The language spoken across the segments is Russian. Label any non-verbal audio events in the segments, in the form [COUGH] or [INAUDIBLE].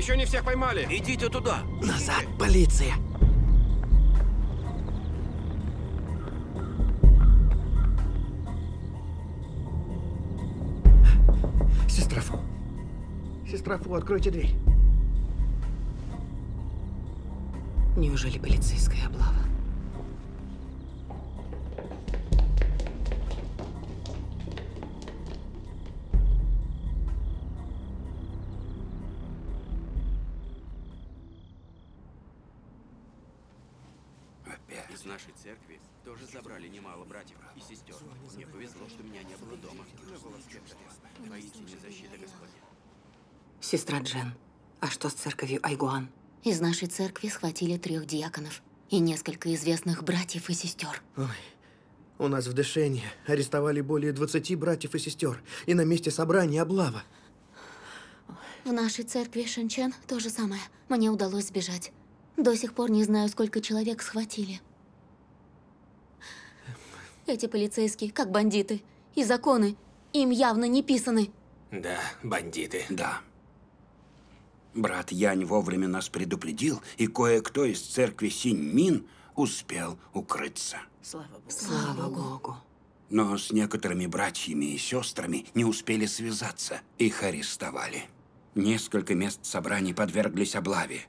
Еще не всех поймали. Идите туда. Назад, полиция. Сестра Фу. Сестра Фу, откройте дверь. Неужели полицейская Сестра Джен, а что с церковью Айгуан? Из нашей церкви схватили трех диаконов и несколько известных братьев и сестер. Ой, у нас в Дышении арестовали более 20 братьев и сестер, и на месте собрания облава. В нашей церкви Шэнчэн то же самое. Мне удалось сбежать. До сих пор не знаю, сколько человек схватили. Эти полицейские, как бандиты, и законы, им явно не писаны. Да, бандиты. Да. Брат Янь вовремя нас предупредил, и кое-кто из церкви Синьмин успел укрыться. Слава Богу. Слава Богу. Но с некоторыми братьями и сестрами не успели связаться. Их арестовали. Несколько мест собраний подверглись облаве.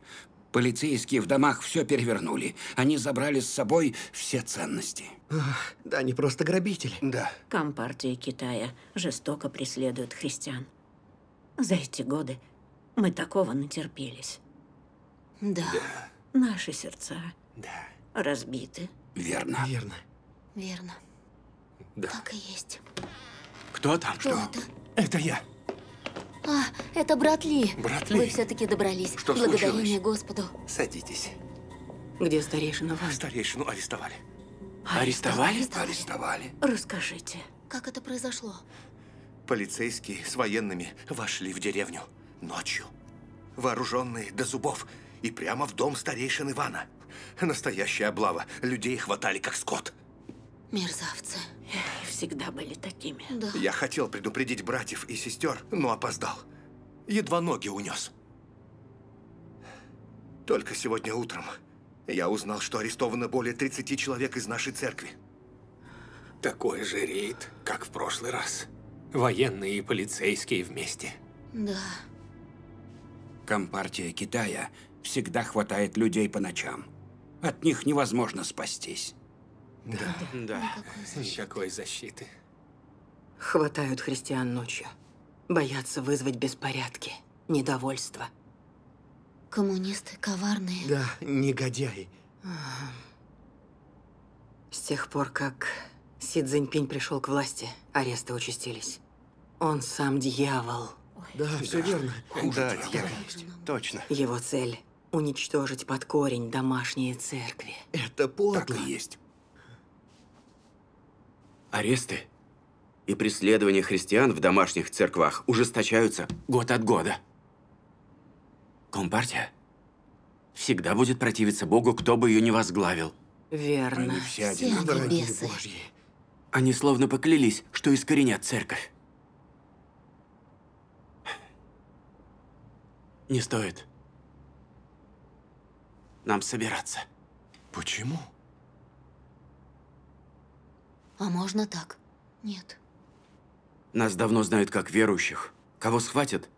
Полицейские в домах все перевернули. Они забрали с собой все ценности. Ах, да, они просто грабители. Да. Компартия Китая жестоко преследует христиан. За эти годы мы такого натерпелись. Да. да. Наши сердца да. разбиты. Верно. Верно. Верно. Да. Так и есть. Кто там? Кто, Что? это? Это я. А, это брат Ли. Брат Ли? Вы все-таки добрались. Что Благодарение случилось? Господу. Садитесь. Где старейшина вас? Старейшину арестовали. Арестовали? Арестовали. арестовали. Расскажите. Как это произошло? Полицейские с военными вошли в деревню ночью. Вооруженные до зубов и прямо в дом старейшин Ивана. Настоящая облава. Людей хватали, как скот. Мерзавцы. И всегда были такими. Да. Я хотел предупредить братьев и сестер, но опоздал. Едва ноги унес. Только сегодня утром я узнал, что арестовано более 30 человек из нашей церкви. Такой же рейд, как в прошлый раз. Военные и полицейские вместе. Да. Компартия Китая всегда хватает людей по ночам. От них невозможно спастись. Да, да. Никакой защиты. Хватают христиан ночью. Боятся вызвать беспорядки, недовольство. Коммунисты коварные. Да, негодяи. С тех пор, как Си Цзиньпинь пришел к власти, аресты участились. Он сам дьявол. Ой. Да, да, все верно. Хуже да, дьявол. Точно. Его цель – уничтожить под корень домашние церкви. Это подло. Так и есть. Аресты и преследования христиан в домашних церквах ужесточаются год от года. Компартия всегда будет противиться Богу, кто бы ее ни возглавил. Верно. Они все одинаковые, бесы. Божьи. Они словно поклялись, что искоренят церковь. Не стоит нам собираться. Почему? А можно так? Нет. Нас давно знают как верующих. Кого схватят,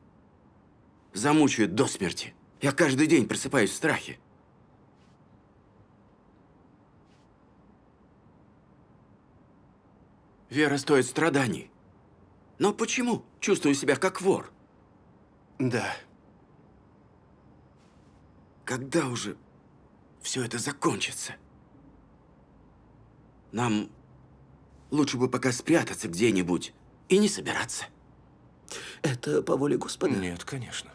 замучают до смерти. Я каждый день просыпаюсь в страхе. Вера стоит страданий. Но почему чувствую себя как вор? Да. Когда уже все это закончится? Нам Лучше бы пока спрятаться где-нибудь и не собираться. Это по воле Господа? Нет, конечно.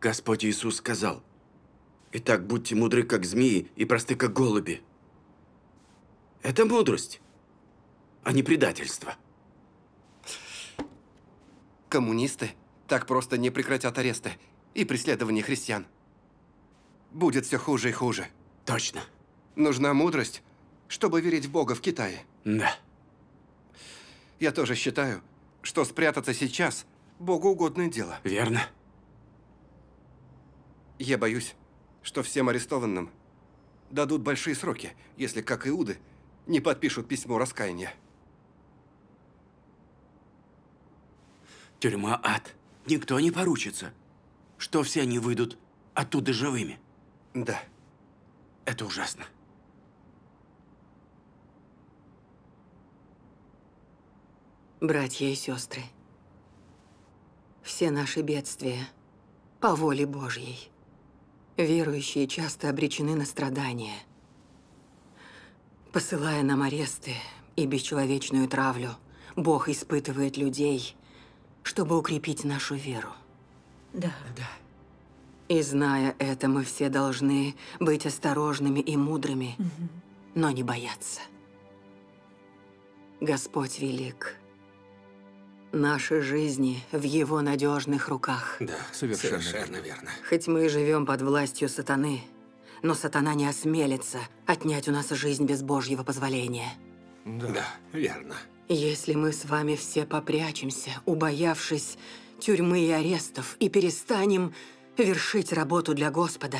Господь Иисус сказал, «Итак, будьте мудры, как змеи, и просты, как голуби». Это мудрость, а не предательство. Коммунисты так просто не прекратят аресты и преследование христиан. Будет все хуже и хуже. Точно. Нужна мудрость, чтобы верить в Бога в Китае. Да. Я тоже считаю, что спрятаться сейчас – Богу угодное дело. Верно. Я боюсь, что всем арестованным дадут большие сроки, если, как Иуды, не подпишут письмо раскаяния. Тюрьма – ад. Никто не поручится, что все они выйдут оттуда живыми. Да. Это ужасно. братья и сестры. Все наши бедствия по воле Божьей. Верующие часто обречены на страдания, посылая нам аресты и бесчеловечную травлю. Бог испытывает людей, чтобы укрепить нашу веру. Да. Да. И зная это, мы все должны быть осторожными и мудрыми, угу. но не бояться. Господь велик. Наши жизни в его надежных руках. Да, совершенно, совершенно верно. верно. Хоть мы и живем под властью сатаны, но сатана не осмелится отнять у нас жизнь без Божьего позволения. Да, да верно. Если мы с вами все попрячемся, убоявшись тюрьмы и арестов, и перестанем вершить работу для Господа,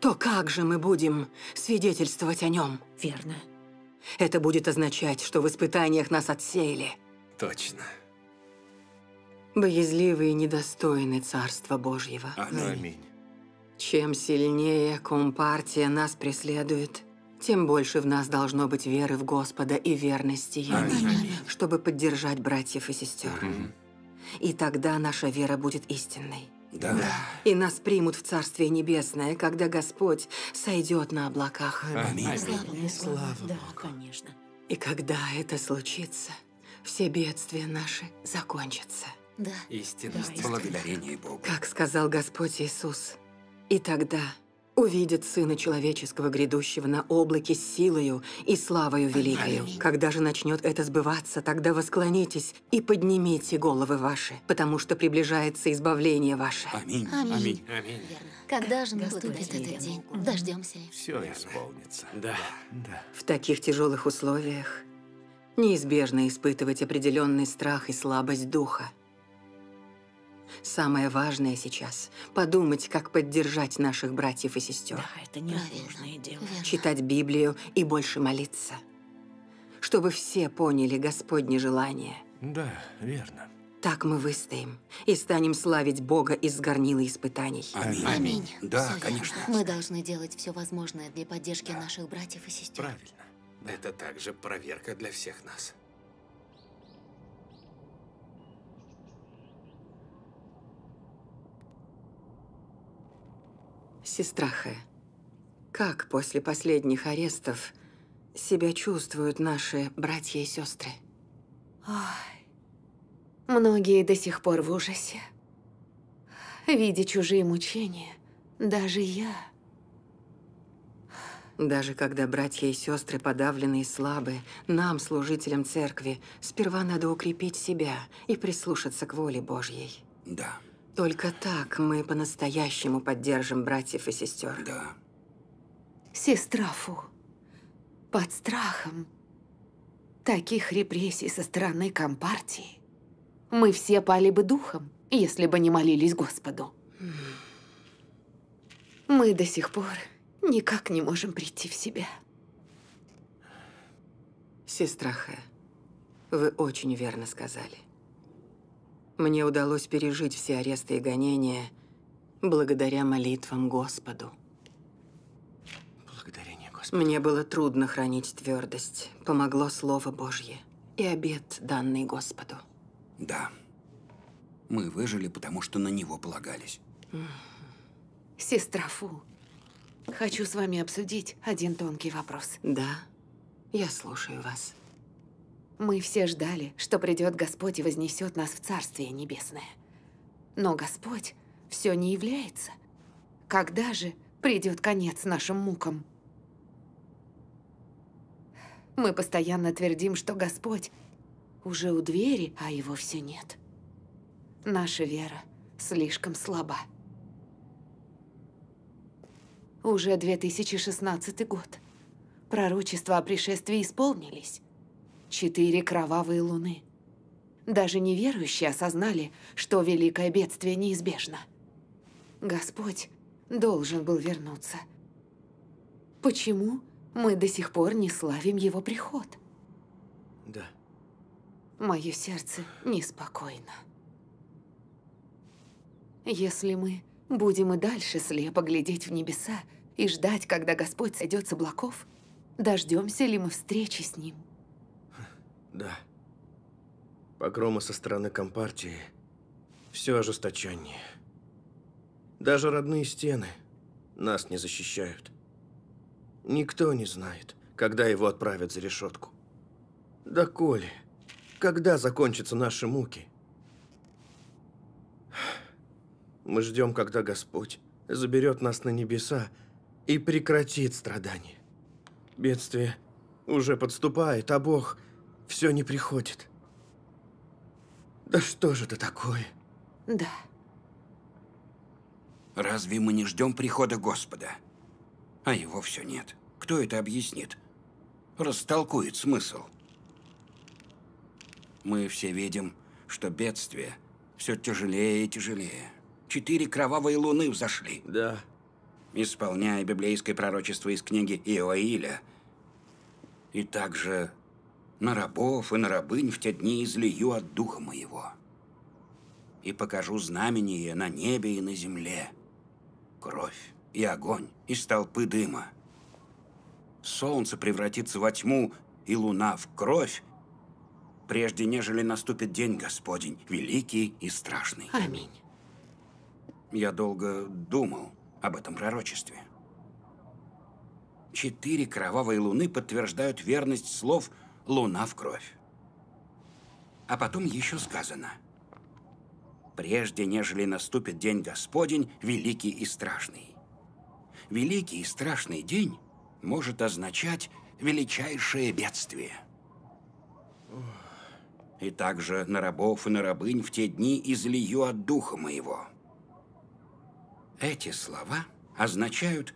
то как же мы будем свидетельствовать о нем? Верно. Это будет означать, что в испытаниях нас отсеяли – точно. Боязливые недостойны Царства Божьего. Аминь. Аминь. Чем сильнее компартия нас преследует, тем больше в нас должно быть веры в Господа и верности Ему, чтобы поддержать братьев и сестер. Угу. И тогда наша вера будет истинной. Да. да. И нас примут в Царствие Небесное, когда Господь сойдет на облаках. Аминь. Аминь. Слава, Слава, Слава Богу. Да, конечно. И когда это случится, все бедствия наши закончатся. Да. Истина. Да, Благодарение Богу. Как сказал Господь Иисус, и тогда увидит Сына Человеческого, грядущего на облаке с силою и славою великою. Когда же начнет это сбываться, тогда восклонитесь и поднимите головы ваши, потому что приближается избавление ваше. Аминь. Аминь. Аминь. Аминь. Верно. Когда же наступит этот день? Дождемся. Все исполнится. Да. да. В таких тяжелых условиях неизбежно испытывать определенный страх и слабость духа. Самое важное сейчас – подумать, как поддержать наших братьев и сестер. Да, это несложное дело. Читать Библию и больше молиться. Чтобы все поняли Господне желание. Да, верно. Так мы выстоим и станем славить Бога из горнила испытаний. Аминь. Аминь. Да, Соня, конечно. Мы должны делать все возможное для поддержки да. наших братьев и сестер. Правильно. Это также проверка для всех нас. Сестра Хэ, как после последних арестов себя чувствуют наши братья и сестры? Ой, многие до сих пор в ужасе. Видя чужие мучения, даже я даже когда братья и сестры подавлены и слабы, нам, служителям церкви, сперва надо укрепить себя и прислушаться к воле Божьей. Да. Только так мы по-настоящему поддержим братьев и сестер. Да. Сестра Фу, под страхом таких репрессий со стороны Компартии мы все пали бы духом, если бы не молились Господу. Мы до сих пор Никак не можем прийти в себя. Сестра Хэ, вы очень верно сказали. Мне удалось пережить все аресты и гонения благодаря молитвам Господу. Благодарение Господу. Мне было трудно хранить твердость. Помогло Слово Божье и обет, данный Господу. Да. Мы выжили, потому что на него полагались. Сестра Фу, Хочу с вами обсудить один тонкий вопрос. Да, я слушаю вас. Мы все ждали, что придет Господь и вознесет нас в Царствие Небесное. Но Господь все не является. Когда же придет конец нашим мукам? Мы постоянно твердим, что Господь уже у двери, а его все нет. Наша вера слишком слаба. Уже 2016 год. Пророчества о пришествии исполнились. Четыре кровавые луны. Даже неверующие осознали, что великое бедствие неизбежно. Господь должен был вернуться. Почему мы до сих пор не славим его приход? Да. Мое сердце неспокойно. Если мы Будем и дальше слепо глядеть в небеса и ждать, когда Господь сойдет с облаков? Дождемся ли мы встречи с Ним? Да. Погромы со стороны Компартии все ожесточеннее. Даже родные стены нас не защищают. Никто не знает, когда его отправят за решетку. Да коли, когда закончатся наши муки? Мы ждем, когда Господь заберет нас на небеса и прекратит страдания. Бедствие уже подступает, а Бог все не приходит. Да что же это такое? Да. Разве мы не ждем прихода Господа? А его все нет. Кто это объяснит? Растолкует смысл. Мы все видим, что бедствие все тяжелее и тяжелее четыре кровавые луны взошли. Да. Исполняя библейское пророчество из книги Иоиля. И также на рабов и на рабынь в те дни излию от духа моего. И покажу знамение на небе и на земле. Кровь и огонь и столпы дыма. Солнце превратится во тьму, и луна в кровь, прежде нежели наступит день Господень, великий и страшный. Аминь. Я долго думал об этом пророчестве. Четыре кровавые луны подтверждают верность слов «луна в кровь». А потом еще сказано «Прежде, нежели наступит день Господень, великий и страшный». Великий и страшный день может означать величайшее бедствие. И также на рабов и на рабынь в те дни излию от духа моего – эти слова означают,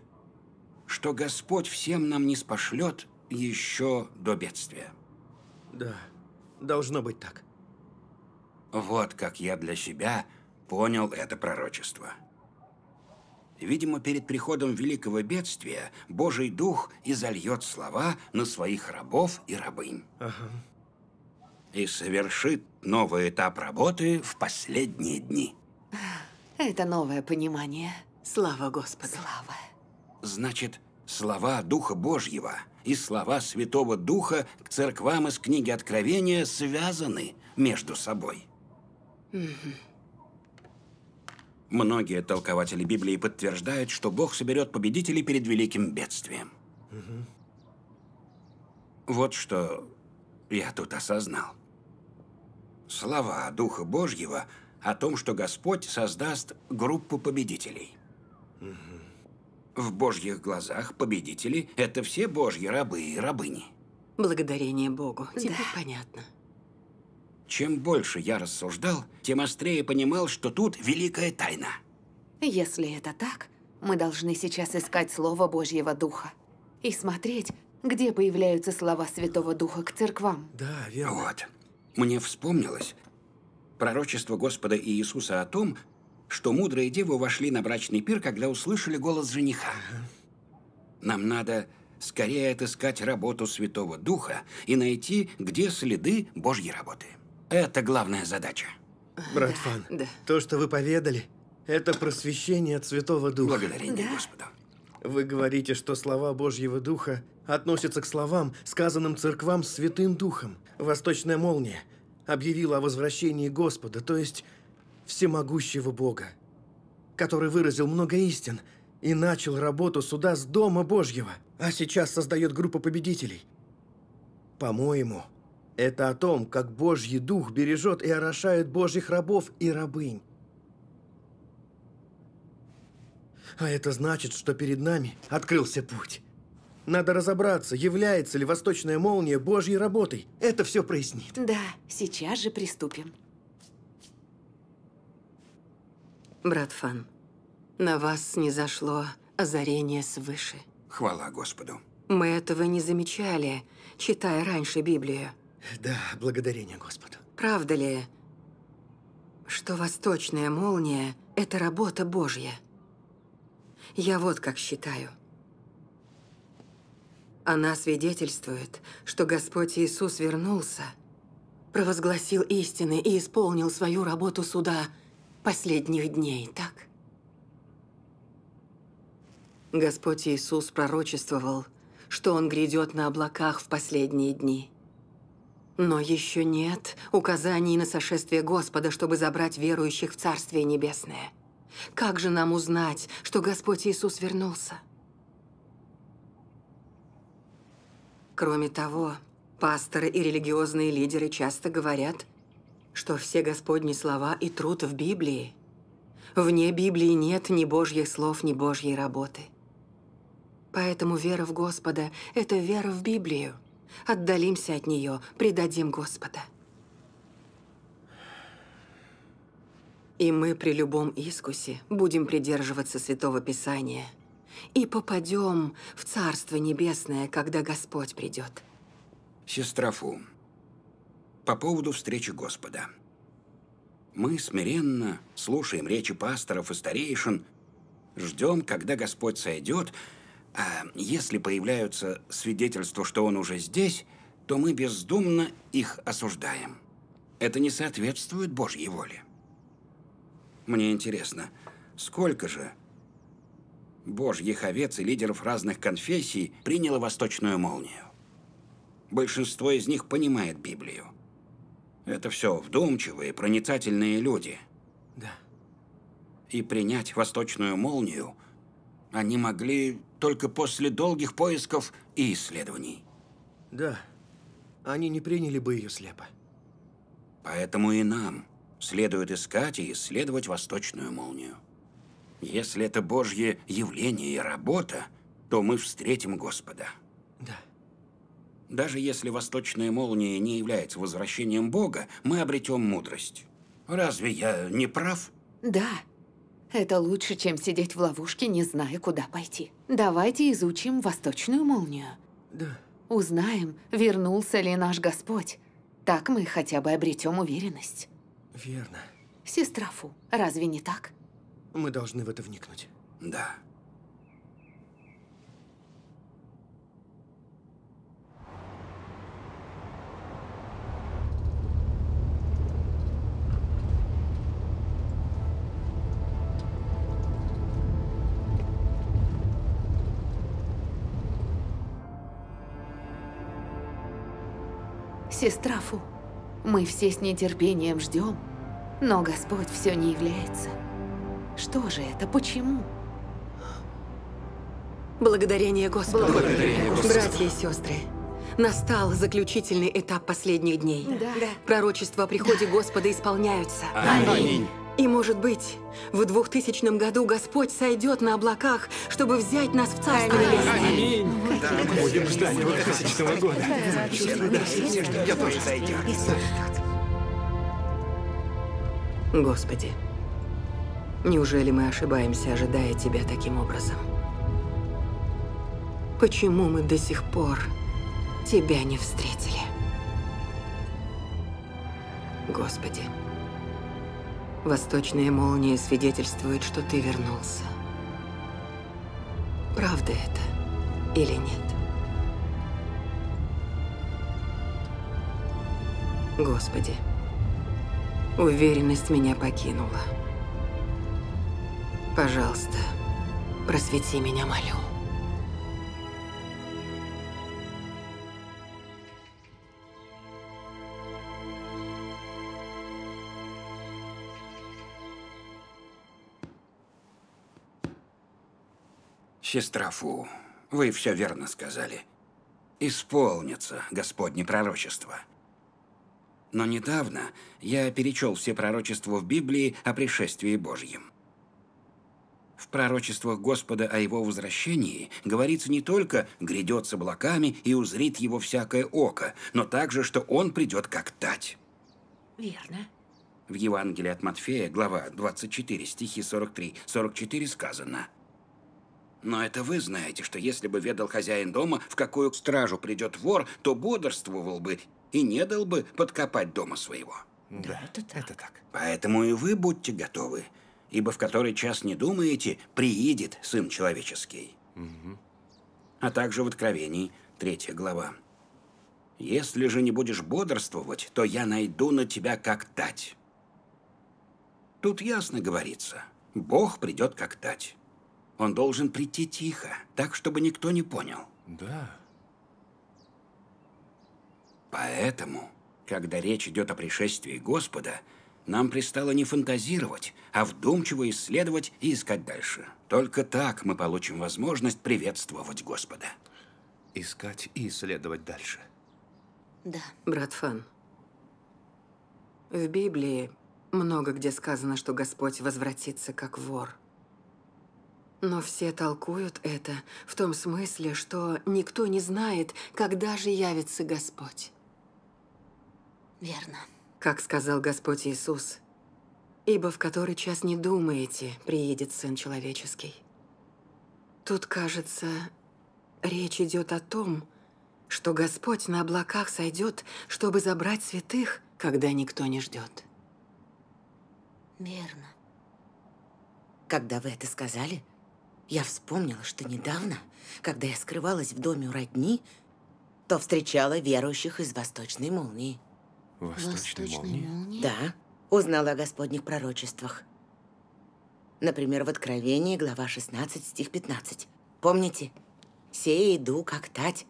что Господь всем нам не спошлет еще до бедствия. Да, должно быть так. Вот как я для себя понял это пророчество. Видимо, перед приходом великого бедствия Божий Дух изольет слова на своих рабов и рабынь. Ага. И совершит новый этап работы в последние дни. Это новое понимание. Слава Господу. Слава. Значит, слова Духа Божьего и слова Святого Духа к церквам из книги Откровения связаны между собой. Угу. Многие толкователи Библии подтверждают, что Бог соберет победителей перед великим бедствием. Угу. Вот что я тут осознал. Слова Духа Божьего – о том, что Господь создаст группу победителей. Угу. В Божьих глазах победители – это все Божьи рабы и рабыни. Благодарение Богу. Теперь да. понятно. Чем больше я рассуждал, тем острее понимал, что тут великая тайна. Если это так, мы должны сейчас искать Слово Божьего Духа и смотреть, где появляются слова Святого Духа к церквам. Да, верно. Вот. Мне вспомнилось, Пророчество Господа Иисуса о том, что мудрые девы вошли на брачный пир, когда услышали голос жениха. Нам надо скорее отыскать работу Святого Духа и найти, где следы Божьей работы. Это главная задача. Брат да, Фан, да. то, что вы поведали, это просвещение от Святого Духа. Благодарение да. Господу. Вы говорите, что слова Божьего Духа относятся к словам, сказанным церквам Святым Духом. Восточная молния – Объявил о возвращении Господа, то есть всемогущего Бога, который выразил много истин и начал работу суда с Дома Божьего, а сейчас создает группу победителей. По-моему, это о том, как Божий Дух бережет и орошает Божьих рабов и рабынь. А это значит, что перед нами открылся путь. Надо разобраться, является ли восточная молния божьей работой. Это все прояснит. Да, сейчас же приступим. Брат Фан, на вас не зашло озарение свыше. Хвала Господу. Мы этого не замечали, читая раньше Библию. Да, благодарение Господу. Правда ли, что восточная молния – это работа Божья? Я вот как считаю – она свидетельствует, что Господь Иисус вернулся, провозгласил истины и исполнил свою работу суда последних дней, так? Господь Иисус пророчествовал, что Он грядет на облаках в последние дни. Но еще нет указаний на сошествие Господа, чтобы забрать верующих в Царствие Небесное. Как же нам узнать, что Господь Иисус вернулся? Кроме того, пасторы и религиозные лидеры часто говорят, что все Господни слова и труд в Библии. Вне Библии нет ни Божьих слов, ни Божьей работы. Поэтому вера в Господа – это вера в Библию. Отдалимся от нее, предадим Господа. И мы при любом искусе будем придерживаться Святого Писания – и попадем в Царство Небесное, когда Господь придет. Сестра Фу, по поводу встречи Господа. Мы смиренно слушаем речи пасторов и старейшин, ждем, когда Господь сойдет, а если появляются свидетельства, что Он уже здесь, то мы бездумно их осуждаем. Это не соответствует Божьей воле. Мне интересно, сколько же божьих овец и лидеров разных конфессий приняло восточную молнию. Большинство из них понимает Библию. Это все вдумчивые, проницательные люди. Да. И принять восточную молнию они могли только после долгих поисков и исследований. Да. Они не приняли бы ее слепо. Поэтому и нам следует искать и исследовать восточную молнию. Если это Божье явление и работа, то мы встретим Господа. Да. Даже если восточная молния не является возвращением Бога, мы обретем мудрость. Разве я не прав? Да. Это лучше, чем сидеть в ловушке, не зная, куда пойти. Давайте изучим восточную молнию. Да. Узнаем, вернулся ли наш Господь. Так мы хотя бы обретем уверенность. Верно. Сестра Фу, разве не так? Мы должны в это вникнуть. Да. Сестрафу мы все с нетерпением ждем, но Господь все не является. Что же это? Почему? Благодарение Господу. Благодарение Господу. Братья и сестры, настал заключительный этап последних дней. Да. да. Пророчества о приходе да. Господа исполняются. Аминь. И, может быть, в 2000 году Господь сойдет на облаках, чтобы взять нас в Царство Небесное. Аминь. Ну, да, мы будем ждать 2000 года. Да, я тоже сойдет. Господи, Неужели мы ошибаемся, ожидая тебя таким образом? Почему мы до сих пор тебя не встретили? Господи, восточная молния свидетельствует, что ты вернулся. Правда это или нет? Господи, уверенность меня покинула. Пожалуйста, просвети меня, молю. Сестра Фу, вы все верно сказали. Исполнится Господне пророчество. Но недавно я перечел все пророчества в Библии о пришествии Божьем. В пророчествах Господа о его возвращении говорится не только «грядет с облаками и узрит его всякое око», но также, что он придет как тать. Верно. В Евангелии от Матфея, глава 24, стихи 43-44 сказано. Но это вы знаете, что если бы ведал хозяин дома, в какую стражу придет вор, то бодрствовал бы и не дал бы подкопать дома своего. Да, да это, так. это так. Поэтому и вы будьте готовы ибо в который час не думаете, приедет Сын Человеческий». Угу. А также в Откровении, третья глава. «Если же не будешь бодрствовать, то я найду на тебя как тать». Тут ясно говорится, Бог придет как тать. Он должен прийти тихо, так, чтобы никто не понял. Да. Поэтому, когда речь идет о пришествии Господа – нам пристало не фантазировать, а вдумчиво исследовать и искать дальше. Только так мы получим возможность приветствовать Господа. Искать и исследовать дальше. Да. Брат Фан, в Библии много где сказано, что Господь возвратится как вор. Но все толкуют это в том смысле, что никто не знает, когда же явится Господь. Верно. Как сказал Господь Иисус, «Ибо в который час не думаете, приедет Сын Человеческий». Тут, кажется, речь идет о том, что Господь на облаках сойдет, чтобы забрать святых, когда никто не ждет. Верно. Когда вы это сказали, я вспомнила, что недавно, когда я скрывалась в доме у родни, то встречала верующих из Восточной Молнии. Восточной, молнии? Да, узнала о господних пророчествах. Например, в Откровении, глава 16, стих 15. Помните? «Сея иду, как тать».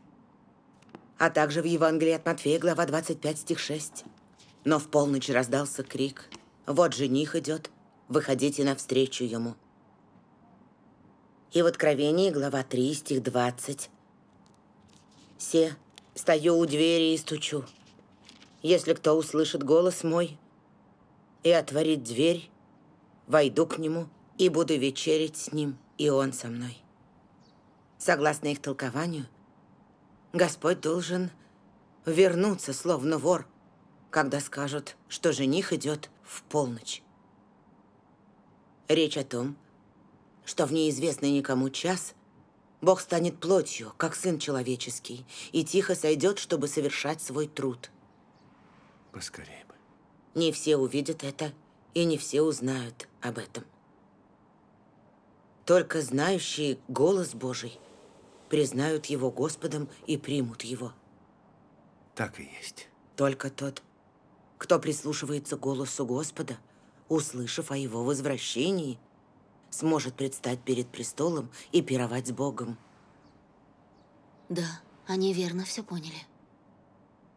А также в Евангелии от Матфея, глава 25, стих 6. Но в полночь раздался крик. «Вот жених идет, выходите навстречу ему». И в Откровении, глава 3, стих 20. «Се, стою у двери и стучу» если кто услышит голос мой, и отворит дверь, войду к нему и буду вечерить с ним, и он со мной. Согласно их толкованию, Господь должен вернуться, словно вор, когда скажут, что жених идет в полночь. Речь о том, что в неизвестный никому час Бог станет плотью, как сын человеческий, и тихо сойдет, чтобы совершать свой труд – Поскорее бы. Не все увидят это, и не все узнают об этом. Только знающие голос Божий признают его Господом и примут его. Так и есть. Только тот, кто прислушивается голосу Господа, услышав о его возвращении, сможет предстать перед престолом и пировать с Богом. Да, они верно все поняли.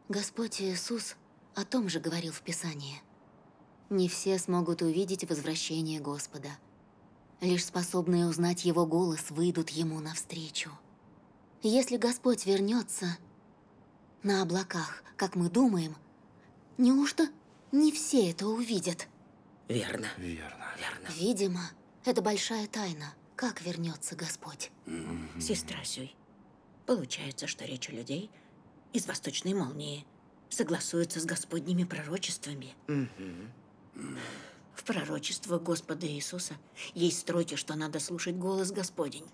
Господь Иисус – о том же говорил в Писании. Не все смогут увидеть возвращение Господа. Лишь способные узнать Его голос выйдут Ему навстречу. Если Господь вернется на облаках, как мы думаем, неужто не все это увидят? Верно. Верно. Верно. Видимо, это большая тайна, как вернется Господь. Сестра Сюй, получается, что речь у людей из восточной молнии – согласуются с Господними пророчествами. В пророчество Господа Иисуса есть строки, что надо слушать голос Господень.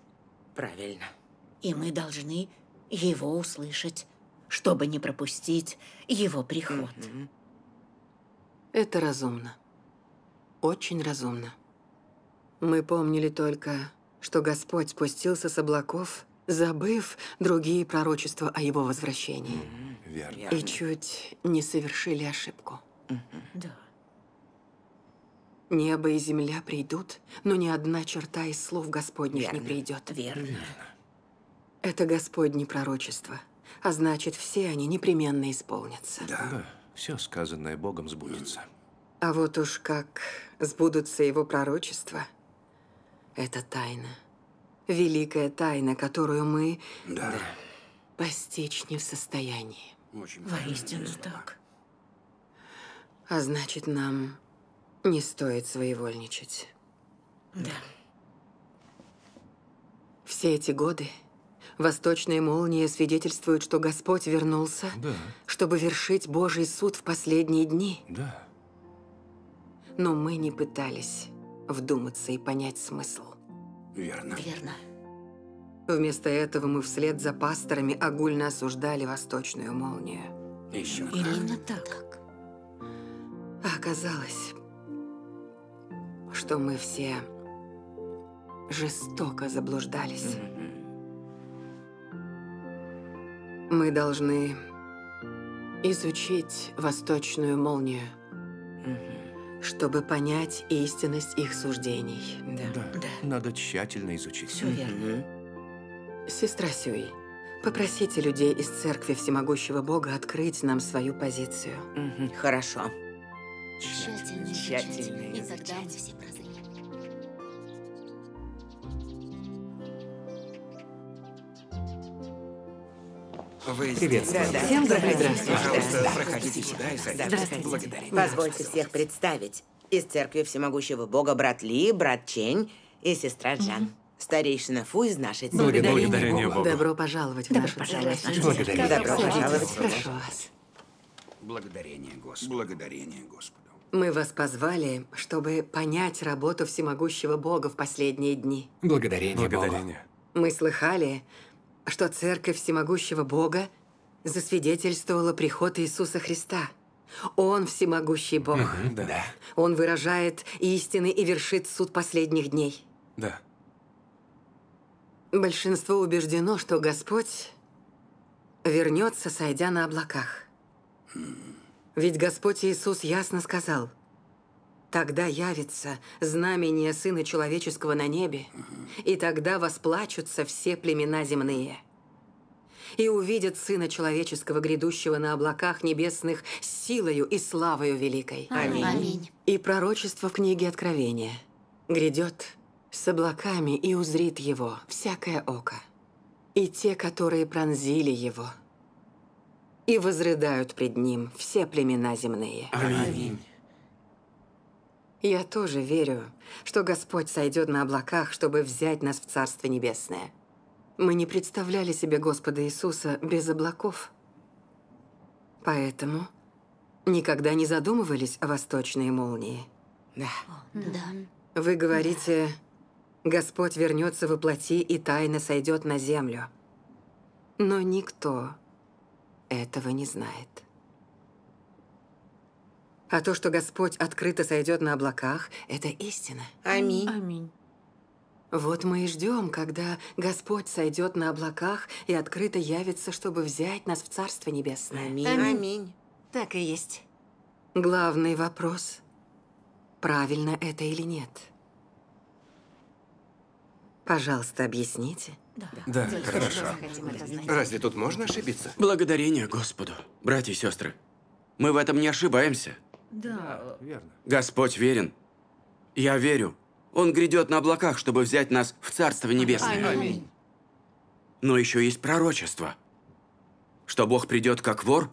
Правильно. И мы должны его услышать, чтобы не пропустить его приход. Это разумно. Очень разумно. Мы помнили только, что Господь спустился с облаков, забыв другие пророчества о его возвращении. Mm -hmm. Верно. И чуть не совершили ошибку. Да. Небо и земля придут, но ни одна черта из слов Господних Верно. не придет. Верно. Верно. Это Господне пророчество, а значит, все они непременно исполнятся. Да, да. все сказанное Богом сбудется. А вот уж как сбудутся его пророчества, это тайна. Великая тайна, которую мы да. постичь не в состоянии. Очень Воистину так. А значит, нам не стоит своевольничать. Да. Все эти годы восточные молнии свидетельствуют, что Господь вернулся, да. чтобы вершить Божий суд в последние дни. Да. Но мы не пытались вдуматься и понять смысл. Верно. Верно. Вместо этого мы вслед за пасторами огульно осуждали восточную молнию. Еще как. Именно так. А оказалось, что мы все жестоко заблуждались. Mm -hmm. Мы должны изучить восточную молнию, mm -hmm. чтобы понять истинность их суждений. Да. да. да. Надо тщательно изучить. Все верно. Mm -hmm. Сестра Сюй, попросите людей из Церкви Всемогущего Бога открыть нам свою позицию. Угу, хорошо. Тщательно, тщательно изучать, и тогда все прозрели. Вы Приветствую. Да, да. Всем добрый здравствуйте. Пожалуйста, да. проходите сюда и садитесь. Да, Благодарю. Позвольте всех представить. Из церкви всемогущего бога брат Ли, брат Чень и сестра Джан. Угу. Старейшина Фу из нашей церкви. Благодарение, Благодарение Богу. Богу. Добро пожаловать в Добро нашу церковь. Благодарение. Добро пожаловать. Прошу вас. Благодарение Господу. Благодарение Господу. Мы вас позвали, чтобы понять работу всемогущего Бога в последние дни. Благодарение, Благодарение. Богу. Мы слыхали, что церковь всемогущего Бога засвидетельствовала приход Иисуса Христа. Он всемогущий Бог. Угу, да. Он выражает истины и вершит суд последних дней. Да. Большинство убеждено, что Господь вернется, сойдя на облаках. Ведь Господь Иисус ясно сказал, «Тогда явится знамение Сына Человеческого на небе, и тогда восплачутся все племена земные» и увидят Сына Человеческого, грядущего на облаках небесных, силою и славою великой. Аминь. Аминь. И пророчество в книге Откровения. Грядет с облаками и узрит его всякое око, и те, которые пронзили его, и возрыдают пред ним все племена земные. Аминь. Я тоже верю, что Господь сойдет на облаках, чтобы взять нас в Царство Небесное. Мы не представляли себе Господа Иисуса без облаков. Поэтому никогда не задумывались о восточной молнии. Да. да. Вы говорите, Господь вернется во плоти и тайно сойдет на землю. Но никто этого не знает. А то, что Господь открыто сойдет на облаках, это истина. Аминь. Аминь. Вот мы и ждем, когда Господь сойдет на облаках и открыто явится, чтобы взять нас в Царство Небесное. Аминь. Аминь. Аминь. Так и есть. Главный вопрос, правильно это или нет. Пожалуйста, объясните. Да, да хорошо. Разве тут можно ошибиться? Благодарение Господу. Братья и сестры, мы в этом не ошибаемся. Да, верно. Господь верен. Я верю. Он грядет на облаках, чтобы взять нас в Царство Небесное. Аминь. Но еще есть пророчество, что Бог придет как вор,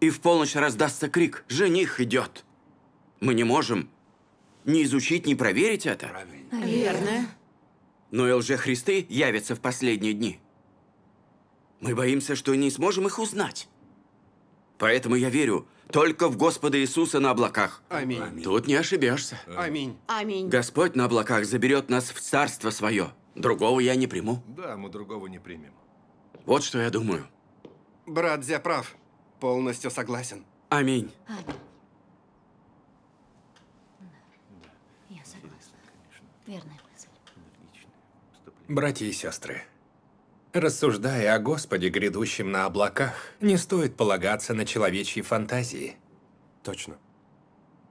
и в полночь раздастся крик «Жених идет!». Мы не можем ни изучить, ни проверить это. Правильно. Верно но и лжехристы явятся в последние дни. Мы боимся, что не сможем их узнать. Поэтому я верю только в Господа Иисуса на облаках. Аминь. Аминь. Тут не ошибешься. Аминь. Аминь. Господь на облаках заберет нас в царство свое. Другого я не приму. Да, мы другого не примем. Вот что я думаю. Брат Зя прав. Полностью согласен. Аминь. Аминь. Я согласна. Верно. Братья и сестры, рассуждая о Господе, грядущем на облаках, не стоит полагаться на человечьи фантазии. Точно.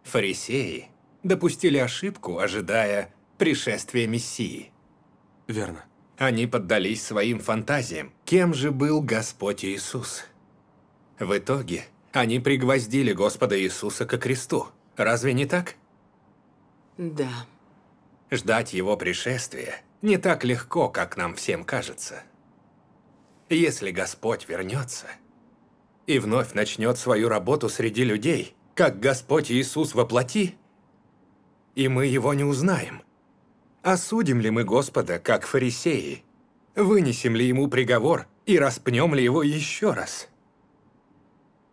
Фарисеи допустили ошибку, ожидая пришествия Мессии. Верно. Они поддались своим фантазиям, кем же был Господь Иисус. В итоге они пригвоздили Господа Иисуса ко кресту. Разве не так? Да. Ждать Его пришествия не так легко, как нам всем кажется. Если Господь вернется и вновь начнет свою работу среди людей, как Господь Иисус воплоти, и мы его не узнаем. Осудим ли мы Господа, как фарисеи? Вынесем ли ему приговор и распнем ли его еще раз?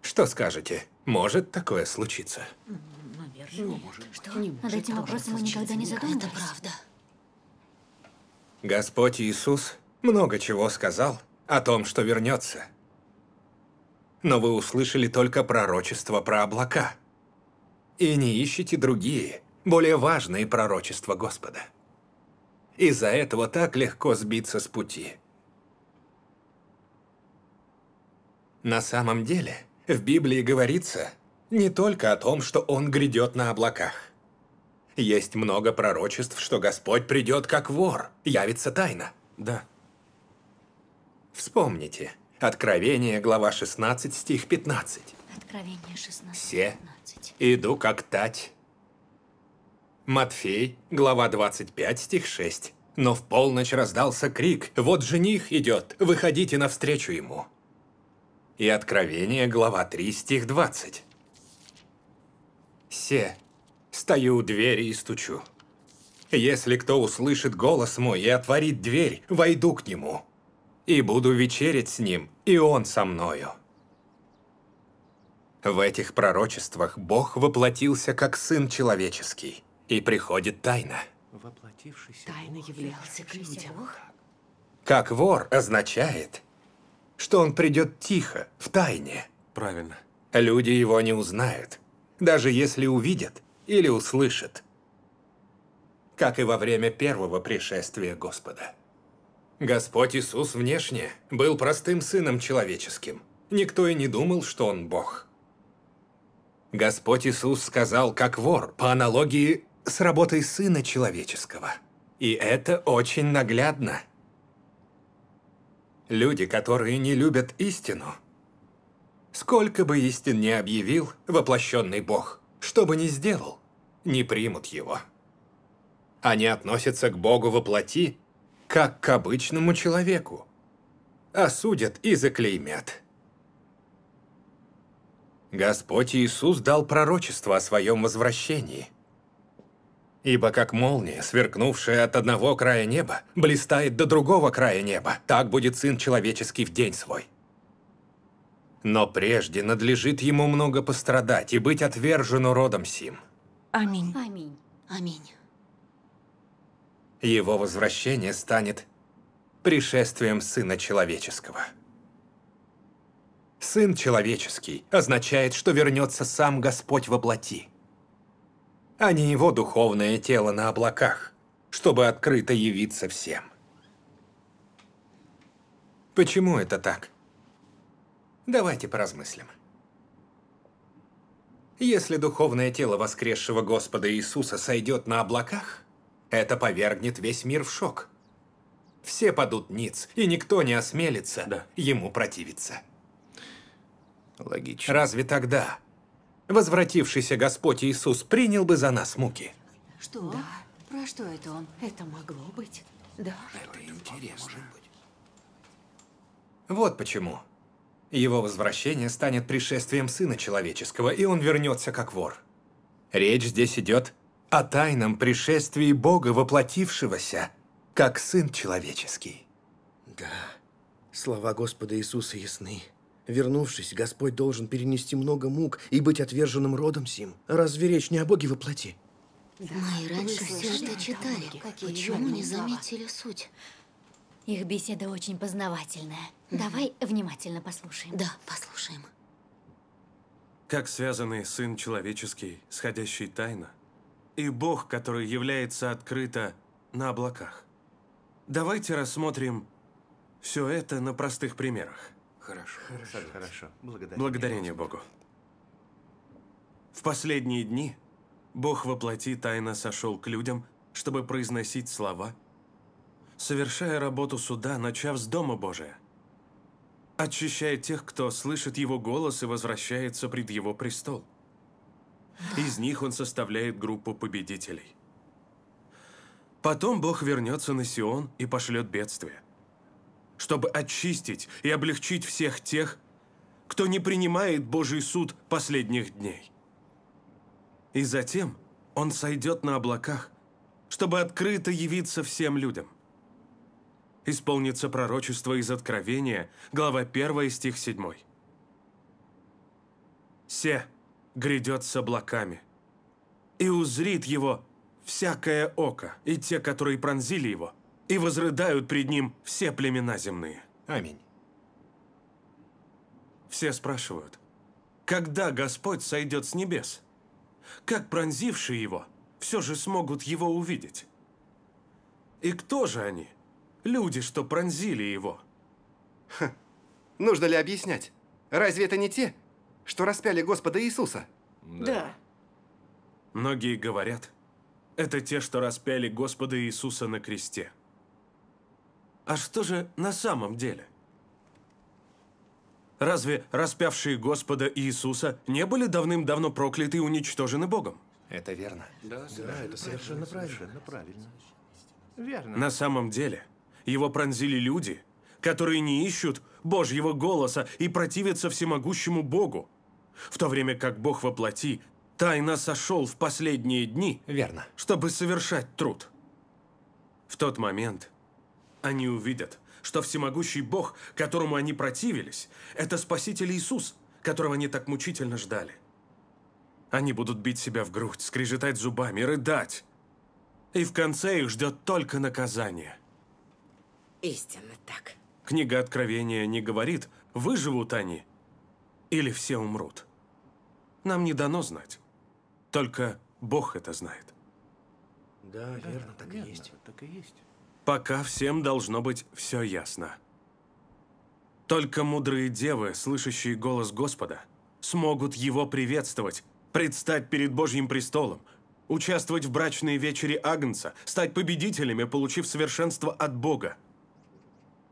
Что скажете? Может такое случиться? Наверное. Ну, может. Что? Над этим вопросом мы никогда не задумывались. Это правда. Господь Иисус много чего сказал о том, что вернется. Но вы услышали только пророчество про облака. И не ищите другие, более важные пророчества Господа. Из-за этого так легко сбиться с пути. На самом деле, в Библии говорится не только о том, что Он грядет на облаках. Есть много пророчеств, что Господь придет как вор, явится тайно. Да. Вспомните. Откровение, глава 16, стих 15. Откровение 16. Все 15. иду как тать. Матфей, глава 25, стих 6. Но в полночь раздался крик «Вот жених идет, выходите навстречу ему». И Откровение, глава 3, стих 20. Все. Стою у двери и стучу. Если кто услышит голос мой и отворит дверь, войду к нему. И буду вечерить с ним, и он со мною. В этих пророчествах Бог воплотился как Сын Человеческий, и приходит тайна. Тайно являлся к людям. Как вор означает, что он придет тихо, в тайне. Правильно. Люди его не узнают. Даже если увидят, или услышит, как и во время первого пришествия Господа. Господь Иисус внешне был простым сыном человеческим. Никто и не думал, что он Бог. Господь Иисус сказал, как вор, по аналогии с работой сына человеческого. И это очень наглядно. Люди, которые не любят истину, сколько бы истин ни объявил воплощенный Бог, что бы ни сделал, не примут его. Они относятся к Богу во плоти, как к обычному человеку. Осудят и заклеймят. Господь Иисус дал пророчество о своем возвращении. Ибо как молния, сверкнувшая от одного края неба, блистает до другого края неба, так будет Сын Человеческий в день свой. Но прежде надлежит ему много пострадать и быть отвержен родом сим – Аминь. Аминь. Аминь. Его возвращение станет пришествием Сына Человеческого. Сын Человеческий означает, что вернется сам Господь во плоти, а не его духовное тело на облаках, чтобы открыто явиться всем. Почему это так? Давайте поразмыслим. Если духовное тело воскресшего Господа Иисуса сойдет на облаках, это повергнет весь мир в шок. Все падут ниц, и никто не осмелится да. ему противиться. Логично. Разве тогда возвратившийся Господь Иисус принял бы за нас муки? Что? Да. Про что это он? Это могло быть. Да. Это интересно. Вот почему. Его возвращение станет пришествием Сына Человеческого, и он вернется как вор. Речь здесь идет о тайном пришествии Бога, воплотившегося, как Сын Человеческий. Да, слова Господа Иисуса ясны. Вернувшись, Господь должен перенести много мук и быть отверженным родом сим. Разве речь не о Боге воплоти? Мы раньше все это читали. Почему не заметили суть? Их беседа очень познавательная. Давай внимательно послушаем. Да, послушаем. Как связаны Сын Человеческий, сходящий тайно, и Бог, который является открыто на облаках. Давайте рассмотрим все это на простых примерах. Хорошо. Хорошо. Хорошо. Благодарение, Благодарение Богу. В последние дни Бог воплоти тайно сошел к людям, чтобы произносить слова – совершая работу суда, начав с Дома Божия, очищая тех, кто слышит Его голос и возвращается пред Его престол. Из них Он составляет группу победителей. Потом Бог вернется на Сион и пошлет бедствие, чтобы очистить и облегчить всех тех, кто не принимает Божий суд последних дней. И затем Он сойдет на облаках, чтобы открыто явиться всем людям – исполнится пророчество из Откровения, глава 1, стих 7. «Се грядет с облаками, и узрит его всякое око, и те, которые пронзили его, и возрыдают пред ним все племена земные». Аминь. Все спрашивают, когда Господь сойдет с небес? Как пронзившие его все же смогут его увидеть? И кто же они – Люди, что пронзили его. Ха. Нужно ли объяснять? Разве это не те, что распяли Господа Иисуса? Да. да. Многие говорят, это те, что распяли Господа Иисуса на кресте. А что же на самом деле? Разве распявшие Господа Иисуса не были давным-давно прокляты и уничтожены Богом? Это верно. Да, да, это совершенно правильно. Совершенно правильно. Верно. На самом деле, его пронзили люди, которые не ищут Божьего голоса и противятся всемогущему Богу. В то время как Бог во плоти тайно сошел в последние дни, Верно. чтобы совершать труд. В тот момент они увидят, что всемогущий Бог, которому они противились, это Спаситель Иисус, которого они так мучительно ждали. Они будут бить себя в грудь, скрежетать зубами, рыдать. И в конце их ждет только наказание. Истинно так. Книга Откровения не говорит, выживут они или все умрут. Нам не дано знать. Только Бог это знает. Да, да верно, так верно, и есть. Так и есть. Пока всем должно быть все ясно. Только мудрые девы, слышащие голос Господа, смогут его приветствовать, предстать перед Божьим престолом, участвовать в брачной вечере Агнца, стать победителями, получив совершенство от Бога.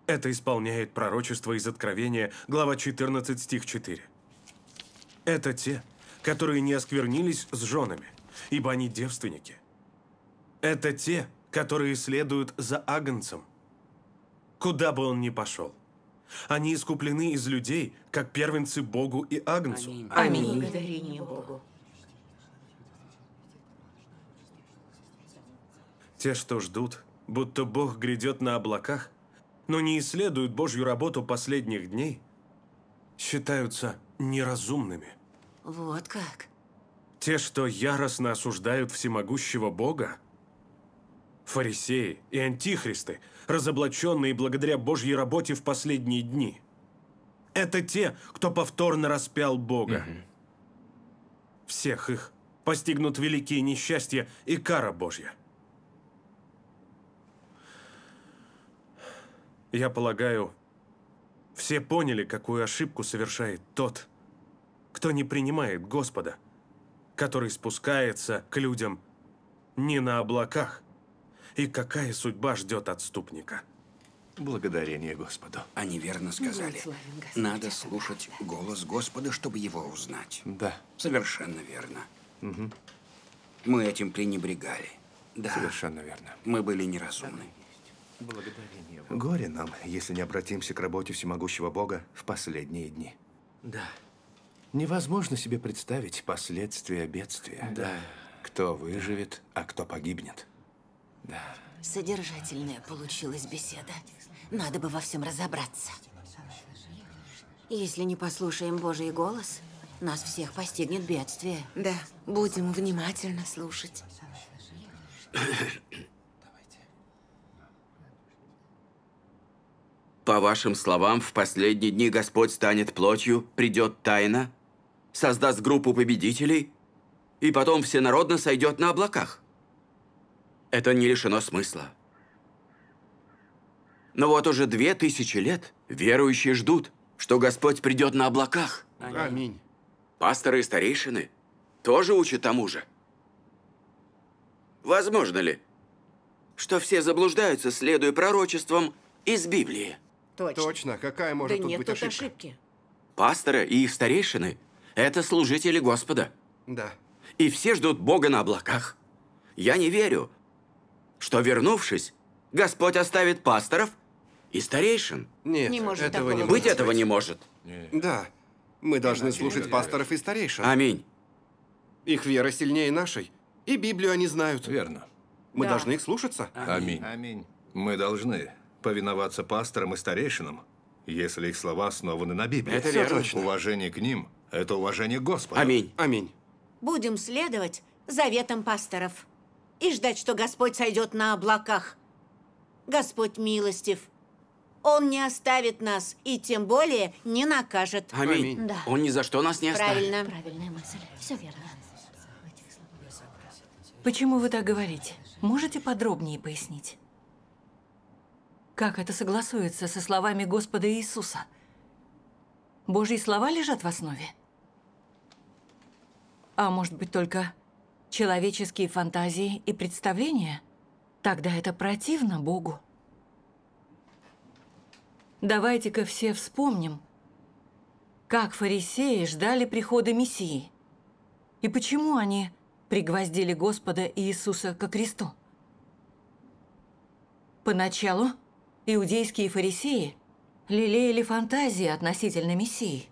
Это исполняет пророчество из Откровения, глава 14, стих 4. Это те, которые не осквернились с женами, ибо они девственники. Это те, которые следуют за агнцем, куда бы он ни пошел. Они искуплены из людей, как первенцы Богу и Агнцу. Аминь. Аминь. Благодарение Богу. Те, что ждут, будто Бог грядет на облаках, но не исследуют Божью работу последних дней, считаются неразумными. Вот как? Те, что яростно осуждают всемогущего Бога, фарисеи и антихристы, разоблаченные благодаря Божьей работе в последние дни. Это те, кто повторно распял Бога. Угу. Всех их постигнут великие несчастья и кара Божья. Я полагаю, все поняли, какую ошибку совершает тот, кто не принимает Господа, который спускается к людям не на облаках, и какая судьба ждет отступника. Благодарение Господу. Они верно сказали. Надо слушать голос Господа, чтобы его узнать. Да. Совершенно верно. Угу. Мы этим пренебрегали. Да. Совершенно верно. Мы были неразумны. Благодарение Богу. Горе нам, если не обратимся к работе всемогущего Бога в последние дни. Да. Невозможно себе представить последствия бедствия. Да. Кто выживет, а кто погибнет. Да. Содержательная получилась беседа. Надо бы во всем разобраться. Если не послушаем Божий голос, нас всех постигнет бедствие. Да, будем внимательно слушать. [COUGHS] По вашим словам, в последние дни Господь станет плотью, придет тайна, создаст группу победителей, и потом всенародно сойдет на облаках. Это не лишено смысла. Но вот уже две тысячи лет верующие ждут, что Господь придет на облаках. Аминь. Пасторы и старейшины тоже учат тому же. Возможно ли, что все заблуждаются, следуя пророчествам из Библии? Точно. Точно. Какая может да тут нет, быть ошибка? тут ошибки. Пасторы и их старейшины – это служители Господа. Да. И все ждут Бога на облаках. Я не верю, что, вернувшись, Господь оставит пасторов и старейшин. Нет, не может этого не может. Быть этого не может. Нет. Да. Мы должны слушать пасторов и старейшин. Аминь. Их вера сильнее нашей. И Библию они знают. Верно. Мы да. должны их слушаться. Аминь. Аминь. Мы должны повиноваться пасторам и старейшинам, если их слова основаны на Библии. Это Все верно. Точно. Уважение к ним – это уважение к Господу. Аминь. Аминь. Будем следовать заветам пасторов и ждать, что Господь сойдет на облаках. Господь милостив. Он не оставит нас и тем более не накажет. Аминь. Да. Он ни за что нас не Правильно. оставит. Правильно. Правильная мысль. Все верно. Почему вы так говорите? Можете подробнее пояснить? Как это согласуется со словами Господа Иисуса? Божьи слова лежат в основе? А может быть, только человеческие фантазии и представления? Тогда это противно Богу. Давайте-ка все вспомним, как фарисеи ждали прихода Мессии и почему они пригвоздили Господа Иисуса ко кресту. Поначалу иудейские фарисеи лелеяли фантазии относительно Мессии.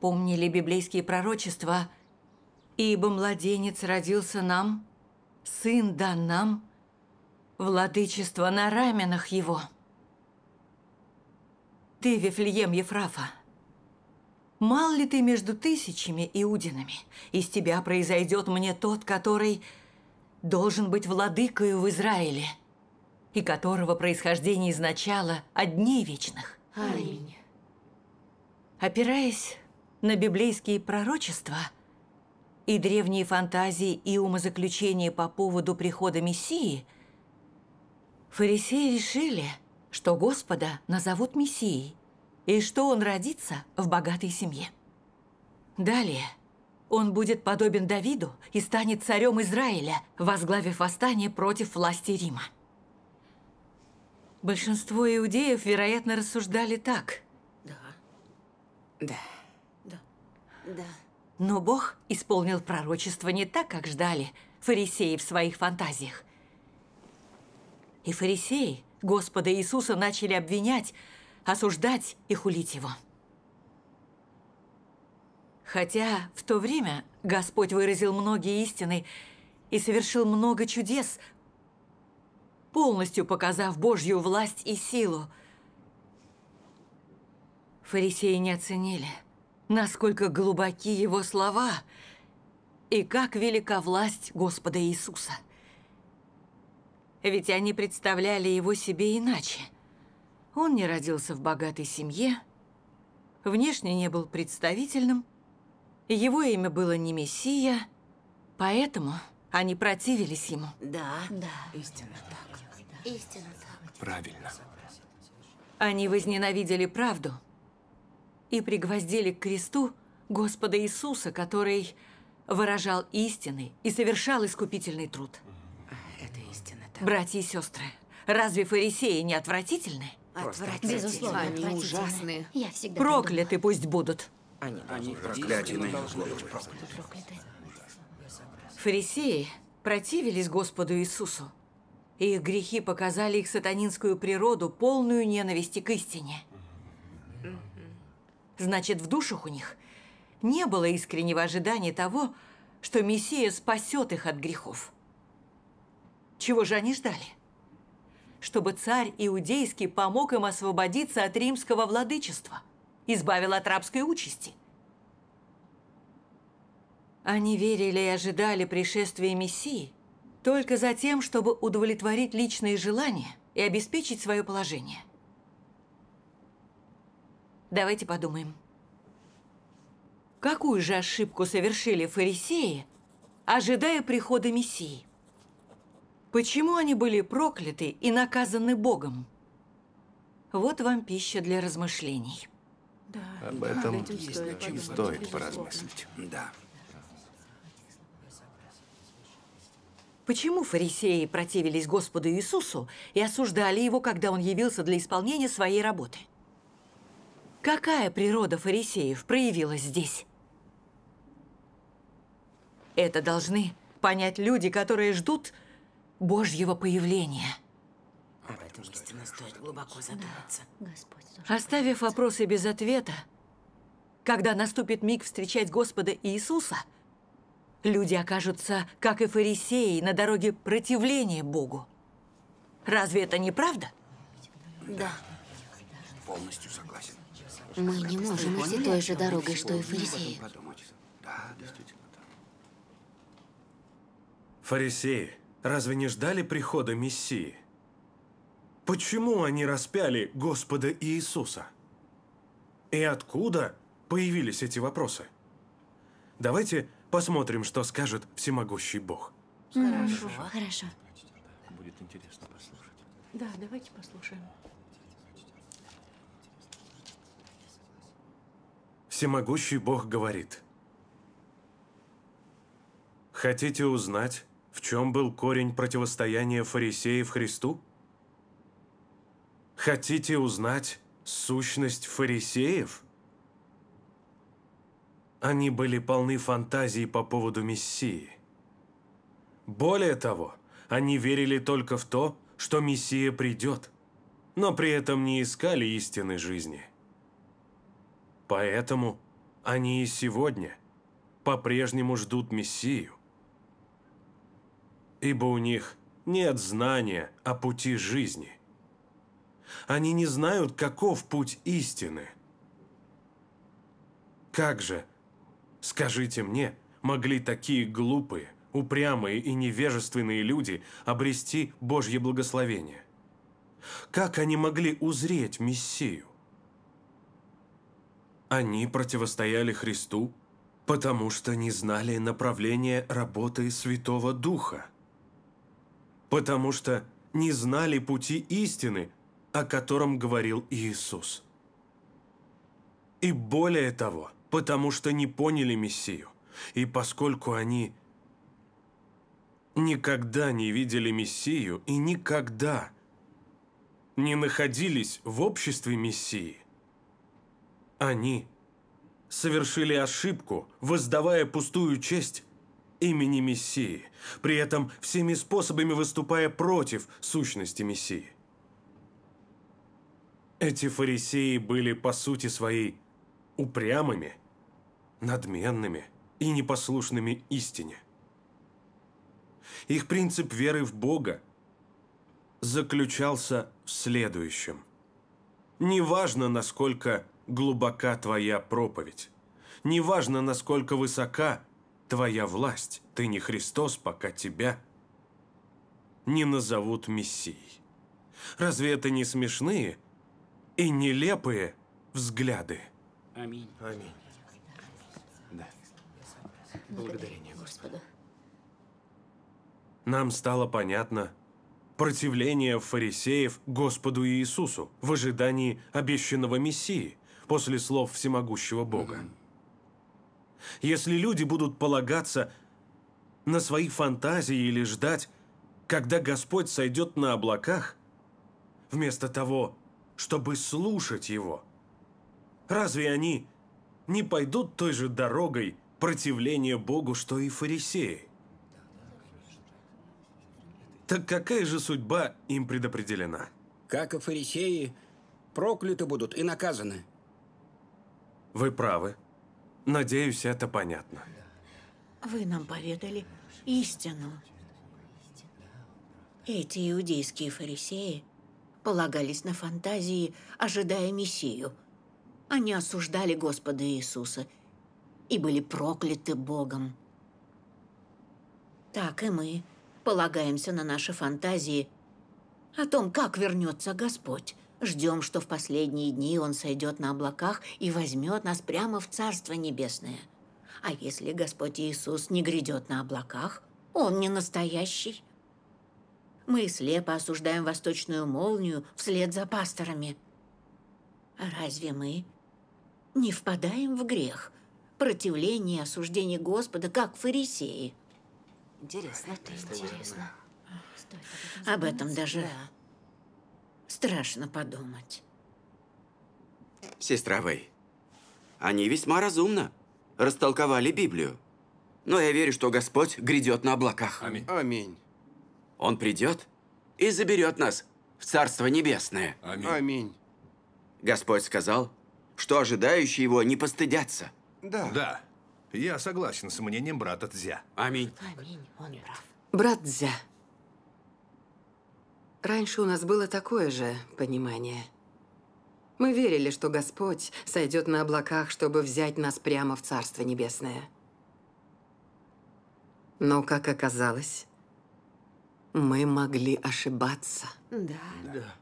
Помнили библейские пророчества «Ибо младенец родился нам, сын дан нам, владычество на раменах его». Ты, Вифлеем Ефрафа, мал ли ты между тысячами иудинами? Из тебя произойдет мне тот, который должен быть владыкою в Израиле – и которого происхождение изначало одни вечных. Аминь. Опираясь на библейские пророчества и древние фантазии и умозаключения по поводу прихода Мессии, фарисеи решили, что Господа назовут Мессией и что Он родится в богатой семье. Далее – он будет подобен Давиду и станет царем Израиля, возглавив восстание против власти Рима. Большинство иудеев, вероятно, рассуждали так. Да. Да. Да. Да. Но Бог исполнил пророчество не так, как ждали фарисеи в своих фантазиях. И фарисеи Господа Иисуса начали обвинять, осуждать и хулить его. Хотя в то время Господь выразил многие истины и совершил много чудес, полностью показав Божью власть и силу. Фарисеи не оценили, насколько глубоки его слова и как велика власть Господа Иисуса. Ведь они представляли его себе иначе. Он не родился в богатой семье, внешне не был представительным, его имя было не Мессия, поэтому они противились ему. Да, да, истинно так. Истинно так. Правильно. Они возненавидели правду и пригвоздили к кресту Господа Иисуса, который выражал истины и совершал искупительный труд. Это истина, так. Братья и сестры, разве фарисеи не отвратительны? Отвратительны. Безусловно, Они отвратительны. ужасные. Я всегда Прокляты думала. пусть будут. Они, Они прокляты Фарисеи противились Господу Иисусу их грехи показали их сатанинскую природу, полную ненависти к истине. Значит, в душах у них не было искреннего ожидания того, что Мессия спасет их от грехов. Чего же они ждали? Чтобы царь иудейский помог им освободиться от римского владычества, избавил от рабской участи. Они верили и ожидали пришествия Мессии, только за тем, чтобы удовлетворить личные желания и обеспечить свое положение. Давайте подумаем. Какую же ошибку совершили фарисеи, ожидая прихода Мессии? Почему они были прокляты и наказаны Богом? Вот вам пища для размышлений. Да, Об этом стоит, стоит поразмыслить. Да. Почему фарисеи противились Господу Иисусу и осуждали Его, когда Он явился для исполнения своей работы? Какая природа фарисеев проявилась здесь? Это должны понять люди, которые ждут Божьего появления. Об этом истинно стоит глубоко задуматься. Оставив вопросы без ответа, когда наступит миг встречать Господа Иисуса – люди окажутся, как и фарисеи, на дороге противления Богу. Разве это не правда? Да. Полностью согласен. Мы не можем идти той же дорогой, что и фарисеи. Да, действительно. Фарисеи разве не ждали прихода Мессии? Почему они распяли Господа Иисуса? И откуда появились эти вопросы? Давайте Посмотрим, что скажет всемогущий Бог. Хорошо. Хорошо. Хорошо. Будет интересно послушать. Да, давайте послушаем. Всемогущий Бог говорит. Хотите узнать, в чем был корень противостояния фарисеев Христу? Хотите узнать сущность фарисеев? Они были полны фантазий по поводу Мессии. Более того, они верили только в то, что Мессия придет, но при этом не искали истины жизни. Поэтому они и сегодня по-прежнему ждут Мессию, ибо у них нет знания о пути жизни. Они не знают, каков путь истины. Как же – Скажите мне, могли такие глупые, упрямые и невежественные люди обрести Божье благословение? Как они могли узреть Мессию? Они противостояли Христу, потому что не знали направления работы Святого Духа, потому что не знали пути истины, о котором говорил Иисус. И более того, потому что не поняли Мессию, и поскольку они никогда не видели Мессию и никогда не находились в обществе Мессии, они совершили ошибку, воздавая пустую честь имени Мессии, при этом всеми способами выступая против сущности Мессии. Эти фарисеи были по сути своей упрямыми – надменными и непослушными истине. Их принцип веры в Бога заключался в следующем. Неважно, насколько глубока твоя проповедь, неважно, насколько высока твоя власть, ты не Христос, пока тебя не назовут Мессией. Разве это не смешные и нелепые взгляды? Аминь. Аминь благодарение Господу. Нам стало понятно противление фарисеев Господу Иисусу в ожидании обещанного Мессии после слов всемогущего Бога. Если люди будут полагаться на свои фантазии или ждать, когда Господь сойдет на облаках, вместо того, чтобы слушать Его, разве они не пойдут той же дорогой, противление Богу, что и фарисеи. Так какая же судьба им предопределена? Как и фарисеи, прокляты будут и наказаны. Вы правы. Надеюсь, это понятно. Вы нам поведали истину. Эти иудейские фарисеи полагались на фантазии, ожидая Мессию. Они осуждали Господа Иисуса – и были прокляты Богом. Так и мы полагаемся на наши фантазии о том, как вернется Господь. Ждем, что в последние дни Он сойдет на облаках и возьмет нас прямо в Царство Небесное. А если Господь Иисус не грядет на облаках, Он не настоящий. Мы слепо осуждаем восточную молнию вслед за пасторами. А разве мы не впадаем в грех, противление, осуждение Господа, как фарисеи. Интересно. Это интересно. Стоит об этом, об этом даже да. страшно подумать. Сестра Вэй, они весьма разумно растолковали Библию. Но я верю, что Господь грядет на облаках. Аминь. Аминь. Он придет и заберет нас в Царство Небесное. Аминь. Аминь. Господь сказал, что ожидающие его не постыдятся. Да. Да. Я согласен с мнением брата Дзя. Аминь. Аминь. Он прав. Брат Дзя. Раньше у нас было такое же понимание. Мы верили, что Господь сойдет на облаках, чтобы взять нас прямо в Царство Небесное. Но, как оказалось, мы могли ошибаться. Да. да.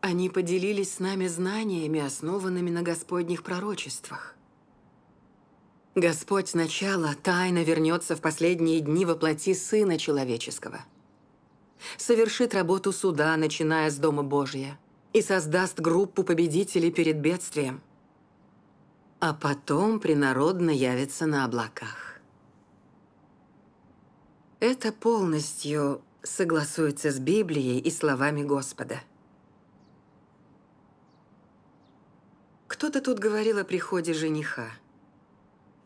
Они поделились с нами знаниями, основанными на Господних пророчествах. Господь сначала тайно вернется в последние дни во плоти Сына Человеческого. Совершит работу суда, начиная с Дома Божия, и создаст группу победителей перед бедствием. А потом принародно явится на облаках. Это полностью согласуется с Библией и словами Господа – Кто-то тут говорил о приходе жениха.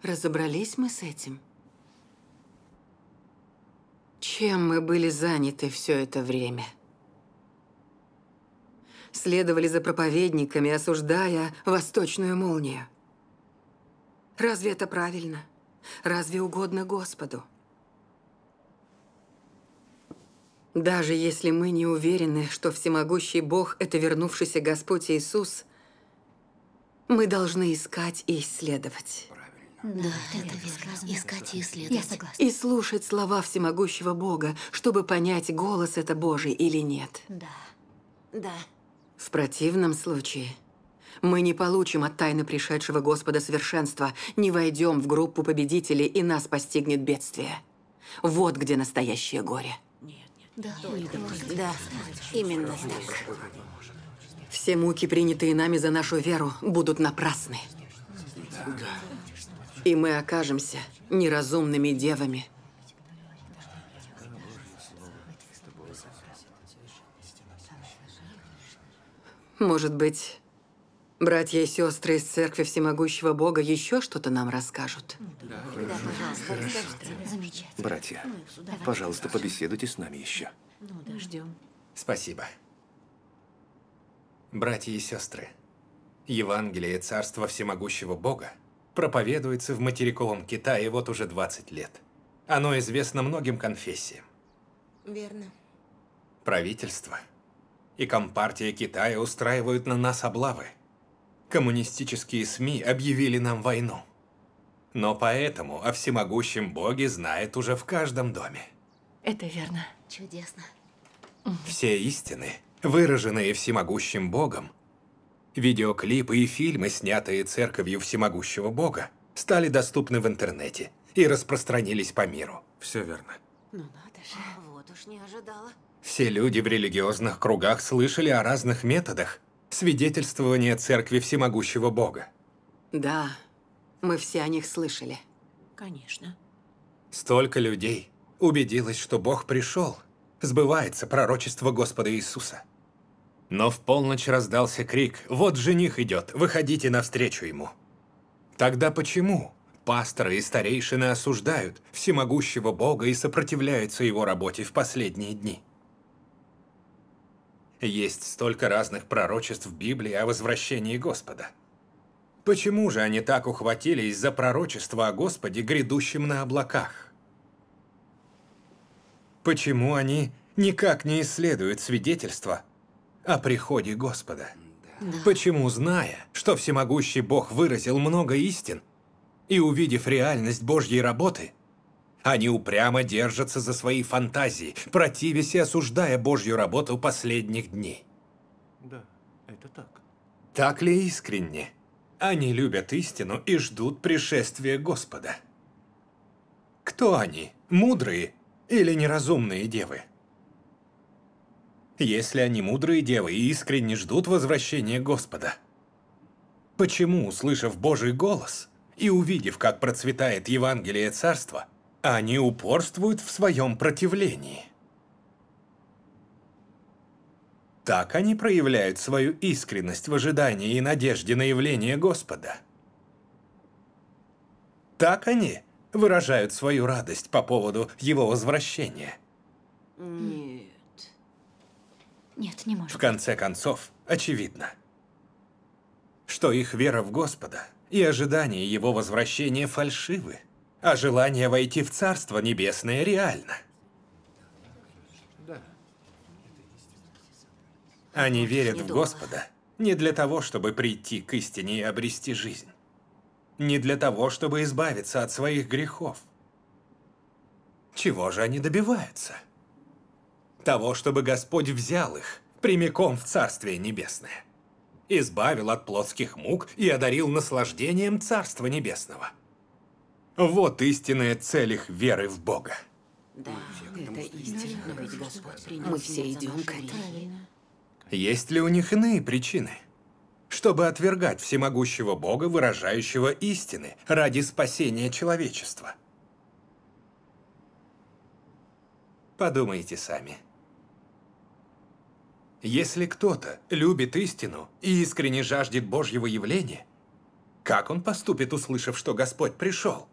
Разобрались мы с этим? Чем мы были заняты все это время? Следовали за проповедниками, осуждая восточную молнию. Разве это правильно? Разве угодно Господу? Даже если мы не уверены, что всемогущий Бог – это вернувшийся Господь Иисус – мы должны искать и исследовать. Правильно. Да, да это, верно. Искать и исследовать. Я согласна. И слушать слова всемогущего Бога, чтобы понять, голос это Божий или нет. Да. Да. В противном случае мы не получим от тайны пришедшего Господа совершенства, не войдем в группу победителей, и нас постигнет бедствие. Вот где настоящее горе. Нет, нет. Да, да, да. да. именно так. Все муки, принятые нами за нашу веру, будут напрасны. Да. И мы окажемся неразумными девами. Может быть, братья и сестры из Церкви Всемогущего Бога еще что-то нам расскажут? Да, хорошо. Да, хорошо. Братья, пожалуйста, побеседуйте с нами еще. Ну, да, ждем. Спасибо. Братья и сестры, Евангелие Царства Всемогущего Бога проповедуется в материковом Китае вот уже 20 лет. Оно известно многим конфессиям. Верно. Правительство и Компартия Китая устраивают на нас облавы. Коммунистические СМИ объявили нам войну. Но поэтому о всемогущем Боге знает уже в каждом доме. Это верно. Чудесно. Все истины выраженные всемогущим Богом. Видеоклипы и фильмы, снятые Церковью Всемогущего Бога, стали доступны в интернете и распространились по миру. Все верно. Ну надо же, а, вот уж не ожидала. Все люди в религиозных кругах слышали о разных методах свидетельствования Церкви Всемогущего Бога. Да, мы все о них слышали. Конечно. Столько людей убедилось, что Бог пришел. Сбывается пророчество Господа Иисуса. Но в полночь раздался крик «Вот жених идет, выходите навстречу ему». Тогда почему пасторы и старейшины осуждают всемогущего Бога и сопротивляются его работе в последние дни? Есть столько разных пророчеств в Библии о возвращении Господа. Почему же они так ухватились за пророчество о Господе, грядущем на облаках? Почему они никак не исследуют свидетельства о приходе Господа. Да. Почему, зная, что всемогущий Бог выразил много истин, и увидев реальность Божьей работы, они упрямо держатся за свои фантазии, противясь и осуждая Божью работу последних дней. Да, это так. Так ли искренне? Они любят истину и ждут пришествия Господа. Кто они, мудрые или неразумные девы? если они мудрые девы и искренне ждут возвращения Господа? Почему, услышав Божий голос и увидев, как процветает Евангелие Царства, они упорствуют в своем противлении? Так они проявляют свою искренность в ожидании и надежде на явление Господа. Так они выражают свою радость по поводу его возвращения. Нет. Нет, не может. В конце концов, очевидно, что их вера в Господа и ожидание его возвращения фальшивы, а желание войти в Царство Небесное реально. Они верят в Господа не для того, чтобы прийти к истине и обрести жизнь. Не для того, чтобы избавиться от своих грехов. Чего же они добиваются? того, чтобы Господь взял их прямиком в Царствие Небесное, избавил от плотских мук и одарил наслаждением Царства Небесного. Вот истинная цель их веры в Бога. Да, это истина. Но ведь Господь принял Мы все идем к ней. Есть ли у них иные причины, чтобы отвергать всемогущего Бога, выражающего истины, ради спасения человечества? Подумайте сами. Если кто-то любит истину и искренне жаждет Божьего явления, как он поступит, услышав, что Господь пришел?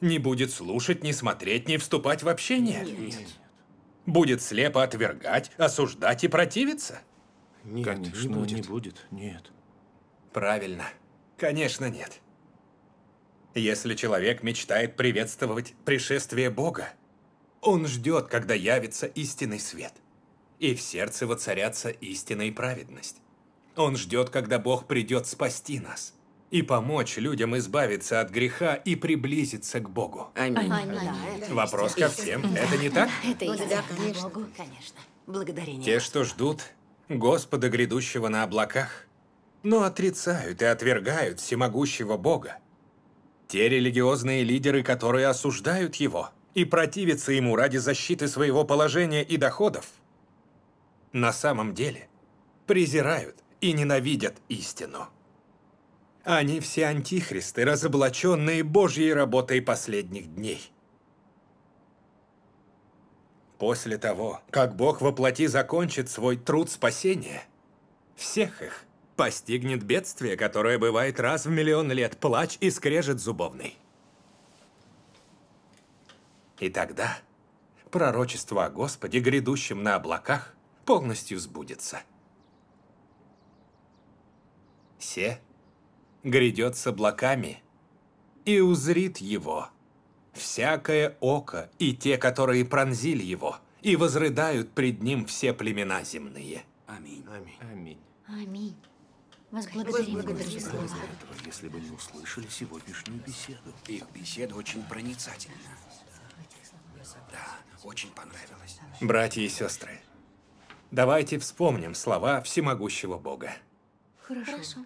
Не будет слушать, не смотреть, не вступать в общение? Нет. Будет слепо отвергать, осуждать и противиться? Нет, Конечно, не будет. не будет. Нет. Правильно. Конечно, нет. Если человек мечтает приветствовать пришествие Бога, он ждет, когда явится истинный свет, и в сердце воцарятся истина и праведность. Он ждет, когда Бог придет спасти нас и помочь людям избавиться от греха и приблизиться к Богу. Аминь. Аминь. Аминь. Вопрос ко всем. Да. Это не так? Это и да, конечно. Богу. конечно. Благодарение. Те, что ждут Господа, грядущего на облаках, но отрицают и отвергают всемогущего Бога. Те религиозные лидеры, которые осуждают его – и противиться ему ради защиты своего положения и доходов, на самом деле презирают и ненавидят истину. Они все антихристы, разоблаченные Божьей работой последних дней. После того, как Бог воплоти закончит свой труд спасения, всех их постигнет бедствие, которое бывает раз в миллион лет, плач и скрежет зубовный. И тогда пророчество о Господе, грядущем на облаках, полностью сбудется. Се грядет с облаками и узрит его. Всякое око и те, которые пронзили его, и возрыдают пред ним все племена земные. Аминь. Аминь. Аминь. Аминь. Вас благодарим, благодарим Господь. Если бы не услышали сегодняшнюю беседу. Их беседа очень проницательна очень понравилось. Братья и сестры, давайте вспомним слова всемогущего Бога. Хорошо. Хорошо.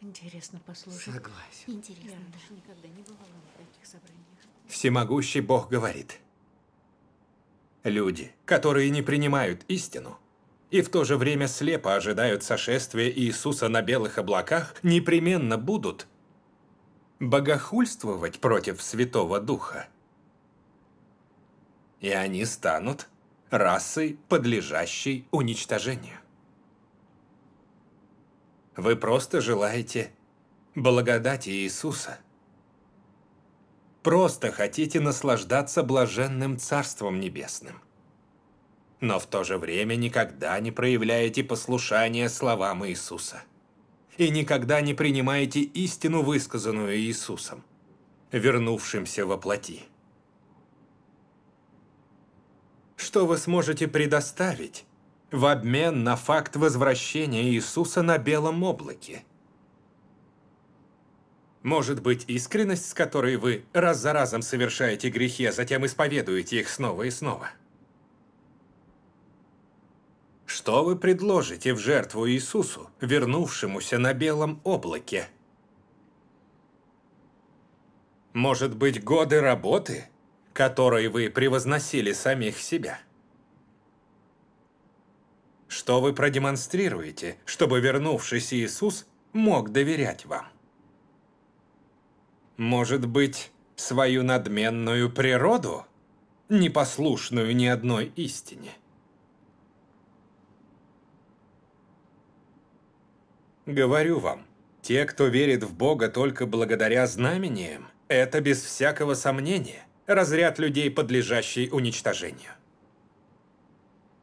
Интересно послушать. Согласен. Интересно, Я да. никогда не бывала на таких собраниях. Всемогущий Бог говорит. Люди, которые не принимают истину, и в то же время слепо ожидают сошествия Иисуса на белых облаках, непременно будут богохульствовать против Святого Духа и они станут расой, подлежащей уничтожению. Вы просто желаете благодати Иисуса. Просто хотите наслаждаться блаженным Царством Небесным. Но в то же время никогда не проявляете послушание словам Иисуса. И никогда не принимаете истину, высказанную Иисусом, вернувшимся во плоти что вы сможете предоставить в обмен на факт возвращения Иисуса на белом облаке? Может быть, искренность, с которой вы раз за разом совершаете грехи, а затем исповедуете их снова и снова? Что вы предложите в жертву Иисусу, вернувшемуся на белом облаке? Может быть, годы работы – которой вы превозносили самих себя? Что вы продемонстрируете, чтобы вернувшийся Иисус мог доверять вам? Может быть, свою надменную природу, непослушную ни одной истине? Говорю вам, те, кто верит в Бога только благодаря знамениям, это без всякого сомнения разряд людей, подлежащий уничтожению.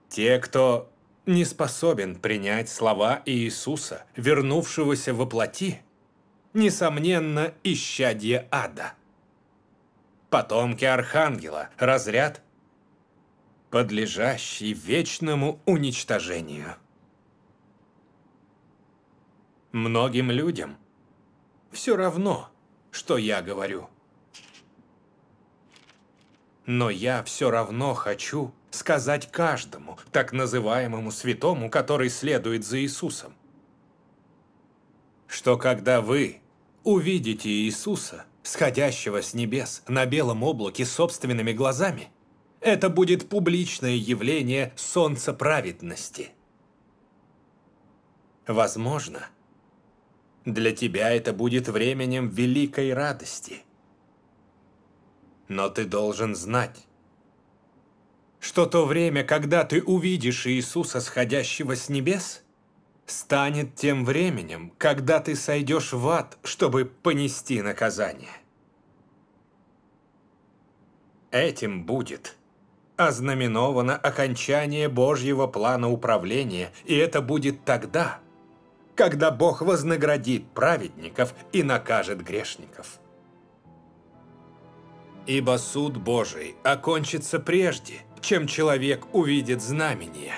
Те, кто не способен принять слова Иисуса, вернувшегося во плоти, несомненно, исчадье ада. Потомки Архангела, разряд, подлежащий вечному уничтожению. Многим людям все равно, что я говорю – но я все равно хочу сказать каждому, так называемому святому, который следует за Иисусом, что когда вы увидите Иисуса, сходящего с небес на белом облаке собственными глазами, это будет публичное явление Солнца праведности. Возможно, для тебя это будет временем великой радости – но ты должен знать, что то время, когда ты увидишь Иисуса, сходящего с небес, станет тем временем, когда ты сойдешь в ад, чтобы понести наказание. Этим будет ознаменовано окончание Божьего плана управления, и это будет тогда, когда Бог вознаградит праведников и накажет грешников. Ибо суд Божий окончится прежде, чем человек увидит знамение,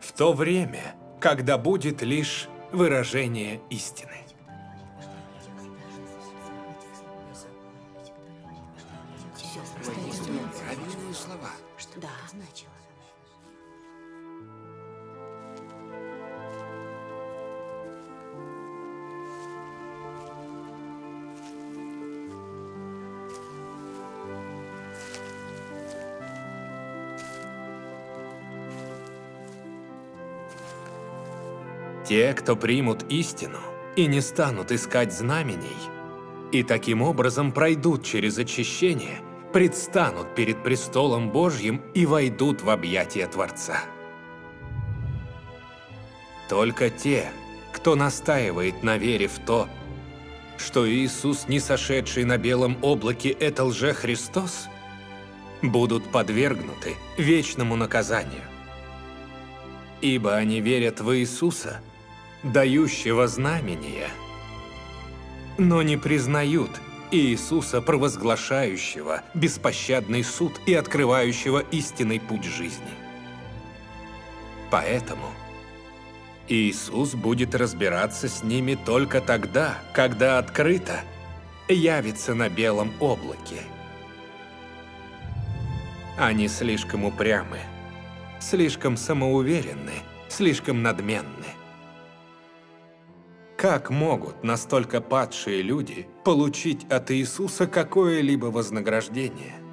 в то время, когда будет лишь выражение истины. Те, кто примут истину и не станут искать знамений, и таким образом пройдут через очищение, предстанут перед престолом Божьим и войдут в объятия Творца. Только те, кто настаивает на вере в то, что Иисус, не сошедший на белом облаке, это лже-Христос, будут подвергнуты вечному наказанию. Ибо они верят в Иисуса, дающего знамения, но не признают Иисуса, провозглашающего беспощадный суд и открывающего истинный путь жизни. Поэтому Иисус будет разбираться с ними только тогда, когда открыто явится на белом облаке. Они слишком упрямы, слишком самоуверенны, слишком надменны. Как могут настолько падшие люди получить от Иисуса какое-либо вознаграждение –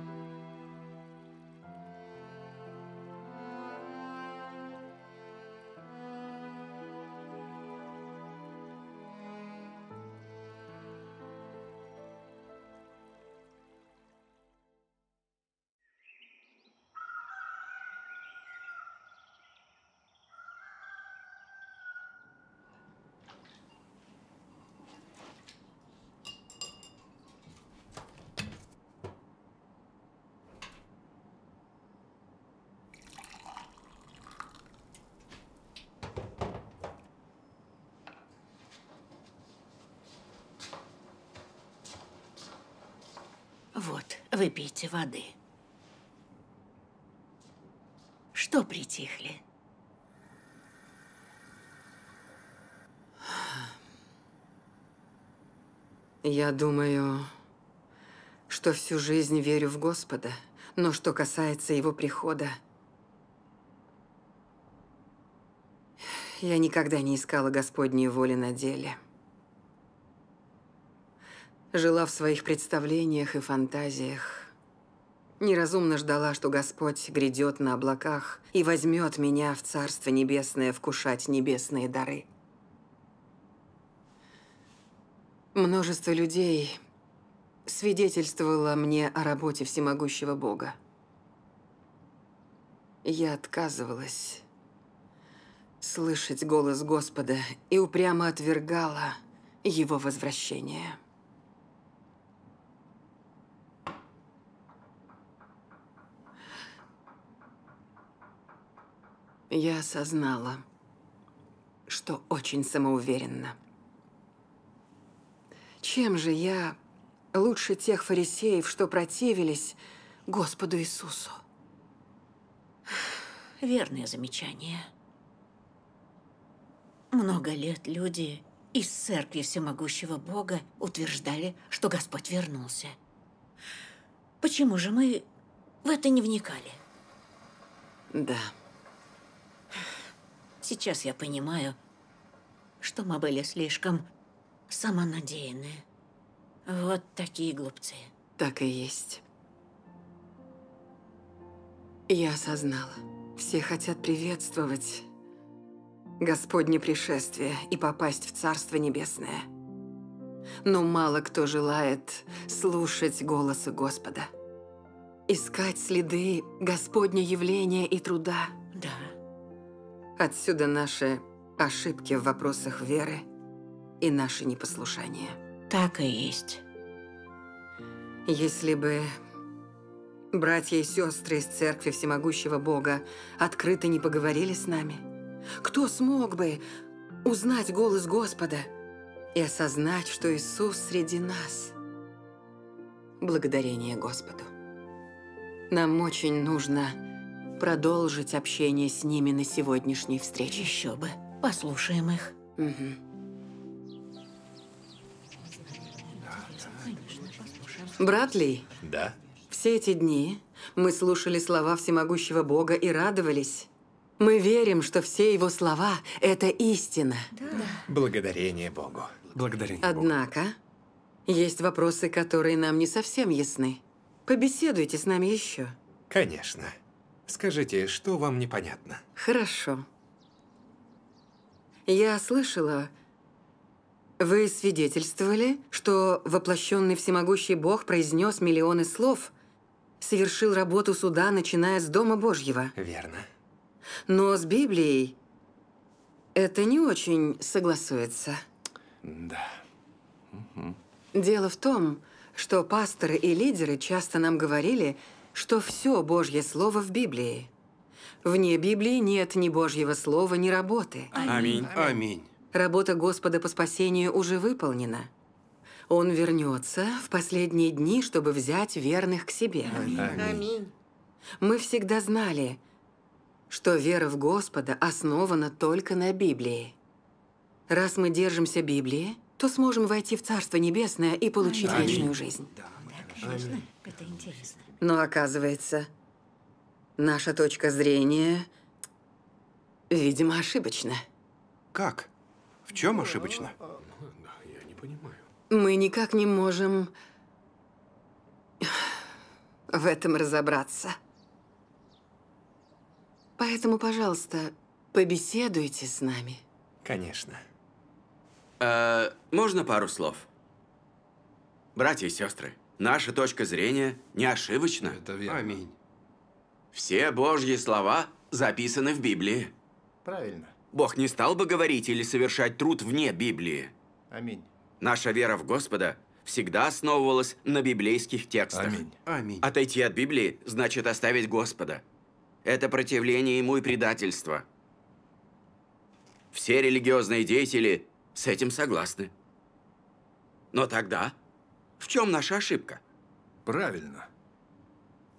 Я думаю, что всю жизнь верю в Господа, но что касается Его прихода, я никогда не искала Господней воли на деле. Жила в своих представлениях и фантазиях. Неразумно ждала, что Господь грядет на облаках и возьмет меня в Царство Небесное вкушать небесные дары. Множество людей свидетельствовало мне о работе всемогущего Бога. Я отказывалась слышать голос Господа и упрямо отвергала его возвращение. Я осознала, что очень самоуверенно. Чем же я лучше тех фарисеев, что противились Господу Иисусу? Верное замечание. Много лет люди из Церкви Всемогущего Бога утверждали, что Господь вернулся. Почему же мы в это не вникали? Да. Сейчас я понимаю, что мы были слишком Самонадеянные. Вот такие глупцы. Так и есть. Я осознала. Все хотят приветствовать Господне пришествие и попасть в Царство Небесное. Но мало кто желает слушать голоса Господа. Искать следы Господня явления и труда. Да. Отсюда наши ошибки в вопросах веры – и наше непослушание. Так и есть. Если бы братья и сестры из Церкви Всемогущего Бога открыто не поговорили с нами, кто смог бы узнать голос Господа и осознать, что Иисус среди нас? Благодарение Господу. Нам очень нужно продолжить общение с ними на сегодняшней встрече. Еще бы. Послушаем их. Угу. Братли, Да. Все эти дни мы слушали слова всемогущего Бога и радовались. Мы верим, что все его слова – это истина. Да. Благодарение Богу. Благодарение Богу. Однако, есть вопросы, которые нам не совсем ясны. Побеседуйте с нами еще. Конечно. Скажите, что вам непонятно? Хорошо. Я слышала, вы свидетельствовали, что воплощенный всемогущий Бог произнес миллионы слов, совершил работу суда, начиная с Дома Божьего. Верно. Но с Библией это не очень согласуется. Да. Угу. Дело в том, что пасторы и лидеры часто нам говорили, что все Божье Слово в Библии. Вне Библии нет ни Божьего Слова, ни работы. Аминь. Аминь. Аминь. Работа Господа по спасению уже выполнена. Он вернется в последние дни, чтобы взять верных к себе. Аминь. Аминь. Мы всегда знали, что вера в Господа основана только на Библии. Раз мы держимся Библии, то сможем войти в Царство Небесное и получить Аминь. вечную жизнь. Да, конечно. Это интересно. Но оказывается, наша точка зрения, видимо, ошибочна. Как? чем ошибочно? Я не понимаю. Мы никак не можем в этом разобраться. Поэтому, пожалуйста, побеседуйте с нами. Конечно. А, можно пару слов? Братья и сестры, наша точка зрения не ошибочна. Это верно. Аминь. Все Божьи слова записаны в Библии. Правильно. Бог не стал бы говорить или совершать труд вне Библии. Аминь. Наша вера в Господа всегда основывалась на библейских текстах. Аминь. Аминь. Отойти от Библии значит оставить Господа. Это противление ему и предательство. Все религиозные деятели с этим согласны. Но тогда в чем наша ошибка? Правильно.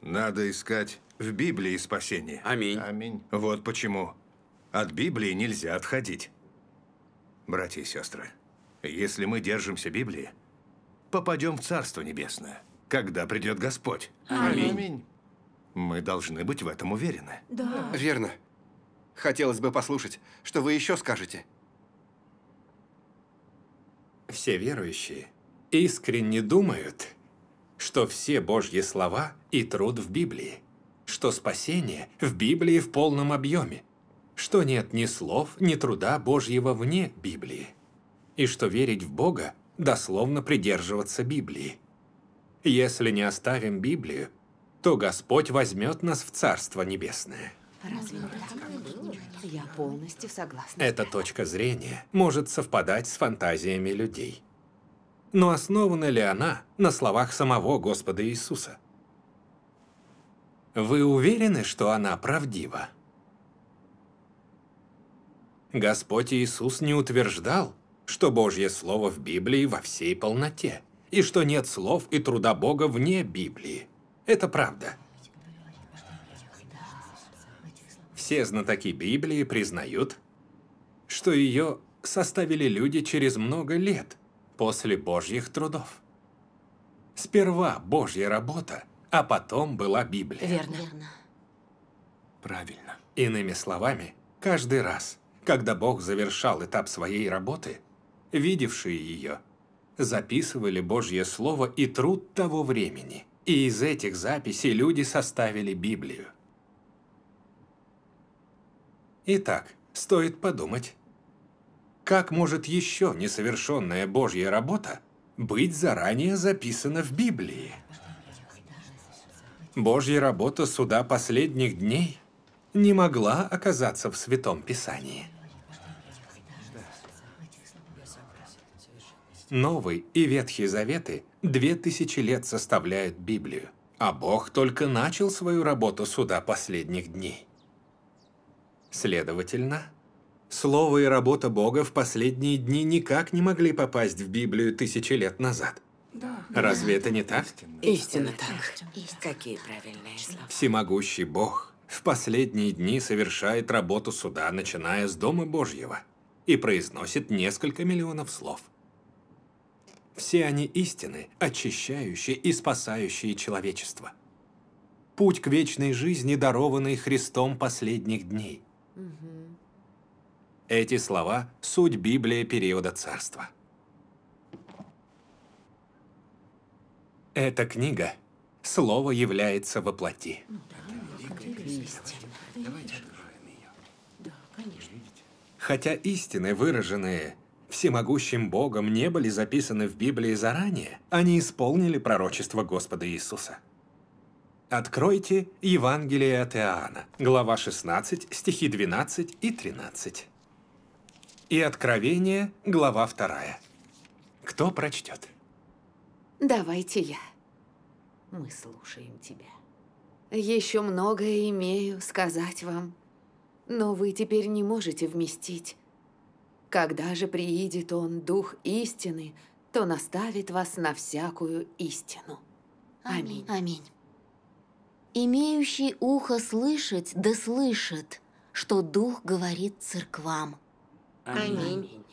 Надо искать в Библии спасение. Аминь. Аминь. Вот почему от Библии нельзя отходить. Братья и сестры, если мы держимся Библии, попадем в Царство Небесное, когда придет Господь. Аминь. Аминь. Мы должны быть в этом уверены. Да. Верно. Хотелось бы послушать, что вы еще скажете. Все верующие искренне думают, что все Божьи слова и труд в Библии, что спасение в Библии в полном объеме, что нет ни слов, ни труда Божьего вне Библии, и что верить в Бога – дословно придерживаться Библии. Если не оставим Библию, то Господь возьмет нас в Царство Небесное. Разве не Я полностью согласна. Эта точка зрения может совпадать с фантазиями людей. Но основана ли она на словах самого Господа Иисуса? Вы уверены, что она правдива? Господь Иисус не утверждал, что Божье Слово в Библии во всей полноте, и что нет слов и труда Бога вне Библии. Это правда. Все знатоки Библии признают, что ее составили люди через много лет после Божьих трудов. Сперва Божья работа, а потом была Библия. Верно. Правильно. Иными словами, каждый раз – когда Бог завершал этап своей работы, видевшие ее, записывали Божье Слово и труд того времени. И из этих записей люди составили Библию. Итак, стоит подумать, как может еще несовершенная Божья работа быть заранее записана в Библии? Божья работа суда последних дней не могла оказаться в Святом Писании. Новый и Ветхий Заветы две тысячи лет составляют Библию, а Бог только начал свою работу суда последних дней. Следовательно, слово и работа Бога в последние дни никак не могли попасть в Библию тысячи лет назад. Да. Разве да. это не так? Истинно так. Истинно. Какие правильные слова. Всемогущий Бог в последние дни совершает работу суда, начиная с Дома Божьего, и произносит несколько миллионов слов – все они истины, очищающие и спасающие человечество. Путь к вечной жизни, дарованный Христом последних дней. Эти слова – суть Библии периода царства. Эта книга – слово является воплоти. Ну Хотя истины, выраженные всемогущим Богом не были записаны в Библии заранее, они исполнили пророчество Господа Иисуса. Откройте Евангелие от Иоанна, глава 16, стихи 12 и 13. И Откровение, глава 2. Кто прочтет? Давайте я. Мы слушаем тебя. Еще многое имею сказать вам, но вы теперь не можете вместить когда же приидет Он, Дух истины, то наставит вас на всякую истину. Аминь. Аминь. Имеющий ухо слышать, да слышит, что Дух говорит церквам. Аминь. Аминь.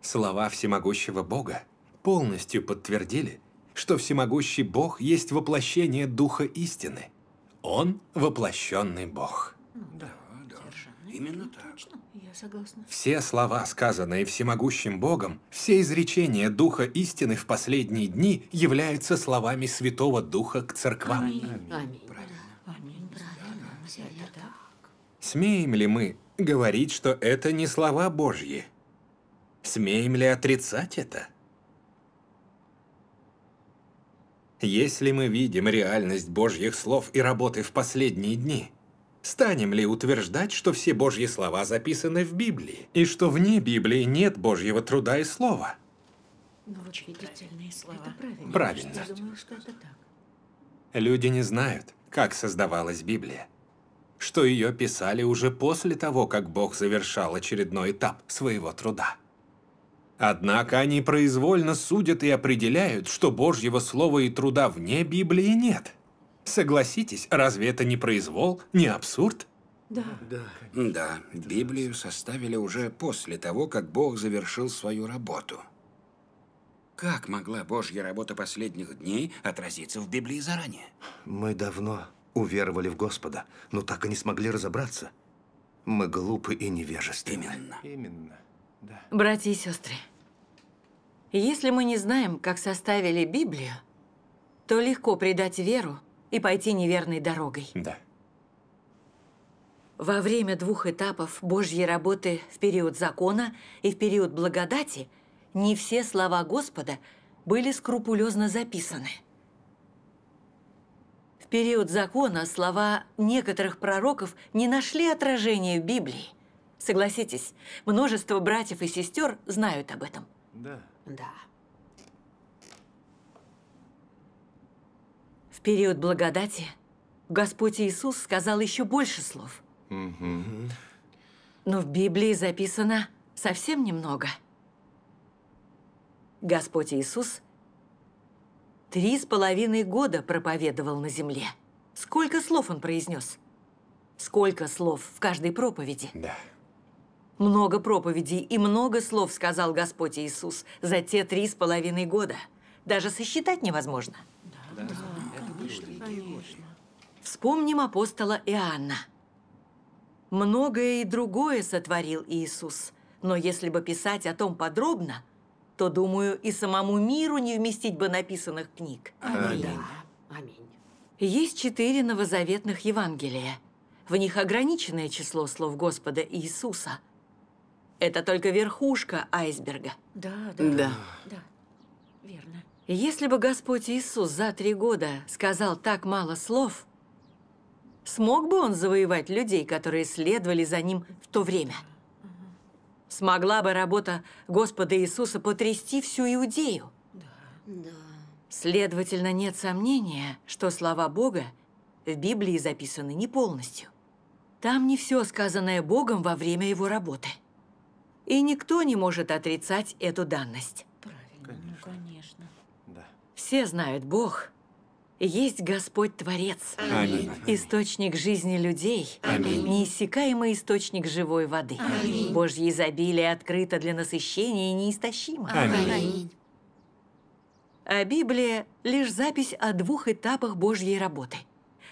Слова всемогущего Бога полностью подтвердили, что всемогущий Бог есть воплощение Духа истины. Он – воплощенный Бог. Да, да, Совершенно ну именно так. Точно согласна. Все слова, сказанные всемогущим Богом, все изречения Духа истины в последние дни являются словами Святого Духа к церквам. Аминь. Аминь. Аминь. Правильно. Аминь. Правильно. Да, да, да. Смеем ли мы говорить, что это не слова Божьи? Смеем ли отрицать это? Если мы видим реальность Божьих слов и работы в последние дни – Станем ли утверждать, что все Божьи слова записаны в Библии, и что вне Библии нет Божьего труда и слова? Ну, учредительные слова. Это правильно. Правильно. думаю, что это так. Люди не знают, как создавалась Библия. Что ее писали уже после того, как Бог завершал очередной этап своего труда. Однако они произвольно судят и определяют, что Божьего слова и труда вне Библии нет – Согласитесь, разве это не произвол, не абсурд? Да. да. Да, Библию составили уже после того, как Бог завершил свою работу. Как могла Божья работа последних дней отразиться в Библии заранее? Мы давно уверовали в Господа, но так и не смогли разобраться. Мы глупы и невежественны. Именно. Именно. Да. Братья и сестры, если мы не знаем, как составили Библию, то легко предать веру и пойти неверной дорогой. Да. Во время двух этапов Божьей работы в период закона и в период благодати не все слова Господа были скрупулезно записаны. В период закона слова некоторых пророков не нашли отражения в Библии. Согласитесь, множество братьев и сестер знают об этом. Да. Да. В период благодати Господь Иисус сказал еще больше слов. Но в Библии записано совсем немного. Господь Иисус три с половиной года проповедовал на земле. Сколько слов он произнес? Сколько слов в каждой проповеди? Да. Много проповедей и много слов сказал Господь Иисус за те три с половиной года. Даже сосчитать невозможно. Да. да. Вспомним апостола Иоанна. Многое и другое сотворил Иисус, но если бы писать о том подробно, то, думаю, и самому миру не вместить бы написанных книг. Аминь. Аминь. Есть четыре новозаветных Евангелия. В них ограниченное число слов Господа Иисуса. Это только верхушка айсберга. Да, да. да. да. Если бы Господь Иисус за три года сказал так мало слов, смог бы он завоевать людей, которые следовали за ним в то время? Смогла бы работа Господа Иисуса потрясти всю Иудею? Да. Следовательно, нет сомнения, что слова Бога в Библии записаны не полностью. Там не все сказанное Богом во время его работы. И никто не может отрицать эту данность. Правильно, конечно. ну конечно. Да. Все знают, Бог есть Господь Творец, Аминь. источник жизни людей, Аминь. неиссякаемый источник живой воды. Аминь. Божье изобилие открыто для насыщения и неистощимо. Аминь. А Библия – лишь запись о двух этапах Божьей работы.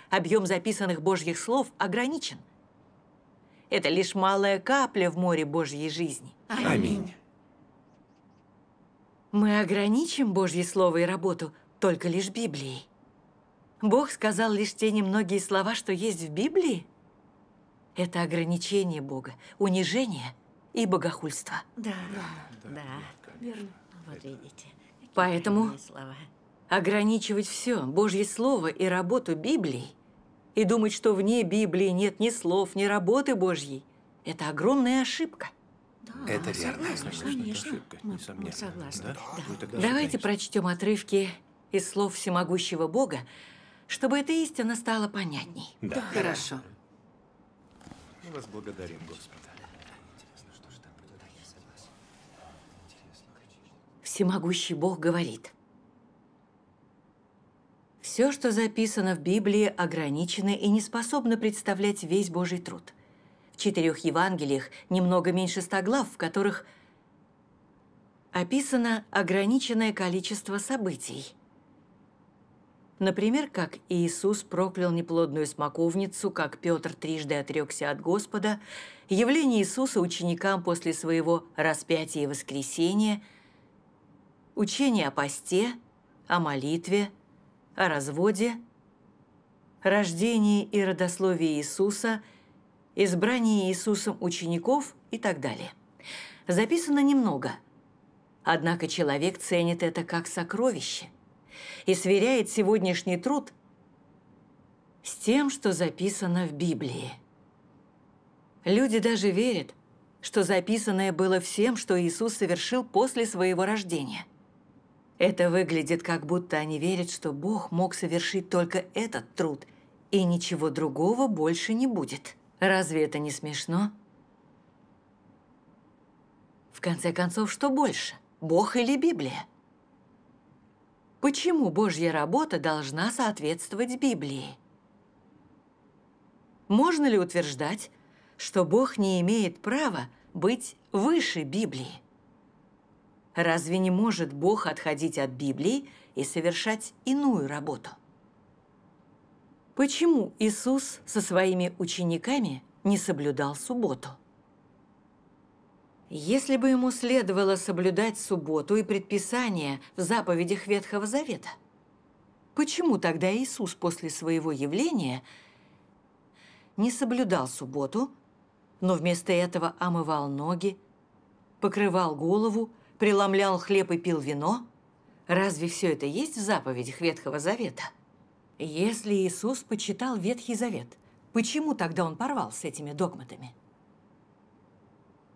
Объем записанных Божьих слов ограничен. Это лишь малая капля в море Божьей жизни. Аминь. Мы ограничим Божье Слово и работу только лишь Библией. Бог сказал лишь те немногие слова, что есть в Библии? Это ограничение Бога, унижение и богохульство. Да, да, да. Верно. Вот видите. Поэтому ограничивать все, Божье Слово и работу Библии, и думать, что вне Библии нет ни слов, ни работы Божьей, это огромная ошибка. Да, это верно. Согласна, конечно. Ошибка, мы, мы согласны. Да? Да. Вы ну, тогда Давайте прочтем отрывки из слов всемогущего Бога, чтобы эта истина стала понятней. Да. Хорошо. Мы вас благодарим, Господа. Всемогущий Бог говорит. Все, что записано в Библии, ограничено и не способно представлять весь Божий труд – четырех Евангелиях немного меньше ста глав, в которых описано ограниченное количество событий. Например, как Иисус проклял неплодную смоковницу, как Петр трижды отрекся от Господа, явление Иисуса ученикам после своего распятия и воскресения, учение о посте, о молитве, о разводе, рождении и родословии Иисуса – избрание Иисусом учеников и так далее. Записано немного, однако человек ценит это как сокровище и сверяет сегодняшний труд с тем, что записано в Библии. Люди даже верят, что записанное было всем, что Иисус совершил после своего рождения. Это выглядит, как будто они верят, что Бог мог совершить только этот труд, и ничего другого больше не будет. Разве это не смешно? В конце концов, что больше, Бог или Библия? Почему Божья работа должна соответствовать Библии? Можно ли утверждать, что Бог не имеет права быть выше Библии? Разве не может Бог отходить от Библии и совершать иную работу? Почему Иисус со своими учениками не соблюдал субботу? Если бы ему следовало соблюдать субботу и предписания в заповедях Ветхого Завета, почему тогда Иисус после своего явления не соблюдал субботу, но вместо этого омывал ноги, покрывал голову, преломлял хлеб и пил вино? Разве все это есть в заповедях Ветхого Завета? Если Иисус почитал Ветхий Завет, почему тогда он порвал с этими догматами?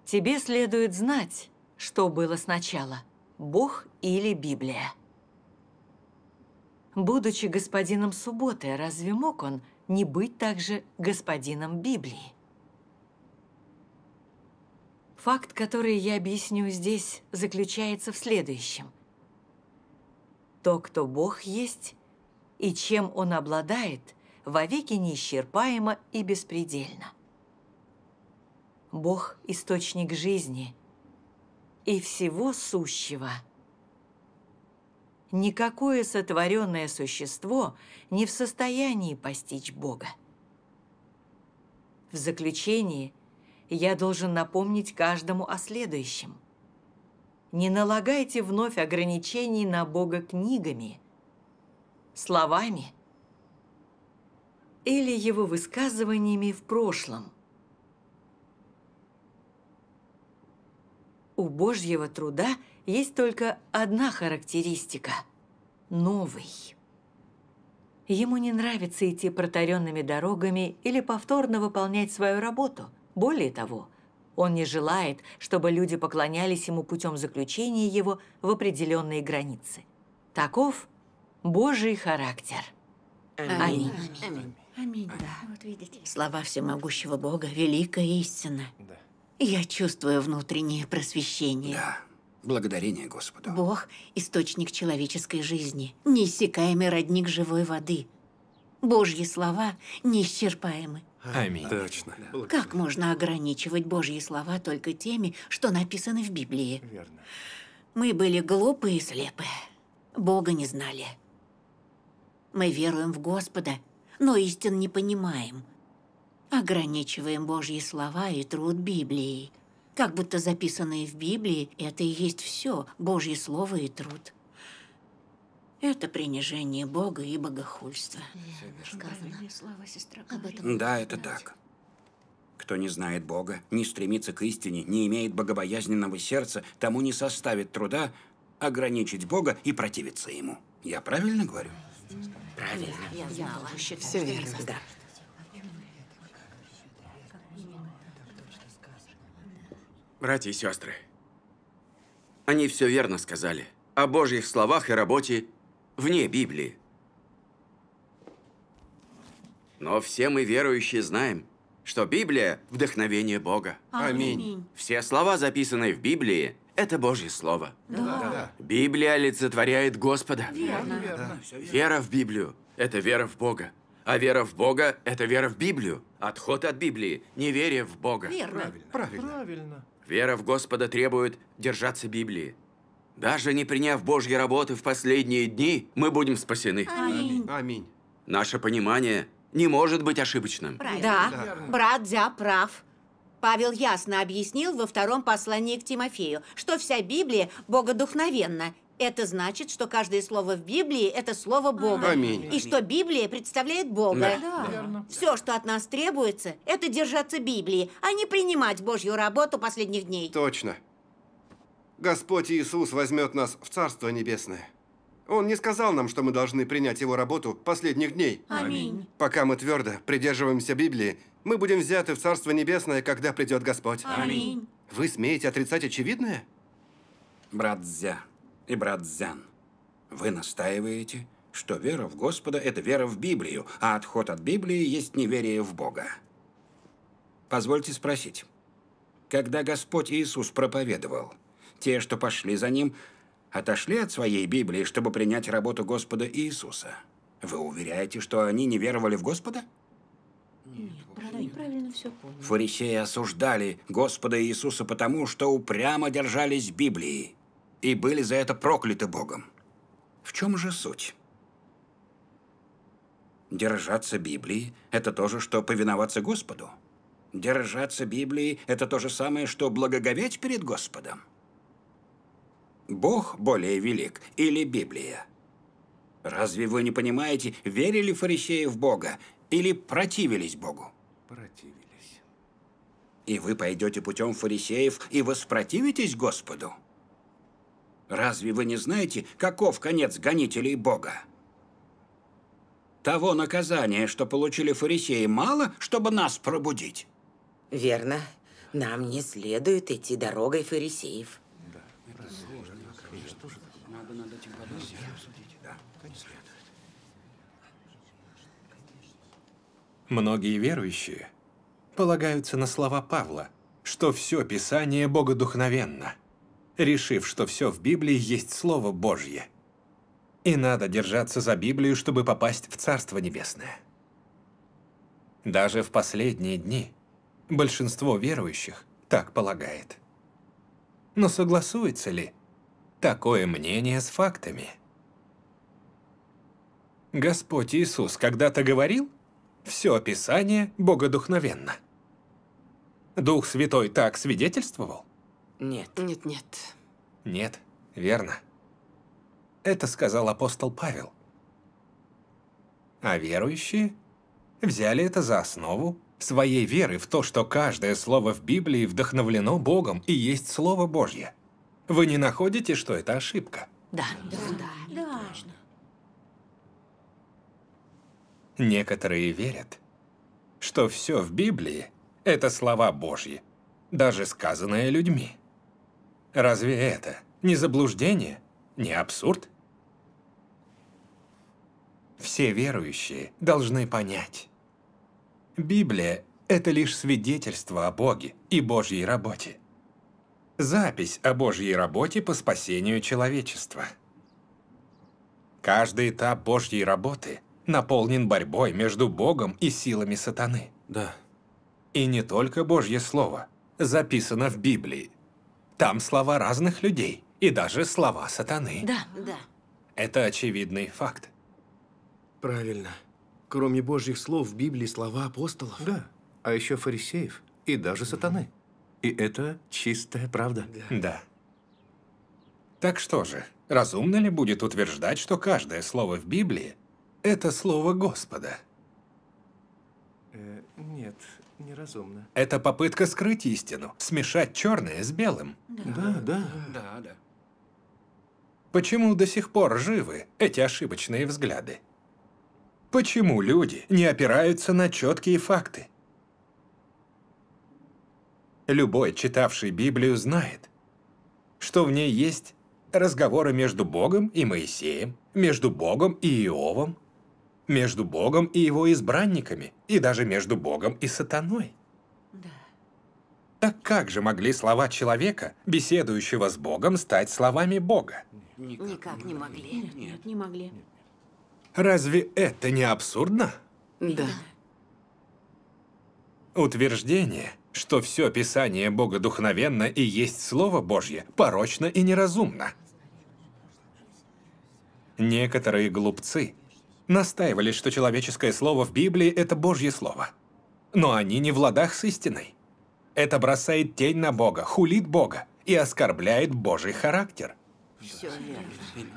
Тебе следует знать, что было сначала – Бог или Библия. Будучи господином субботы, разве мог он не быть также господином Библии? Факт, который я объясню здесь, заключается в следующем. То, кто Бог есть, и чем он обладает, вовеки неисчерпаемо и беспредельно. Бог – источник жизни и всего сущего. Никакое сотворенное существо не в состоянии постичь Бога. В заключении я должен напомнить каждому о следующем. Не налагайте вновь ограничений на Бога книгами – словами или его высказываниями в прошлом. У Божьего труда есть только одна характеристика – новый. Ему не нравится идти протаренными дорогами или повторно выполнять свою работу. Более того, он не желает, чтобы люди поклонялись ему путем заключения его в определенные границы. Таков Божий характер. Аминь. Аминь. Аминь. Да. Вот видите. Слова всемогущего Бога – великая истина. Да. Я чувствую внутреннее просвещение. Да. Благодарение Господу. Бог – источник человеческой жизни, неиссякаемый родник живой воды. Божьи слова неисчерпаемы. Аминь. Точно. Как можно ограничивать Божьи слова только теми, что написаны в Библии? Верно. Мы были глупы и слепы. Бога не знали. Мы веруем в Господа, но истин не понимаем. Ограничиваем Божьи слова и труд Библии. Как будто записанные в Библии – это и есть все, Божье слово и труд. Это принижение Бога и богохульство. Сказано. Да, это так. Кто не знает Бога, не стремится к истине, не имеет богобоязненного сердца, тому не составит труда ограничить Бога и противиться Ему. Я правильно говорю? Правильно. Я знала. Все верно, да. Братья и сестры, они все верно сказали о Божьих словах и работе вне Библии. Но все мы, верующие, знаем, что Библия – вдохновение Бога. Аминь. Все слова, записанные в Библии, это Божье Слово. Да. Библия олицетворяет Господа. Верно. Верно. Вера в Библию – это вера в Бога. А вера в Бога – это вера в Библию. Отход от Библии – неверие в Бога. Верно. Правильно. Правильно. Правильно. Вера в Господа требует держаться Библии. Даже не приняв Божьи работы в последние дни, мы будем спасены. Аминь. Аминь. Наше понимание не может быть ошибочным. Правильно. Да, Верно. брат Дзя прав. Павел ясно объяснил во втором послании к Тимофею, что вся Библия богодухновенна. Это значит, что каждое слово в Библии – это слово Бога. Аминь. И что Библия представляет Бога. Да. Да. Все, что от нас требуется, это держаться Библии, а не принимать Божью работу последних дней. Точно. Господь Иисус возьмет нас в Царство Небесное. Он не сказал нам, что мы должны принять Его работу последних дней. Аминь. Пока мы твердо придерживаемся Библии, мы будем взяты в Царство Небесное, когда придет Господь. Аминь. Вы смеете отрицать очевидное? Брат Зя и брат Зян, вы настаиваете, что вера в Господа – это вера в Библию, а отход от Библии есть неверие в Бога. Позвольте спросить. Когда Господь Иисус проповедовал, те, что пошли за Ним, отошли от своей Библии, чтобы принять работу Господа Иисуса. Вы уверяете, что они не веровали в Господа? Нет, Продай правильно все понял. Фарисеи осуждали Господа Иисуса потому, что упрямо держались Библии и были за это прокляты Богом. В чем же суть? Держаться Библии – это то же, что повиноваться Господу. Держаться Библии – это то же самое, что благоговеть перед Господом. Бог более велик или Библия? Разве вы не понимаете, верили фарисеи в Бога или противились Богу? Противились. И вы пойдете путем фарисеев и воспротивитесь Господу? Разве вы не знаете, каков конец гонителей Бога? Того наказания, что получили фарисеи, мало, чтобы нас пробудить? Верно. Нам не следует идти дорогой фарисеев. Многие верующие полагаются на слова Павла, что все Писание богодухновенно, решив, что все в Библии есть Слово Божье. И надо держаться за Библию, чтобы попасть в Царство Небесное. Даже в последние дни большинство верующих так полагает. Но согласуется ли такое мнение с фактами? Господь Иисус когда-то говорил – все Писание богодухновенно. Дух Святой так свидетельствовал? Нет. Нет, нет. Нет, верно. Это сказал апостол Павел. А верующие взяли это за основу своей веры в то, что каждое слово в Библии вдохновлено Богом и есть Слово Божье. Вы не находите, что это ошибка? Да, да, да. да. Некоторые верят, что все в Библии – это слова Божьи, даже сказанные людьми. Разве это не заблуждение, не абсурд? Все верующие должны понять. Библия – это лишь свидетельство о Боге и Божьей работе. Запись о Божьей работе по спасению человечества. Каждый этап Божьей работы наполнен борьбой между Богом и силами сатаны. Да. И не только Божье Слово записано в Библии. Там слова разных людей и даже слова сатаны. Да, да. Это очевидный факт. Правильно. Кроме Божьих слов в Библии слова апостолов. Да, а еще фарисеев и даже сатаны. И это чистая правда. Да. да. Так что же, разумно ли будет утверждать, что каждое слово в Библии это слово Господа. Э, нет, неразумно. Это попытка скрыть истину, смешать черное с белым. Да, да. Да, да. да. Почему до сих пор живы эти ошибочные взгляды? Почему люди не опираются на четкие факты? Любой, читавший Библию, знает, что в ней есть разговоры между Богом и Моисеем, между Богом и Иовом, между Богом и его избранниками, и даже между Богом и сатаной. Да. Так как же могли слова человека, беседующего с Богом, стать словами Бога? Никак, Никак не могли. Нет, нет, не могли. Разве это не абсурдно? Да. Утверждение, что все Писание Богодухновенно и есть Слово Божье, порочно и неразумно. Некоторые глупцы настаивали, что человеческое слово в Библии – это Божье слово. Но они не в ладах с истиной. Это бросает тень на Бога, хулит Бога и оскорбляет Божий характер. Все верно.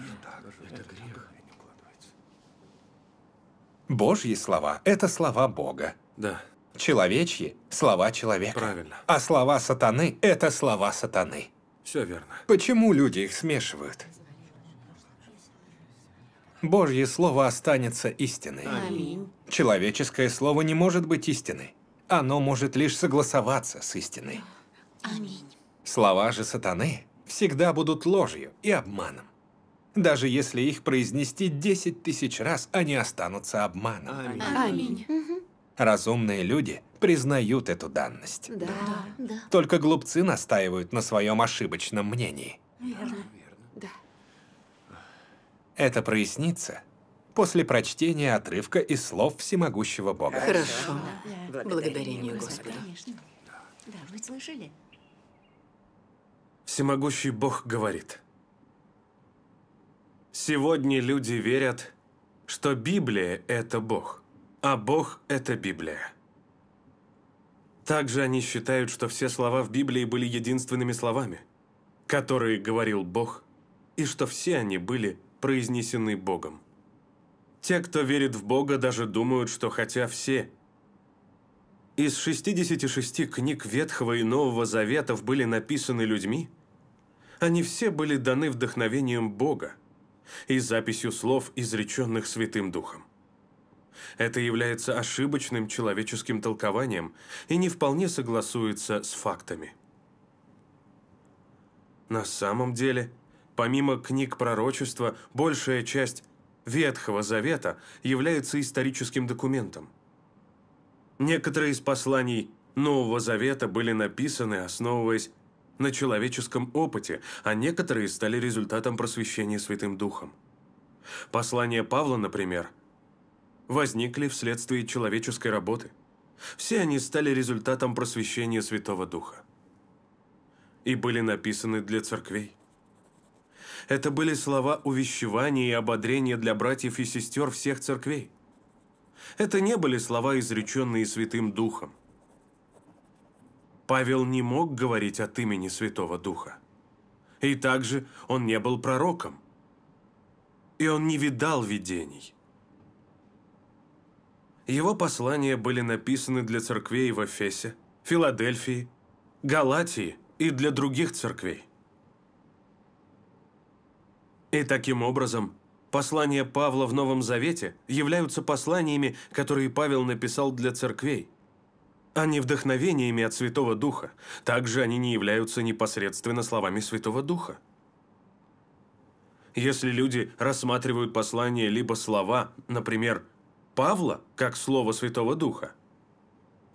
Это грех. А Божьи слова – это слова Бога. Да. Человечьи – слова человека. Правильно. А слова сатаны – это слова сатаны. Все верно. Почему люди их смешивают? Божье Слово останется истиной. Аминь. Человеческое Слово не может быть истиной. Оно может лишь согласоваться с истиной. Аминь. Слова же сатаны всегда будут ложью и обманом. Даже если их произнести 10 тысяч раз, они останутся обманом. Аминь. Аминь. Разумные люди признают эту данность. Да. да. Только глупцы настаивают на своем ошибочном мнении. Верно. Это прояснится после прочтения отрывка из слов всемогущего Бога. Хорошо. Да. Благодарение Господу. Да, вы слышали? Всемогущий Бог говорит. Сегодня люди верят, что Библия – это Бог, а Бог – это Библия. Также они считают, что все слова в Библии были единственными словами, которые говорил Бог, и что все они были произнесены Богом. Те, кто верит в Бога, даже думают, что хотя все. Из 66 книг Ветхого и Нового Заветов были написаны людьми, они все были даны вдохновением Бога и записью слов, изреченных Святым Духом. Это является ошибочным человеческим толкованием и не вполне согласуется с фактами. На самом деле – Помимо книг пророчества, большая часть Ветхого Завета является историческим документом. Некоторые из посланий Нового Завета были написаны, основываясь на человеческом опыте, а некоторые стали результатом просвещения Святым Духом. Послания Павла, например, возникли вследствие человеческой работы. Все они стали результатом просвещения Святого Духа и были написаны для церквей. Это были слова увещевания и ободрения для братьев и сестер всех церквей. Это не были слова, изреченные Святым Духом. Павел не мог говорить от имени Святого Духа. И также он не был пророком. И он не видал видений. Его послания были написаны для церквей в Эфесе, Филадельфии, Галатии и для других церквей – и таким образом, послания Павла в Новом Завете являются посланиями, которые Павел написал для церквей, а не вдохновениями от Святого Духа. Также они не являются непосредственно словами Святого Духа. Если люди рассматривают послание либо слова, например, Павла, как слово Святого Духа,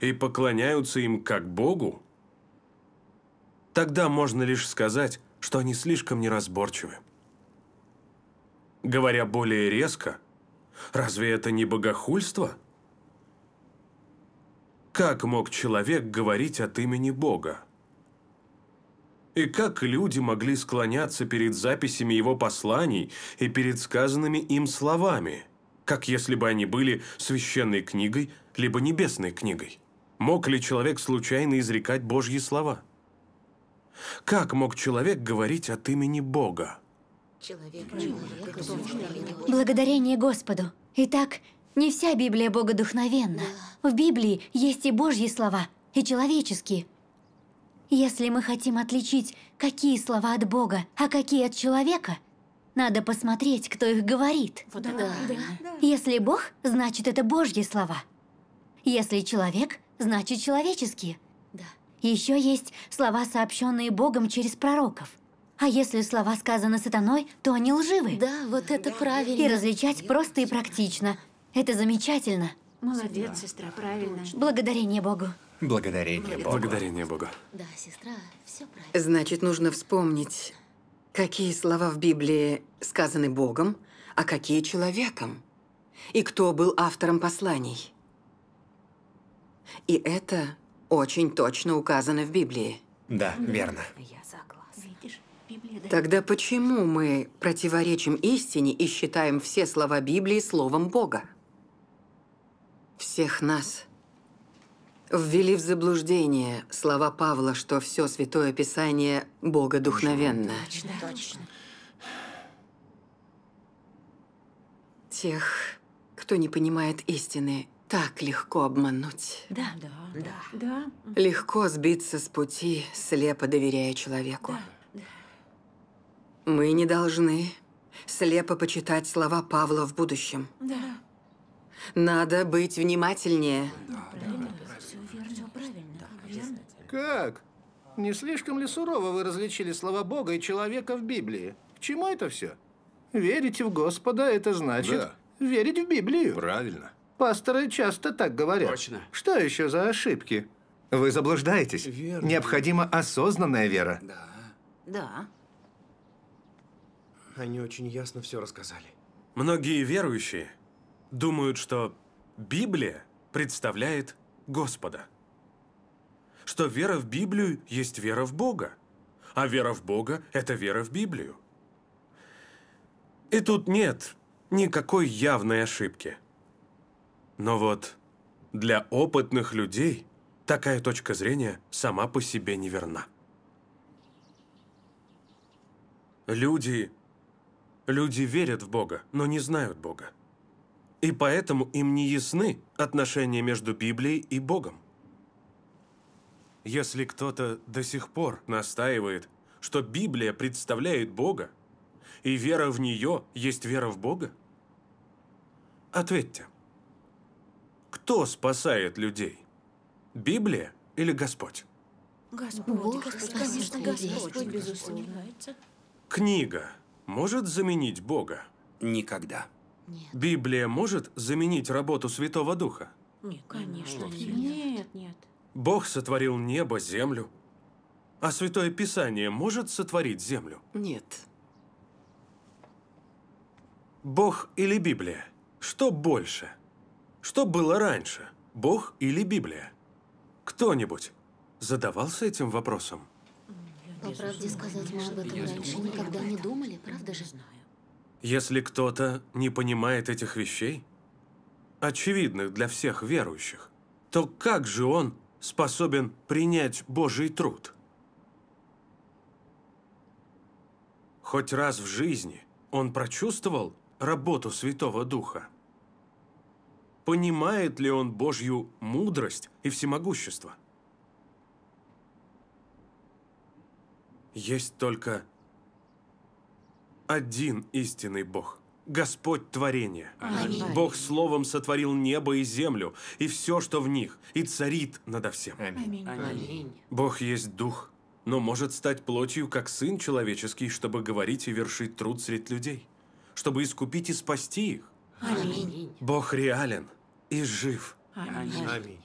и поклоняются им как Богу, тогда можно лишь сказать, что они слишком неразборчивы. Говоря более резко, разве это не богохульство? Как мог человек говорить от имени Бога? И как люди могли склоняться перед записями его посланий и перед сказанными им словами, как если бы они были священной книгой, либо небесной книгой? Мог ли человек случайно изрекать Божьи слова? Как мог человек говорить от имени Бога? Человек, человек, Благодарение Господу. Итак, не вся Библия богодухновенна. В Библии есть и Божьи слова, и человеческие. Если мы хотим отличить, какие слова от Бога, а какие от человека, надо посмотреть, кто их говорит. Вот да. да. Если Бог, значит, это Божьи слова. Если человек, значит, человеческие. Да. Еще есть слова, сообщенные Богом через пророков. А если слова сказаны сатаной, то они лживы. Да, вот это правильно. И различать просто и практично. Это замечательно. Молодец, да. сестра, правильно. Благодарение Богу. Благодарение Богу. Благодарение Богу. Да, сестра, все правильно. Значит, нужно вспомнить, какие слова в Библии сказаны Богом, а какие человеком. И кто был автором посланий. И это очень точно указано в Библии. Да, верно. Я Тогда почему мы противоречим истине и считаем все слова Библии словом Бога? Всех нас ввели в заблуждение слова Павла, что все Святое Писание богодухновенно. Точно, точно. Тех, кто не понимает истины, так легко обмануть. Да, да, да. да. Легко сбиться с пути, слепо доверяя человеку. Да. Мы не должны слепо почитать слова Павла в будущем. Да. Надо быть внимательнее. Да, да. Все верно, правильно. Верно. Как? Не слишком ли сурово вы различили слова Бога и человека в Библии? К чему это все? Верите в Господа – это значит да. верить в Библию. Правильно. Пасторы часто так говорят. Точно. Что еще за ошибки? Вы заблуждаетесь. Верно. Необходима осознанная вера. Да. Да. Они очень ясно все рассказали. Многие верующие думают, что Библия представляет Господа. Что вера в Библию есть вера в Бога. А вера в Бога – это вера в Библию. И тут нет никакой явной ошибки. Но вот для опытных людей такая точка зрения сама по себе неверна. Люди Люди верят в Бога, но не знают Бога. И поэтому им не ясны отношения между Библией и Богом. Если кто-то до сих пор настаивает, что Библия представляет Бога, и вера в нее есть вера в Бога? Ответьте, кто спасает людей? Библия или Господь? Господь, Бог, Господь, конечно, Господь, Господь безусловно. Книга может заменить Бога? Никогда. Нет. Библия может заменить работу Святого Духа? Нет, конечно, нет. Нет, нет. Бог сотворил небо, землю. А Святое Писание может сотворить землю? Нет. Бог или Библия? Что больше? Что было раньше? Бог или Библия? Кто-нибудь задавался этим вопросом? По правде сказать, мы об этом раньше никогда не думали, правда же? Если кто-то не понимает этих вещей, очевидных для всех верующих, то как же он способен принять Божий труд? Хоть раз в жизни он прочувствовал работу Святого Духа? Понимает ли он Божью мудрость и всемогущество? Есть только один истинный Бог. Господь творения. Аминь. Бог словом сотворил небо и землю, и все, что в них, и царит надо всем. Аминь. Аминь. Бог есть дух, но может стать плотью, как сын человеческий, чтобы говорить и вершить труд средь людей, чтобы искупить и спасти их. Аминь. Бог реален и жив. Аминь. Аминь.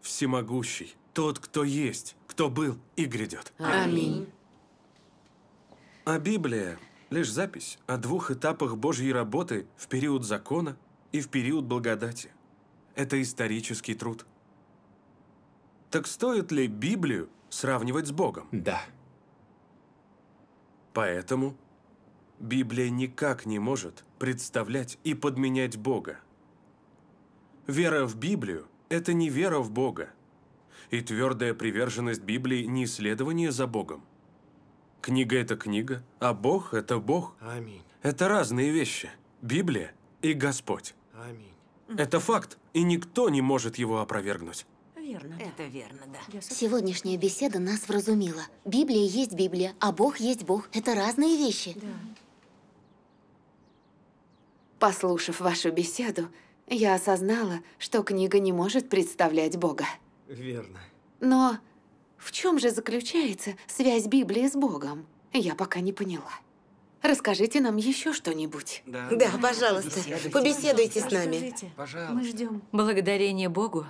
Всемогущий, тот, кто есть, кто был и грядет. Аминь. А Библия – лишь запись о двух этапах Божьей работы в период закона и в период благодати. Это исторический труд. Так стоит ли Библию сравнивать с Богом? Да. Поэтому Библия никак не может представлять и подменять Бога. Вера в Библию – это не вера в Бога. И твердая приверженность Библии не исследование за Богом – Книга – это книга, а Бог – это Бог. Аминь. Это разные вещи. Библия и Господь. Аминь. Это факт, и никто не может его опровергнуть. Верно. Да. Это верно, да. Сегодняшняя беседа нас вразумила. Библия есть Библия, а Бог есть Бог. Это разные вещи. Да. Послушав вашу беседу, я осознала, что книга не может представлять Бога. Верно. Но в чем же заключается связь Библии с Богом? Я пока не поняла. Расскажите нам еще что-нибудь. Да, да пожалуйста, побеседуйте, побеседуйте с нами. Пожалуйста. Мы ждем. Благодарение Богу,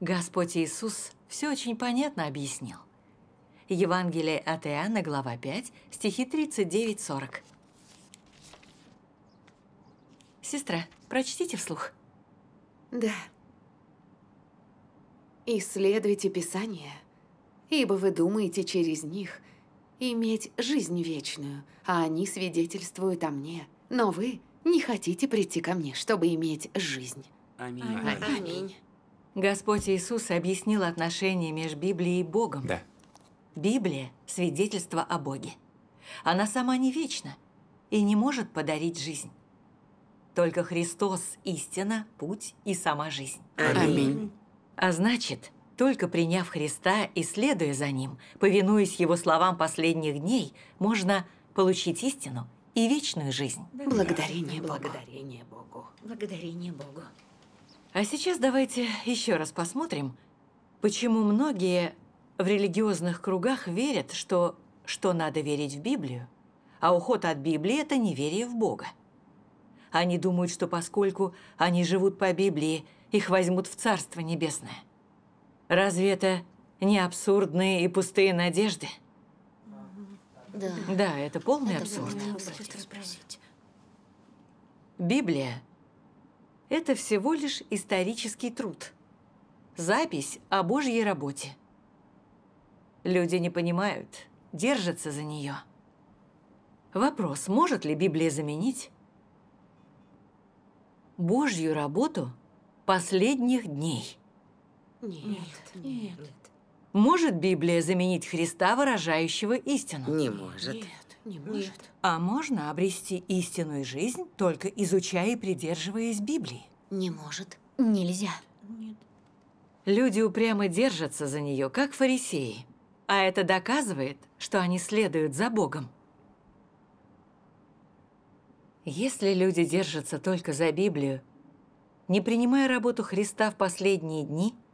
Господь Иисус все очень понятно объяснил. Евангелие от Иоанна, глава 5, стихи 39-40. Сестра, прочтите вслух. Да. Исследуйте Писание – ибо вы думаете через них иметь жизнь вечную, а они свидетельствуют о мне. Но вы не хотите прийти ко мне, чтобы иметь жизнь. Аминь. Аминь. Аминь. Господь Иисус объяснил отношения между Библией и Богом. Да. Библия – свидетельство о Боге. Она сама не вечна и не может подарить жизнь. Только Христос – истина, путь и сама жизнь. Аминь. Аминь. А значит, только приняв Христа и следуя за Ним, повинуясь Его словам последних дней, можно получить истину и вечную жизнь. Благодарение Богу. Благодарение Богу. Благодарение Богу. А сейчас давайте еще раз посмотрим, почему многие в религиозных кругах верят, что, что надо верить в Библию, а уход от Библии – это неверие в Бога. Они думают, что поскольку они живут по Библии, их возьмут в Царство Небесное. Разве это не абсурдные и пустые надежды? Да. Да, это полный это абсурд. абсурд. Библия – это всего лишь исторический труд, запись о Божьей работе. Люди не понимают, держатся за нее. Вопрос, может ли Библия заменить Божью работу последних дней? Нет, нет. нет. нет. Может Библия заменить Христа, выражающего истину? Не может. Нет, не может. Нет. А можно обрести истинную жизнь, только изучая и придерживаясь Библии? Не может. Нельзя. Нет. Люди упрямо держатся за нее, как фарисеи. А это доказывает, что они следуют за Богом. Если люди держатся только за Библию, не принимая работу Христа в последние дни –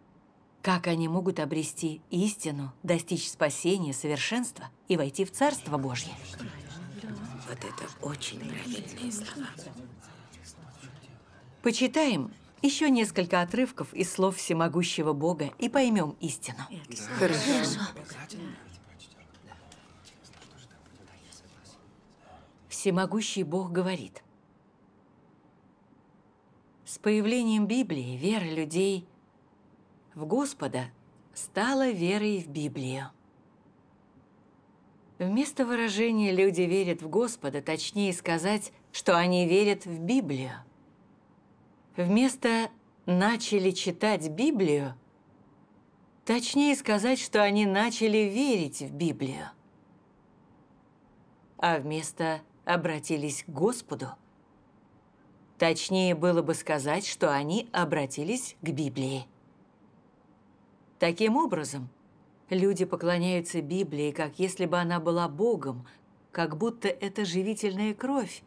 как они могут обрести истину, достичь спасения, совершенства и войти в Царство Божье? Вот это очень правильные слова. Почитаем еще несколько отрывков из слов всемогущего Бога и поймем истину. Хорошо. Хорошо. Всемогущий Бог говорит, с появлением Библии вера людей – в Господа стала верой в Библию. Вместо выражения «люди верят в Господа» точнее сказать, что они верят в Библию. Вместо «начали читать Библию» точнее сказать, что они начали верить в Библию. А вместо «обратились к Господу» точнее было бы сказать, что они обратились к Библии. Таким образом, люди поклоняются Библии, как если бы она была Богом, как будто это живительная кровь.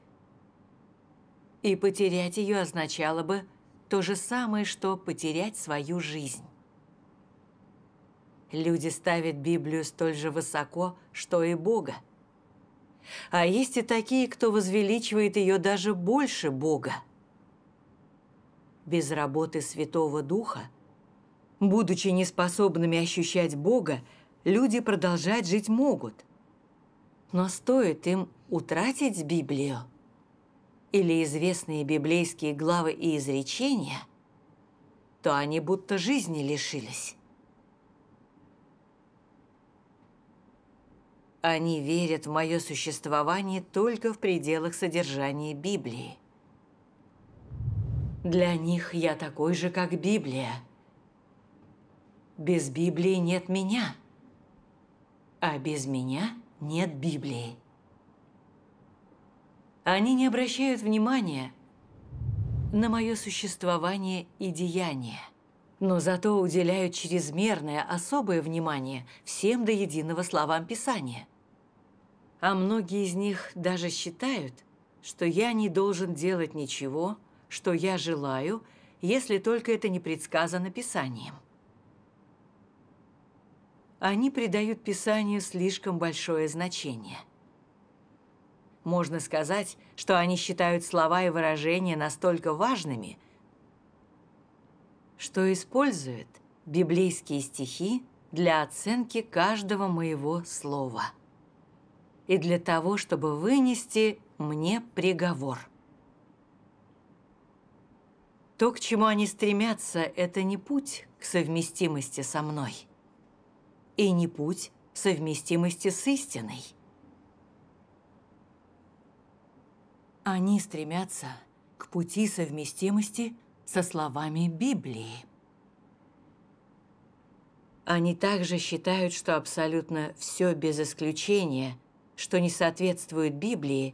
И потерять ее означало бы то же самое, что потерять свою жизнь. Люди ставят Библию столь же высоко, что и Бога. А есть и такие, кто возвеличивает ее даже больше Бога. Без работы Святого Духа Будучи неспособными ощущать Бога, люди продолжать жить могут. Но стоит им утратить Библию или известные библейские главы и изречения, то они будто жизни лишились. Они верят в мое существование только в пределах содержания Библии. Для них я такой же, как Библия – без Библии нет меня, а без меня нет Библии. Они не обращают внимания на мое существование и деяния, но зато уделяют чрезмерное особое внимание всем до единого словам Писания. А многие из них даже считают, что я не должен делать ничего, что я желаю, если только это не предсказано Писанием они придают Писанию слишком большое значение. Можно сказать, что они считают слова и выражения настолько важными, что используют библейские стихи для оценки каждого моего слова и для того, чтобы вынести мне приговор. То, к чему они стремятся, это не путь к совместимости со мной – и не путь совместимости с истиной. Они стремятся к пути совместимости со словами Библии. Они также считают, что абсолютно все без исключения, что не соответствует Библии,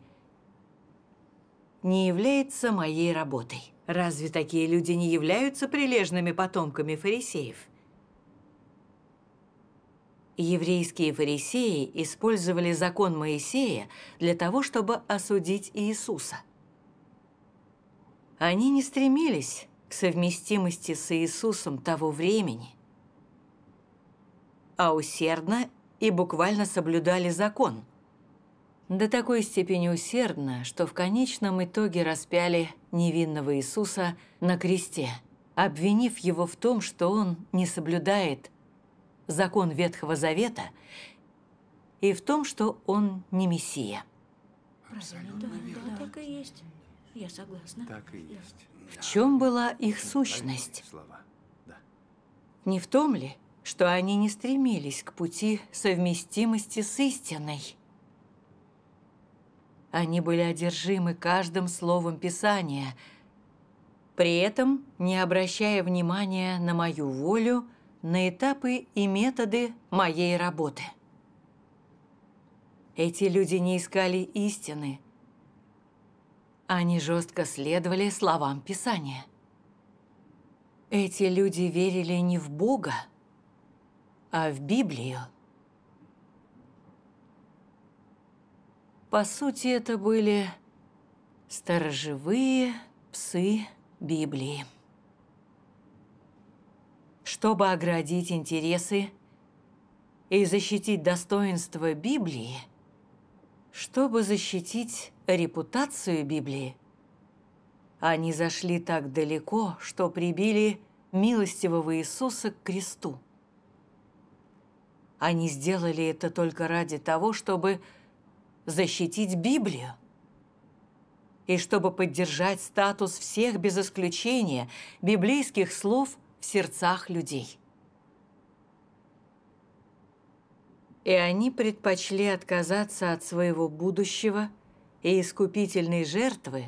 не является моей работой. Разве такие люди не являются прилежными потомками фарисеев? Еврейские фарисеи использовали закон Моисея для того, чтобы осудить Иисуса. Они не стремились к совместимости с Иисусом того времени, а усердно и буквально соблюдали закон. До такой степени усердно, что в конечном итоге распяли невинного Иисуса на кресте, обвинив его в том, что он не соблюдает закон Ветхого Завета и в том, что он не Мессия. Абсолютно верно. Да, так и есть. Я согласна. Так и есть. В чем была их сущность? Не в том ли, что они не стремились к пути совместимости с истиной? Они были одержимы каждым словом Писания, при этом не обращая внимания на мою волю – на этапы и методы моей работы. Эти люди не искали истины. Они жестко следовали словам Писания. Эти люди верили не в Бога, а в Библию. По сути, это были сторожевые псы Библии чтобы оградить интересы и защитить достоинство Библии, чтобы защитить репутацию Библии, они зашли так далеко, что прибили милостивого Иисуса к кресту. Они сделали это только ради того, чтобы защитить Библию и чтобы поддержать статус всех без исключения библейских слов – в сердцах людей. И они предпочли отказаться от своего будущего и искупительной жертвы,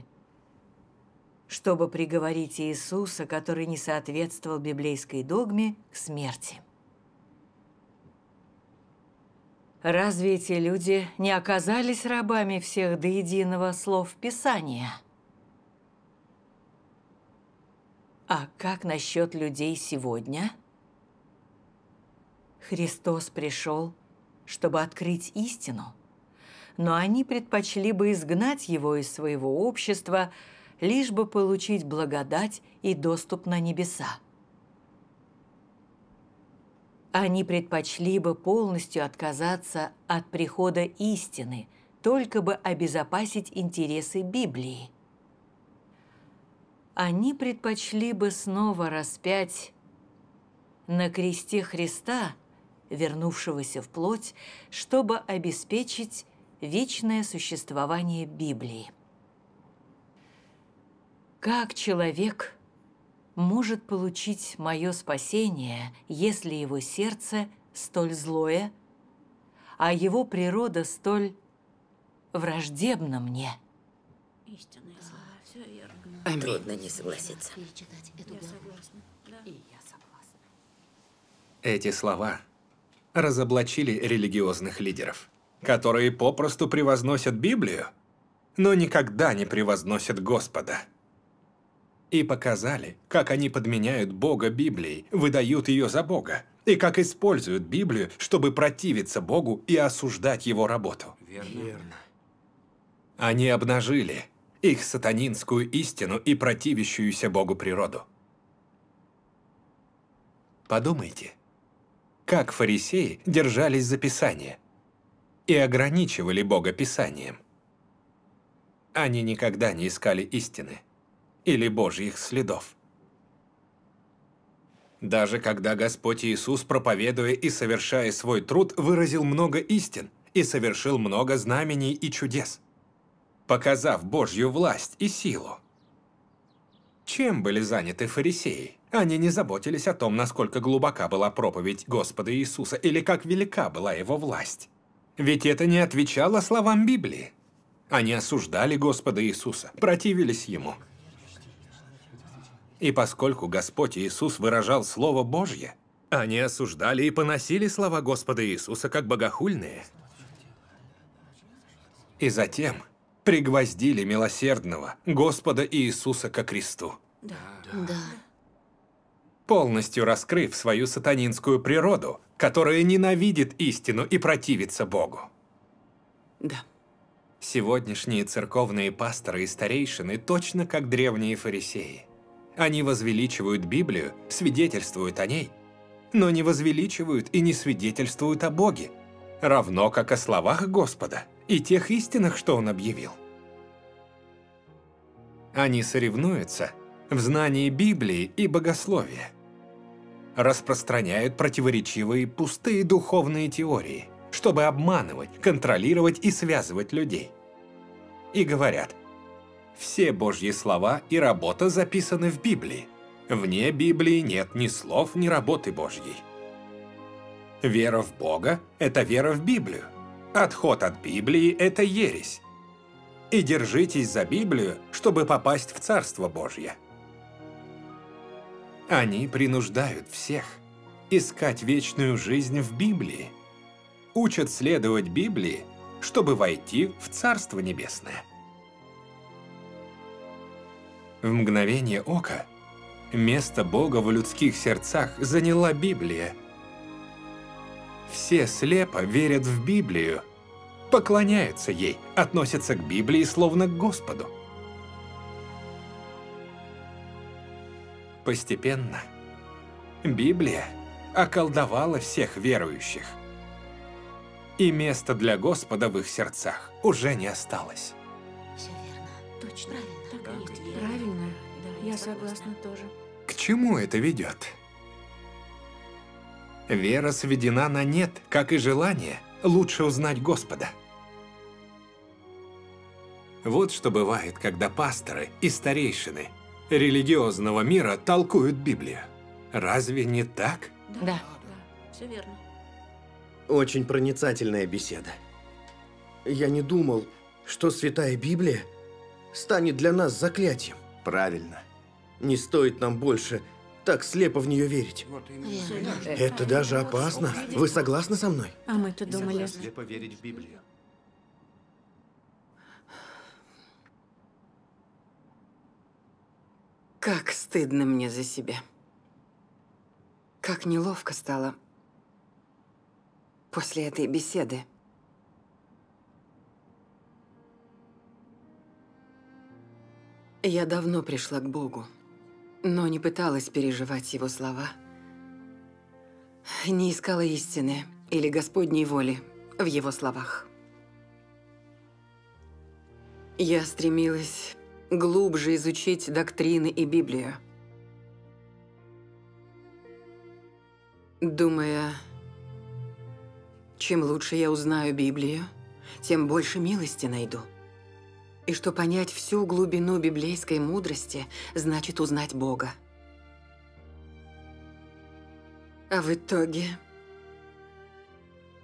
чтобы приговорить Иисуса, который не соответствовал библейской догме, к смерти. Разве эти люди не оказались рабами всех до единого слов Писания – А как насчет людей сегодня? Христос пришел, чтобы открыть истину, но они предпочли бы изгнать его из своего общества, лишь бы получить благодать и доступ на небеса. Они предпочли бы полностью отказаться от прихода истины, только бы обезопасить интересы Библии они предпочли бы снова распять на кресте Христа, вернувшегося в плоть, чтобы обеспечить вечное существование Библии. Как человек может получить мое спасение, если его сердце столь злое, а его природа столь враждебна мне? Истинно. Аминь. Трудно не согласиться. Эти слова разоблачили религиозных лидеров, которые попросту превозносят Библию, но никогда не превозносят Господа. И показали, как они подменяют Бога Библией, выдают ее за Бога, и как используют Библию, чтобы противиться Богу и осуждать его работу. Верно. Они обнажили их сатанинскую истину и противящуюся Богу природу. Подумайте, как фарисеи держались за Писание и ограничивали Бога Писанием. Они никогда не искали истины или Божьих следов. Даже когда Господь Иисус, проповедуя и совершая свой труд, выразил много истин и совершил много знамений и чудес – показав Божью власть и силу. Чем были заняты фарисеи? Они не заботились о том, насколько глубока была проповедь Господа Иисуса или как велика была его власть. Ведь это не отвечало словам Библии. Они осуждали Господа Иисуса, противились Ему. И поскольку Господь Иисус выражал Слово Божье, они осуждали и поносили слова Господа Иисуса как богохульные. И затем пригвоздили милосердного Господа Иисуса ко кресту. Да. да. Полностью раскрыв свою сатанинскую природу, которая ненавидит истину и противится Богу. Да. Сегодняшние церковные пасторы и старейшины точно как древние фарисеи. Они возвеличивают Библию, свидетельствуют о ней, но не возвеличивают и не свидетельствуют о Боге, равно как о словах Господа – и тех истинах, что он объявил. Они соревнуются в знании Библии и богословия, распространяют противоречивые пустые духовные теории, чтобы обманывать, контролировать и связывать людей. И говорят, все Божьи слова и работа записаны в Библии. Вне Библии нет ни слов, ни работы Божьей. Вера в Бога – это вера в Библию. Отход от Библии – это ересь. И держитесь за Библию, чтобы попасть в Царство Божье. Они принуждают всех искать вечную жизнь в Библии, учат следовать Библии, чтобы войти в Царство Небесное. В мгновение ока место Бога в людских сердцах заняла Библия – все слепо верят в Библию, поклоняются ей, относятся к Библии словно к Господу. Постепенно Библия околдовала всех верующих, и места для Господа в их сердцах уже не осталось. Все верно, точно, правильно. Так, правильно, да, я согласна тоже. К чему это ведет? Вера сведена на нет, как и желание лучше узнать Господа. Вот что бывает, когда пасторы и старейшины религиозного мира толкуют Библию. Разве не так? Да, да. все верно. Очень проницательная беседа. Я не думал, что Святая Библия станет для нас заклятием. Правильно. Не стоит нам больше так слепо в нее верить. Это даже опасно. Вы согласны со мной? А мы-то думали... Слепо верить в Библию. Как стыдно мне за себя. Как неловко стало после этой беседы. Я давно пришла к Богу но не пыталась переживать его слова. Не искала истины или Господней воли в его словах. Я стремилась глубже изучить доктрины и Библию. Думая, чем лучше я узнаю Библию, тем больше милости найду. И что понять всю глубину библейской мудрости значит узнать Бога. А в итоге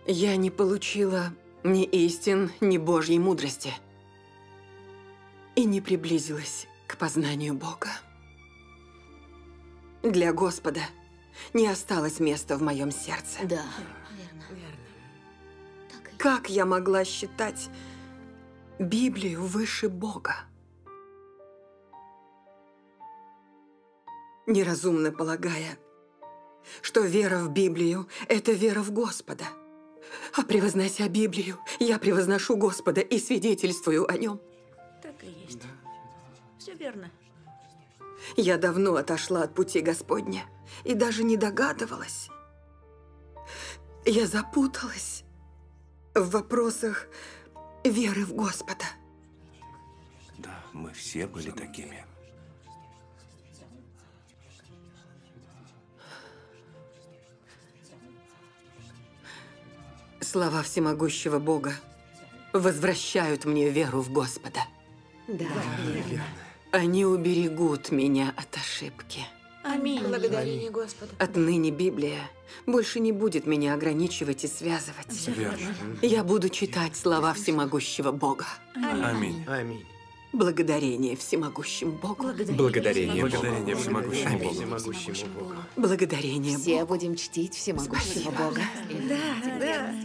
я не получила ни истин, ни Божьей мудрости. И не приблизилась к познанию Бога. Для Господа не осталось места в моем сердце. Да, верно. верно. Как я могла считать Библию выше Бога. Неразумно полагая, что вера в Библию – это вера в Господа. А превознося Библию, я превозношу Господа и свидетельствую о Нем. Так и есть. Да. Все верно. Я давно отошла от пути Господня и даже не догадывалась. Я запуталась в вопросах, веры в Господа. Да, мы все были такими. Слова всемогущего Бога возвращают мне веру в Господа. Да, да верно. Они уберегут меня от ошибки. Аминь. Благодарение Аминь. Господу. Отныне Библия больше не будет меня ограничивать и связывать. Верно. Я буду читать слова всемогущего Бога. Аминь. Аминь. Благодарение всемогущему Богу. Благодарение, Благодарение Богу. всемогущему Богу. всемогущему Богу. Благодарение Богу. Все будем чтить всемогущего Спасибо. Бога. Да, да.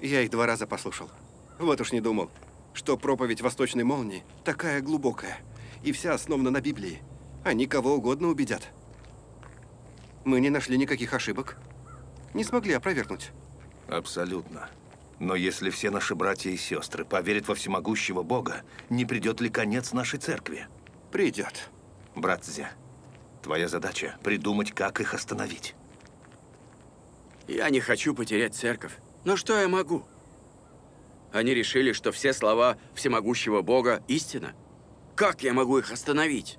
Я их два раза послушал. Вот уж не думал что проповедь Восточной Молнии такая глубокая и вся основана на Библии. Они кого угодно убедят. Мы не нашли никаких ошибок. Не смогли опровергнуть. Абсолютно. Но если все наши братья и сестры поверят во всемогущего Бога, не придет ли конец нашей церкви? Придет. Брат Зя, твоя задача – придумать, как их остановить. Я не хочу потерять церковь. Но что я могу? Они решили, что все слова всемогущего Бога – истина. Как я могу их остановить?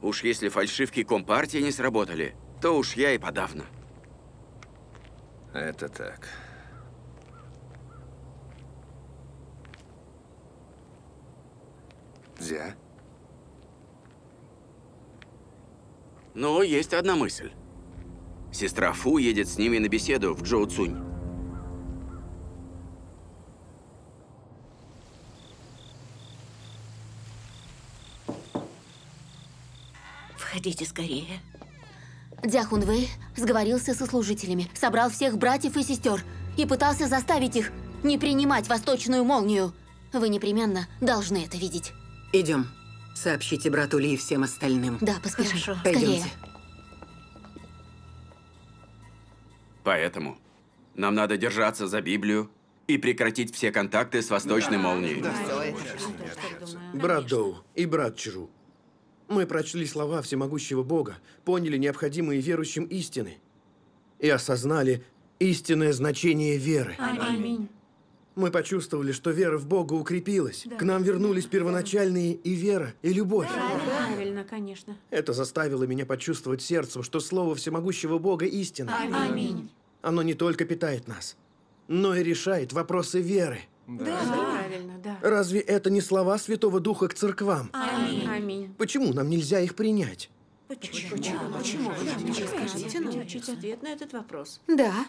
Уж если фальшивки Компартии не сработали, то уж я и подавно. Это так. зя. Но ну, есть одна мысль. Сестра Фу едет с ними на беседу в Джоу Цунь. Проходите скорее. Дяхун, Вэй сговорился со служителями, собрал всех братьев и сестер и пытался заставить их не принимать восточную молнию. Вы непременно должны это видеть. Идем. Сообщите брату Ли и всем остальным. Да, поспешим. Хорошо. Пойдемте. Скорее. Поэтому нам надо держаться за Библию и прекратить все контакты с восточной да, молнией. Да. Брат Доу и брат Чжу, мы прочли слова всемогущего Бога, поняли необходимые верующим истины и осознали истинное значение веры. Аминь. Мы почувствовали, что вера в Бога укрепилась. Да. К нам вернулись первоначальные и вера, и любовь. Да. Правильно, конечно. Это заставило меня почувствовать сердцем, что слово всемогущего Бога истина. Аминь. Оно не только питает нас, но и решает вопросы веры. Да. да да. Разве это не слова Святого Духа к церквам? Аминь. Аминь. Почему нам нельзя их принять? Почему? Почему? Почему? Почему? Скажите нам ответ на этот вопрос. Да.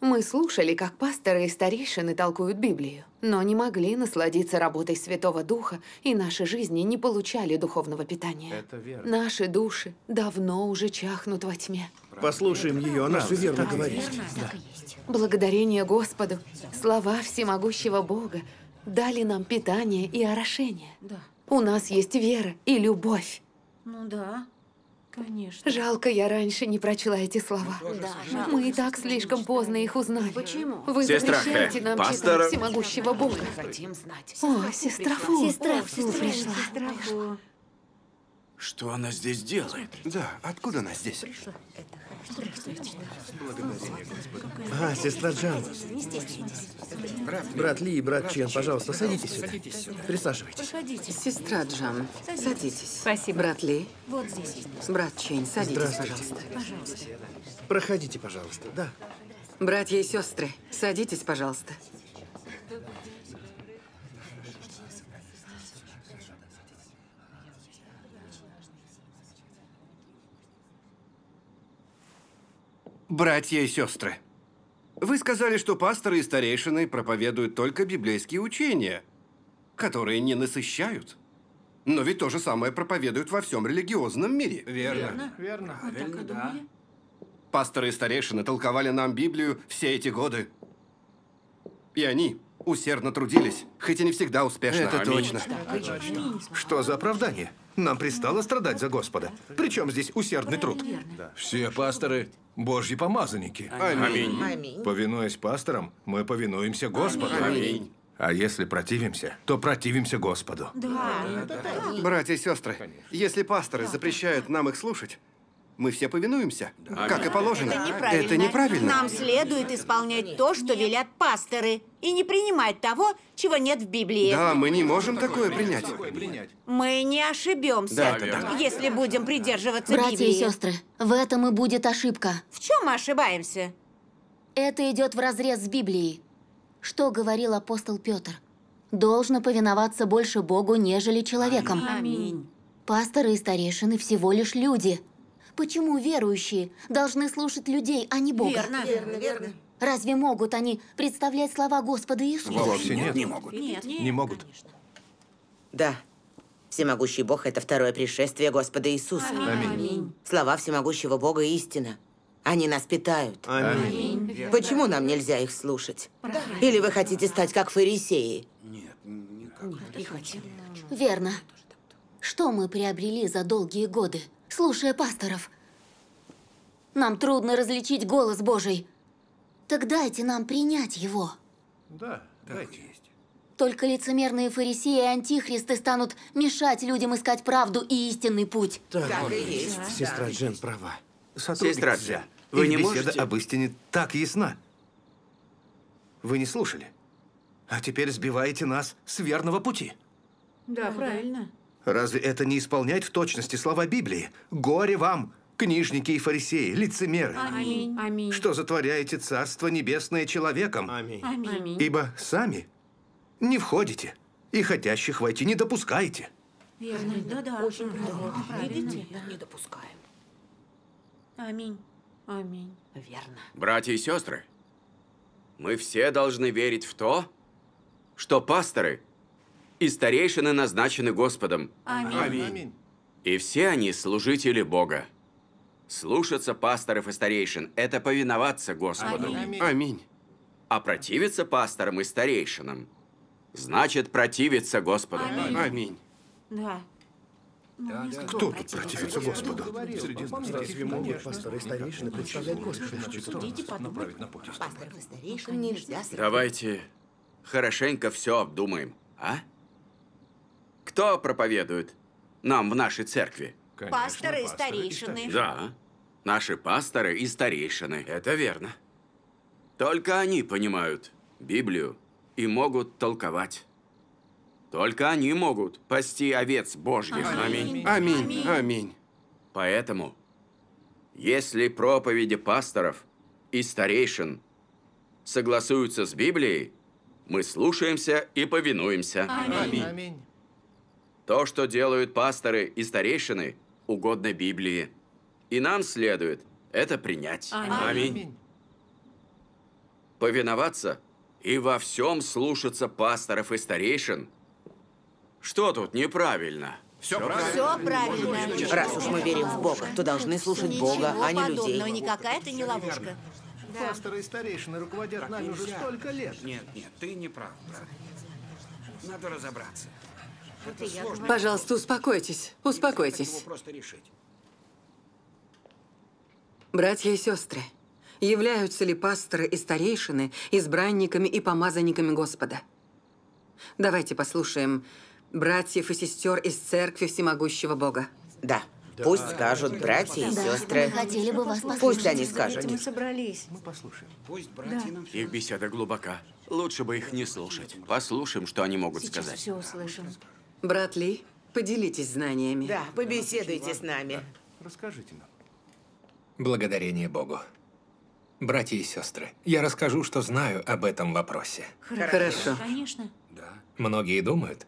Мы слушали, как пасторы и старейшины толкуют Библию, но не могли насладиться работой Святого Духа, и наши жизни не получали духовного питания. Это верно. Наши души давно уже чахнут во тьме. Послушаем ее, она все верно говорит. Благодарение Господу, слова всемогущего Бога Дали нам питание и орошение. Да. У нас есть вера и любовь. Ну да, конечно. Жалко, я раньше не прочла эти слова. Ну, да, Мы и так слишком поздно их узнали. Почему? Вы сестра запрещаете Хэ, нам пастор... читать всемогущего Бога. Хотим знать. О, сестра Фу. Сестра Фу пришла. Сестра Фу. Что она здесь делает? Да, откуда она здесь? Пришла. Это а, сестра Джан. Брат, Ли и брат Чен, пожалуйста, садитесь сюда. Присаживайтесь. Сестра Джан, садитесь. Спасибо. Брат Ли. Вот здесь. Брат Чен, садитесь, пожалуйста. Пожалуйста. Проходите, пожалуйста, да. Братья и сестры, садитесь, пожалуйста. Братья и сестры, вы сказали, что пасторы и старейшины проповедуют только библейские учения, которые не насыщают. Но ведь то же самое проповедуют во всем религиозном мире. Верно. Верно. Верно, да. Пасторы и старейшины толковали нам Библию все эти годы. И они усердно трудились, хоть и не всегда успешно. Это Аминь. точно. Что за оправдание? Нам пристало страдать за Господа. Причем здесь усердный труд. Все пасторы – божьи помазанники. Аминь. Аминь. Повинуясь пасторам, мы повинуемся Господу. Аминь. А если противимся, то противимся Господу. Да. Братья и сестры, если пасторы запрещают нам их слушать, мы все повинуемся, да. как и положено. Это неправильно. Это неправильно. Нам следует исполнять то, что велят пасторы, и не принимать того, чего нет в Библии. Да, мы не можем такое принять. Мы не ошибемся, да, да. если будем придерживаться Братья Библии. Братья и сестры, в этом и будет ошибка. В чем мы ошибаемся? Это идет в разрез с Библией. Что говорил апостол Петр? Должно повиноваться больше Богу, нежели человеком. Аминь. Пасторы и старейшины всего лишь люди – Почему верующие должны слушать людей, а не Бога? Верно, верно, верно. Разве могут они представлять слова Господа Иисуса? Вовсе нет. Не могут. Нет, нет. Не могут. Конечно. Да. Всемогущий Бог – это второе пришествие Господа Иисуса. Аминь. Аминь. Слова всемогущего Бога – истина. Они нас питают. Аминь. Аминь. Почему нам нельзя их слушать? Да. Или вы хотите стать как фарисеи? Нет, никак. не хотим. Верно. Что мы приобрели за долгие годы? слушая пасторов. Нам трудно различить голос Божий. Так дайте нам принять его. Да, дайте. Только лицемерные фарисеи и антихристы станут мешать людям искать правду и истинный путь. Так, так и есть. Сестра да. Джен права. Сотрудник Сестра Джен, вы Их не беседа можете... об истине так ясна. Вы не слушали. А теперь сбиваете нас с верного пути. Да, да правильно. Разве это не исполнять в точности слова Библии? «Горе вам, книжники и фарисеи, лицемеры! Аминь. Аминь. Что затворяете Царство Небесное человеком? Аминь. Аминь. Ибо сами не входите и хотящих войти не допускаете». Верно, да, да. Очень правильно. Да. Видите? Не допускаем. Аминь. Аминь. Верно. Братья и сестры, мы все должны верить в то, что пасторы – и старейшины назначены Господом. Аминь. Аминь. И все они служители Бога. Слушаться пасторов и старейшин – это повиноваться Господу. Аминь. Аминь. А противиться пасторам и старейшинам – значит противиться Господу. Аминь. Аминь. Да. Ну, да, да. Кто тут противится Господу? Разве могут пасторы и старейшины представлять Господа? Ну, Давайте хорошенько все обдумаем, а? Кто проповедует нам в нашей церкви? Конечно, пасторы, и старейшины. Да, наши пасторы и старейшины. Это верно. Только они понимают Библию и могут толковать. Только они могут пасти овец Божьих. Аминь. Аминь. Аминь. Аминь. Поэтому, если проповеди пасторов и старейшин согласуются с Библией, мы слушаемся и повинуемся. Аминь. Аминь. То, что делают пасторы и старейшины, угодно Библии. И нам следует это принять. Аминь. Аминь. Повиноваться и во всем слушаться пасторов и старейшин. Что тут неправильно? Все правильно. Все правильно. Раз уж мы верим в Бога, то должны слушать Ничего Бога, а не людей. Ничего никакая это не ловушка. Да. Пасторы и старейшины руководят так нами нельзя. уже столько лет. Нет, нет, ты не прав, брат. Надо разобраться. Пожалуйста, успокойтесь. Успокойтесь. Братья и сестры, являются ли пасторы и старейшины избранниками и помазанниками Господа? Давайте послушаем братьев и сестер из Церкви Всемогущего Бога. Да. да. Пусть скажут братья и сестры. Да, хотели бы вас послушать. Пусть они скажут. Мы собрались. Мы послушаем. Пусть братья да. нам... Их беседа глубока. Лучше бы их не слушать. Послушаем, что они могут Сейчас сказать. все услышим. Брат Ли, поделитесь знаниями. Да, побеседуйте с нами. Да. Расскажите нам. Благодарение Богу. Братья и сестры, я расскажу, что знаю об этом вопросе. Хорошо. Хорошо. Конечно. Да. Многие думают,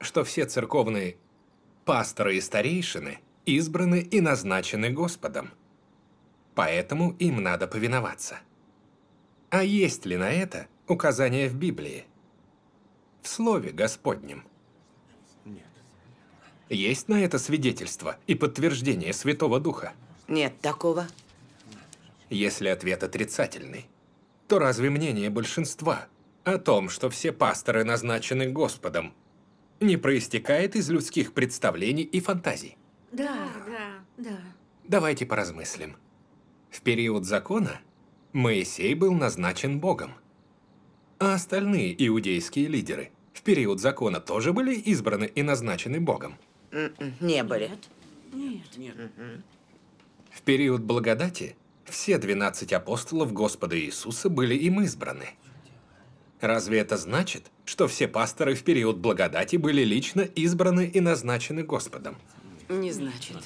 что все церковные пасторы и старейшины избраны и назначены Господом. Поэтому им надо повиноваться. А есть ли на это указание в Библии? В Слове Господнем – есть на это свидетельство и подтверждение Святого Духа? Нет такого. Если ответ отрицательный, то разве мнение большинства о том, что все пасторы назначены Господом, не проистекает из людских представлений и фантазий? Да, да, да. Давайте поразмыслим. В период закона Моисей был назначен Богом. А остальные иудейские лидеры в период закона тоже были избраны и назначены Богом. М-м, не были. Нет. Нет. В период благодати все 12 апостолов Господа Иисуса были им избраны. Разве это значит, что все пасторы в период благодати были лично избраны и назначены Господом? Не значит.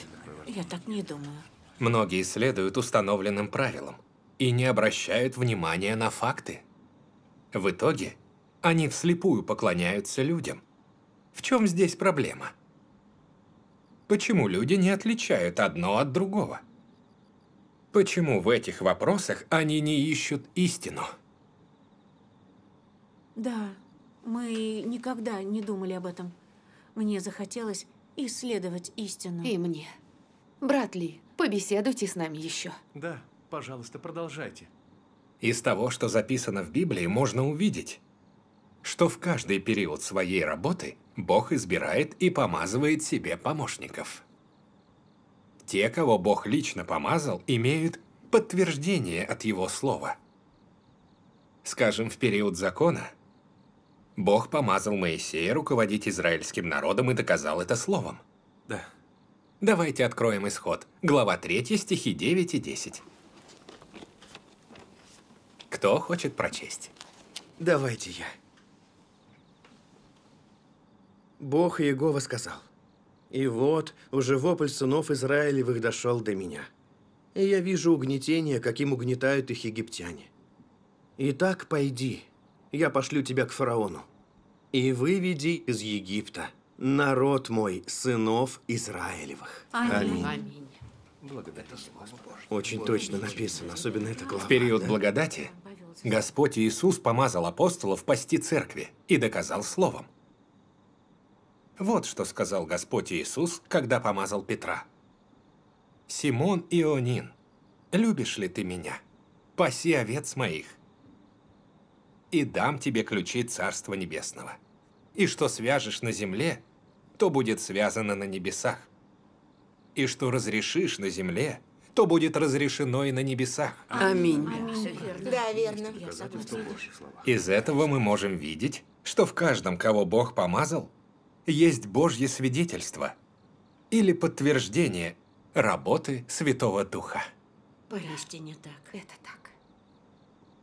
Я так не думаю. Многие следуют установленным правилам и не обращают внимания на факты. В итоге они вслепую поклоняются людям. В чем здесь проблема? Почему люди не отличают одно от другого? Почему в этих вопросах они не ищут истину? Да, мы никогда не думали об этом. Мне захотелось исследовать истину. И мне. Брат Ли, побеседуйте с нами еще. Да, пожалуйста, продолжайте. Из того, что записано в Библии, можно увидеть, что в каждый период своей работы Бог избирает и помазывает себе помощников. Те, кого Бог лично помазал, имеют подтверждение от Его Слова. Скажем, в период закона Бог помазал Моисея руководить израильским народом и доказал это словом. Да. Давайте откроем исход. Глава 3, стихи 9 и 10. Кто хочет прочесть? Давайте я. Бог Иегова сказал, «И вот уже вопль сынов Израилевых дошел до меня, и я вижу угнетение, каким угнетают их египтяне. Итак, пойди, я пошлю тебя к фараону, и выведи из Египта народ мой, сынов Израилевых». Аминь. Аминь. Благодаря Очень точно написано, особенно это глава. В период благодати Господь Иисус помазал апостолов пасти церкви и доказал словом – вот что сказал Господь Иисус, когда помазал Петра. «Симон Ионин, любишь ли ты меня? Паси овец моих, и дам тебе ключи Царства Небесного. И что свяжешь на земле, то будет связано на небесах. И что разрешишь на земле, то будет разрешено и на небесах. Аминь. Аминь. Да, верно. Из этого мы можем видеть, что в каждом, кого Бог помазал, есть Божье свидетельство или подтверждение работы Святого Духа. Поверьте, не так. Это так.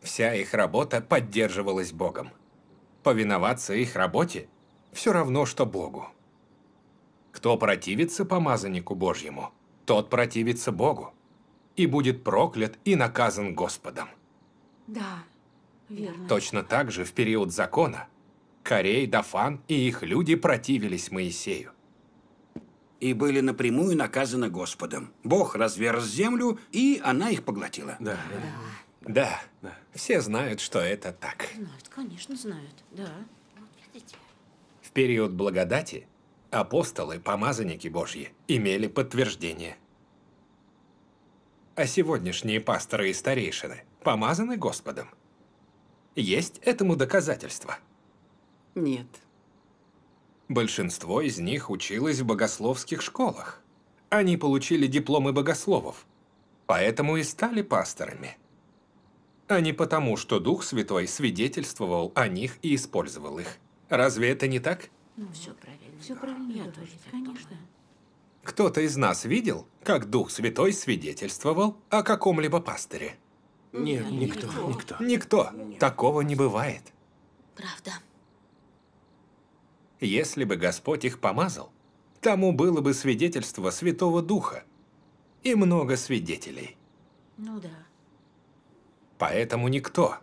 Вся их работа поддерживалась Богом. Повиноваться их работе – все равно, что Богу. Кто противится помазаннику Божьему, тот противится Богу и будет проклят и наказан Господом. Да, верно. Точно так же в период закона – Корей, Дафан и их люди противились Моисею. И были напрямую наказаны Господом. Бог разверз землю, и она их поглотила. Да. Да. да. да. Все знают, что это так. Знают, конечно, знают. Да. Вот видите. В период благодати апостолы, помазанники Божьи, имели подтверждение. А сегодняшние пасторы и старейшины помазаны Господом. Есть этому доказательства – нет. Большинство из них училось в богословских школах. Они получили дипломы богословов, поэтому и стали пасторами. А не потому, что Дух Святой свидетельствовал о них и использовал их. Разве это не так? Ну, все правильно. Все правильно. Я, тоже, конечно. Кто-то из нас видел, как Дух Святой свидетельствовал о каком-либо пастыре? Нет, никто. Никто. Никто. Нет. Такого не бывает. Правда если бы Господь их помазал, тому было бы свидетельство Святого Духа и много свидетелей. Ну да. Поэтому никто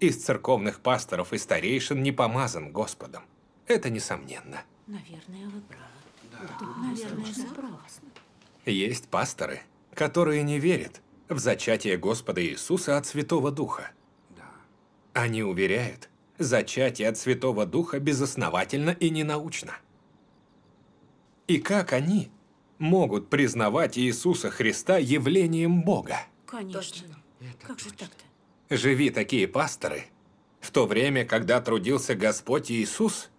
из церковных пасторов и старейшин не помазан Господом. Это несомненно. Наверное, вы правы. Да. Тут, наверное, вы Есть пасторы, которые не верят в зачатие Господа Иисуса от Святого Духа. Да. Они уверяют, Зачатие от Святого Духа безосновательно и ненаучно. И как они могут признавать Иисуса Христа явлением Бога? Конечно. Это как же так-то? Живи такие пасторы. В то время, когда трудился Господь Иисус,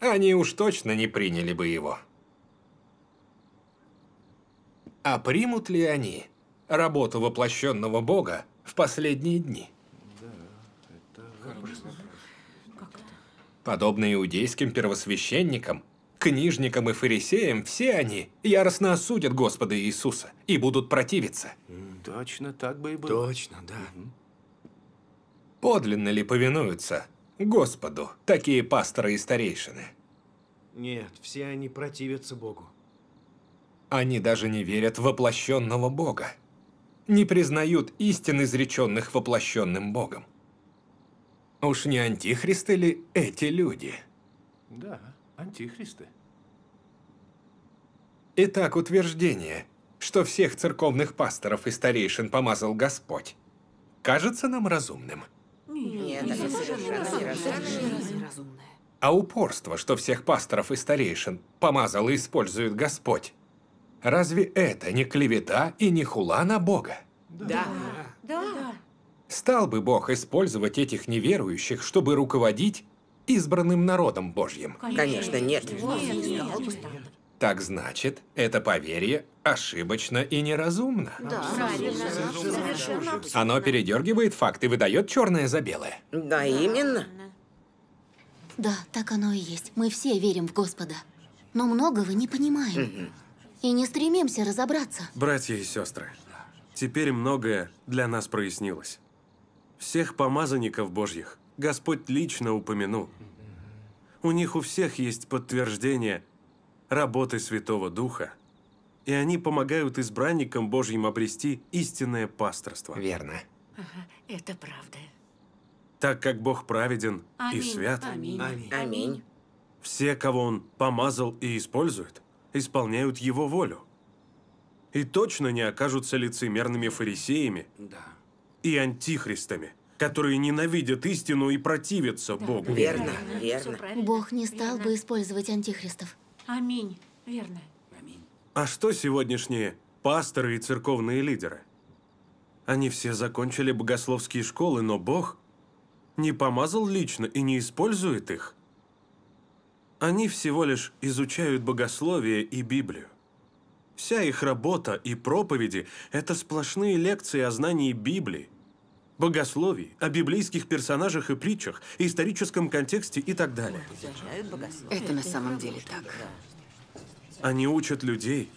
они уж точно не приняли бы его. А примут ли они работу воплощенного Бога в последние дни? Подобно иудейским первосвященникам, книжникам и фарисеям, все они яростно осудят Господа Иисуса и будут противиться. Точно так бы и было. Точно, да. Подлинно ли повинуются Господу такие пасторы и старейшины? Нет, все они противятся Богу. Они даже не верят в воплощенного Бога. Не признают истин, изреченных воплощенным Богом. Уж не антихристы ли эти люди? Да, антихристы. Итак, утверждение, что всех церковных пасторов и старейшин помазал Господь, кажется нам разумным? Нет, это совершенно неразумное. А упорство, что всех пасторов и старейшин помазал и использует Господь, разве это не клевета и не хула на Бога? Да. да. да. Стал бы Бог использовать этих неверующих, чтобы руководить избранным народом Божьим? Конечно, нет. Так значит, это поверье ошибочно и неразумно. Да, Оно передергивает факты, выдает черное за белое. Да, именно. Да, так оно и есть. Мы все верим в Господа. Но многого не понимаем. Угу. И не стремимся разобраться. Братья и сестры, теперь многое для нас прояснилось всех помазанников Божьих Господь лично упомянул. У них у всех есть подтверждение работы Святого Духа, и они помогают избранникам Божьим обрести истинное пасторство. Верно. Ага, это правда. Так как Бог праведен Аминь. и свят. Аминь. Аминь. Аминь. Все, кого Он помазал и использует, исполняют Его волю. И точно не окажутся лицемерными фарисеями, да и антихристами, которые ненавидят истину и противятся Богу. Верно, верно. Бог не стал верно. бы использовать антихристов. Аминь, верно. Аминь. А что сегодняшние пасторы и церковные лидеры? Они все закончили богословские школы, но Бог не помазал лично и не использует их. Они всего лишь изучают богословие и Библию. Вся их работа и проповеди – это сплошные лекции о знании Библии, богословии, о библейских персонажах и притчах, историческом контексте и так далее. Это на самом деле так. Они учат людей,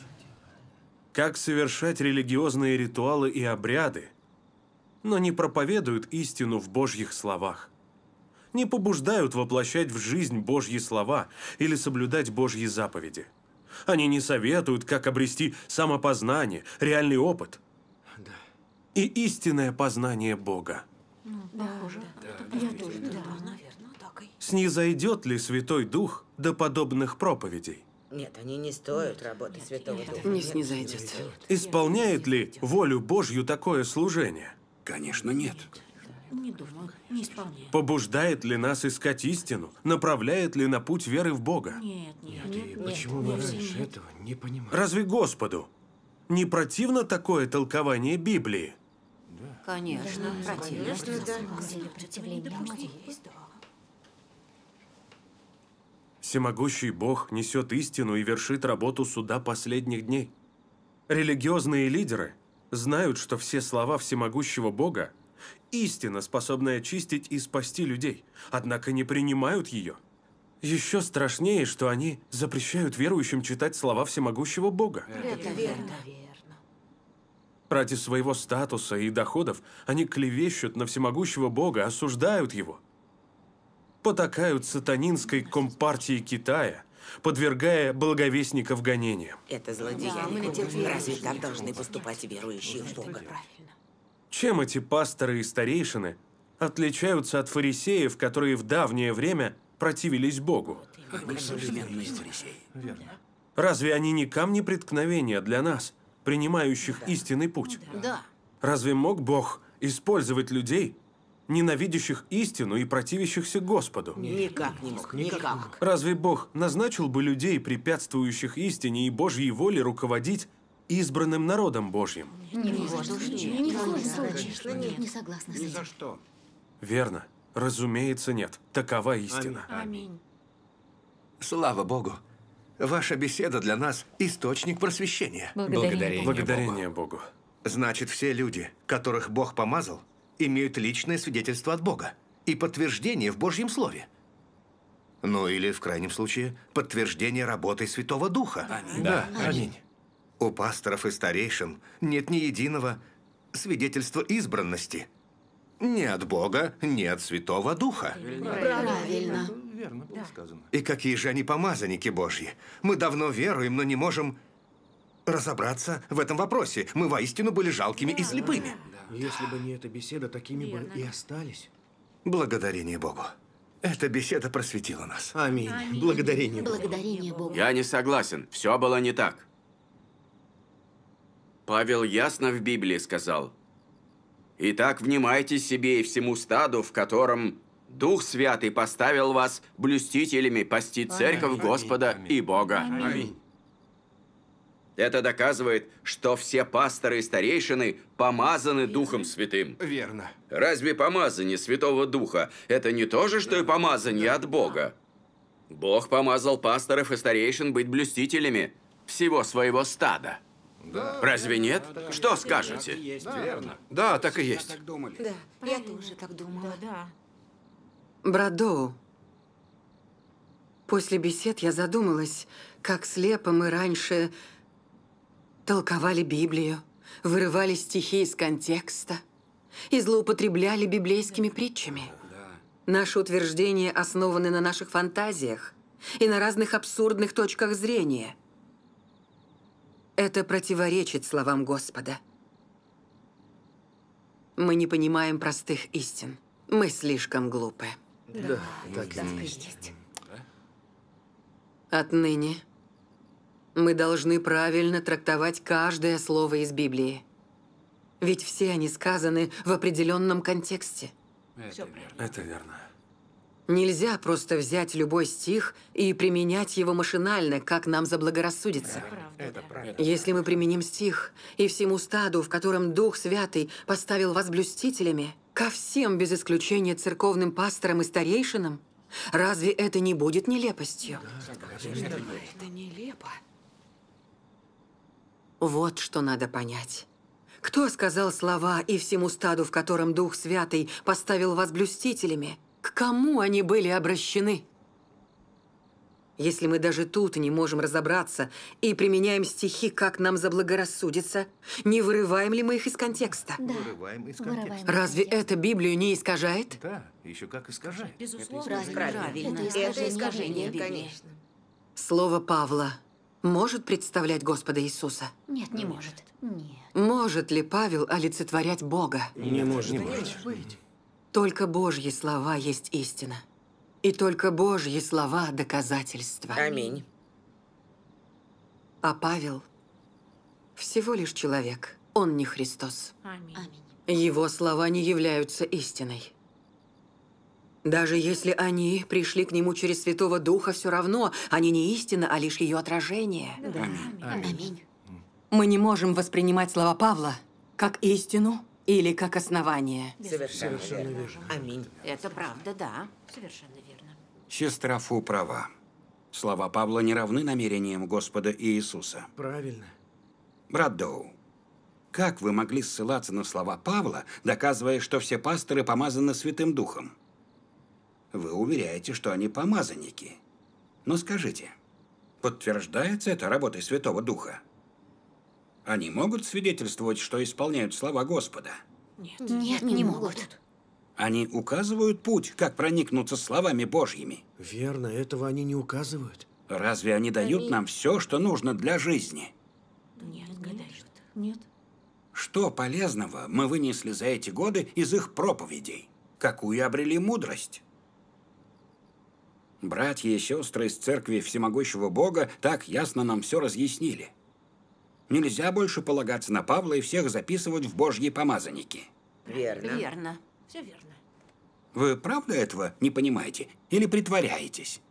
как совершать религиозные ритуалы и обряды, но не проповедуют истину в Божьих словах. Не побуждают воплощать в жизнь Божьи слова или соблюдать Божьи заповеди – они не советуют, как обрести самопознание, реальный опыт. Да. И истинное познание Бога. С ней зайдет ли Святой Дух до подобных проповедей? Нет, они не стоят работы нет, Святого нет, Духа. Не снизойдет. Исполняет ли волю Божью такое служение? Конечно, нет. нет. Не думаю, не исполняю. Побуждает ли нас искать истину? Направляет ли на путь веры в Бога? Нет, нет, нет. нет почему нет, мы раньше нет. этого не понимаем? Разве Господу не противно такое толкование Библии? Да. Конечно, да, противно. Конечно, да. Сопротивление Всемогущий Бог несет истину и вершит работу суда последних дней. Религиозные лидеры знают, что все слова всемогущего Бога истина, способная чистить и спасти людей, однако не принимают ее. Еще страшнее, что они запрещают верующим читать слова всемогущего Бога. Это верно. Ради своего статуса и доходов они клевещут на всемогущего Бога, осуждают его. Потакают сатанинской компартии Китая, подвергая благовестников гонениям. Это злодеяние. Да, Разве так должны поступать верующие в Бога? Чем эти пасторы и старейшины отличаются от фарисеев, которые в давнее время противились Богу? Они современные фарисеи. Разве они не камни преткновения для нас, принимающих да. истинный путь? Да. Разве мог Бог использовать людей, ненавидящих истину и противящихся Господу? Никак не мог, никак. Разве Бог назначил бы людей, препятствующих истине и Божьей воле руководить избранным народом Божьим. Не в коем не согласна с этим. Ни за что. Верно. Разумеется, нет. Такова истина. Аминь. Слава Богу. Ваша беседа для нас – источник просвещения. Благодарение, Благодарение Богу. Богу. Значит, все люди, которых Бог помазал, имеют личное свидетельство от Бога и подтверждение в Божьем Слове. Ну или, в крайнем случае, подтверждение работы Святого Духа. Аминь. Да. Аминь. У пасторов и старейшин нет ни единого свидетельства избранности. Ни от Бога, ни от Святого Духа. Правильно. Правильно. Верно было да. сказано. И какие же они помазанники Божьи. Мы давно веруем, но не можем разобраться в этом вопросе. Мы воистину были жалкими да. и слепыми. Да. Если бы не эта беседа, такими Верно. бы и остались. Благодарение Богу. Эта беседа просветила нас. Аминь. Аминь. Благодарение, Благодарение Богу. Благодарение Богу. Я не согласен. Все было не так. Павел ясно в Библии сказал, «Итак, внимайте себе и всему стаду, в котором Дух Святый поставил вас блюстителями пасти церковь Господа Аминь. и Бога». Аминь. Это доказывает, что все пасторы и старейшины помазаны Духом Святым. Верно. Разве помазание Святого Духа – это не то же, что и помазание от Бога? Бог помазал пасторов и старейшин быть блюстителями всего своего стада. Да. Разве нет? Да, да, что скажете? да, верно. Да, так и есть. Так думали. Да, Правильно. я тоже так думала. Да, да. Брат после бесед я задумалась, как слепо мы раньше толковали Библию, вырывали стихи из контекста и злоупотребляли библейскими притчами. Наши утверждения основаны на наших фантазиях и на разных абсурдных точках зрения – это противоречит словам Господа. Мы не понимаем простых истин. Мы слишком глупы. Да, да так и есть. Отныне мы должны правильно трактовать каждое слово из Библии. Ведь все они сказаны в определенном контексте. Это верно. Это верно. Нельзя просто взять любой стих и применять его машинально, как нам заблагорассудится. Это правда. Если мы применим стих и всему стаду, в котором Дух Святый поставил вас блюстителями, ко всем без исключения церковным пасторам и старейшинам, разве это не будет нелепостью? Да, это нелепо. Вот что надо понять. Кто сказал слова «и всему стаду, в котором Дух Святый поставил вас блюстителями»? К кому они были обращены? Если мы даже тут не можем разобраться и применяем стихи, как нам заблагорассудится, не вырываем ли мы их из контекста? Да. Вырываем из контекста. Вырываем. Разве это Библию не искажает? Да, еще как искажает. Безусловно, это правильно. Это искажение, это искажение конечно. Слово Павла может представлять Господа Иисуса? Нет, не может. Нет. Может ли Павел олицетворять Бога? Не, не может. Не может. может. Только Божьи слова есть истина. И только Божьи слова – доказательства. Аминь. А Павел – всего лишь человек. Он не Христос. Аминь. Его слова не являются истиной. Даже если они пришли к нему через Святого Духа, все равно они не истина, а лишь ее отражение. Да. Аминь. Аминь. Аминь. Мы не можем воспринимать слова Павла как истину, или как основание. Совершенно, Совершенно верно. верно. Аминь. Это правда, да. Совершенно верно. Сестра права. Слова Павла не равны намерениям Господа Иисуса. Правильно. Брат Доу, как вы могли ссылаться на слова Павла, доказывая, что все пасторы помазаны Святым Духом? Вы уверяете, что они помазанники. Но скажите, подтверждается это работой Святого Духа? Они могут свидетельствовать, что исполняют слова Господа? Нет, Нет не, не могут. могут. Они указывают путь, как проникнуться словами Божьими. Верно, этого они не указывают. Разве они дают они... нам все, что нужно для жизни? Нет, конечно. Нет. Что полезного мы вынесли за эти годы из их проповедей? Какую обрели мудрость? Братья и сестры из Церкви Всемогущего Бога так ясно нам все разъяснили. Нельзя больше полагаться на Павла и всех записывать в божьи помазанники. Верно. Верно. Все верно. Вы правда этого не понимаете? Или притворяетесь?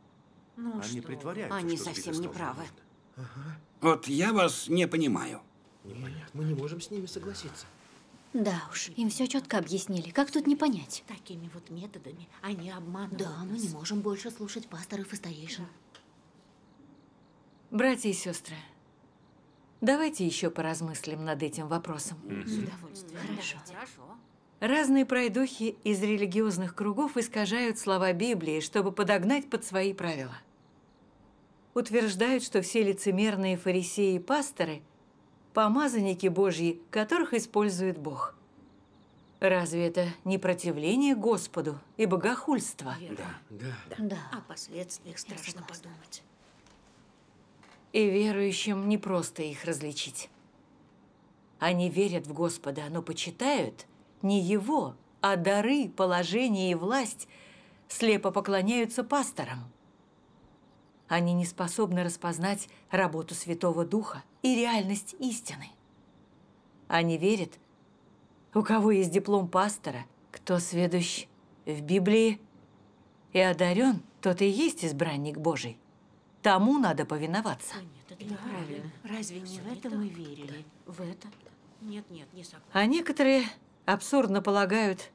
Ну, Они что? притворяются. Они что совсем не правы. Ага. Вот я вас не понимаю. Непонятно. Мы не можем с ними согласиться. Да уж, им все четко объяснили. Как тут не понять? Такими вот методами они обманывают. Да, нас. мы не можем больше слушать пасторов и старейшин. Да. Братья и сестры, Давайте еще поразмыслим над этим вопросом. С удовольствием. Хорошо. Хорошо. Разные пройдухи из религиозных кругов искажают слова Библии, чтобы подогнать под свои правила. Утверждают, что все лицемерные фарисеи и пасторы – помазанники Божьи, которых использует Бог. Разве это не противление Господу и богохульство? Да, да. да. да. О последствиях страшно, страшно подумать. И верующим не просто их различить. Они верят в Господа, но почитают не Его, а дары, положение и власть, слепо поклоняются пасторам. Они не способны распознать работу Святого Духа и реальность истины. Они верят, у кого есть диплом пастора, кто сведущ в Библии и одарен, тот и есть избранник Божий тому надо повиноваться. Да нет, это неправильно. Разве не в это мы верили? Да. В это? Нет, нет, не согласна. А некоторые абсурдно полагают,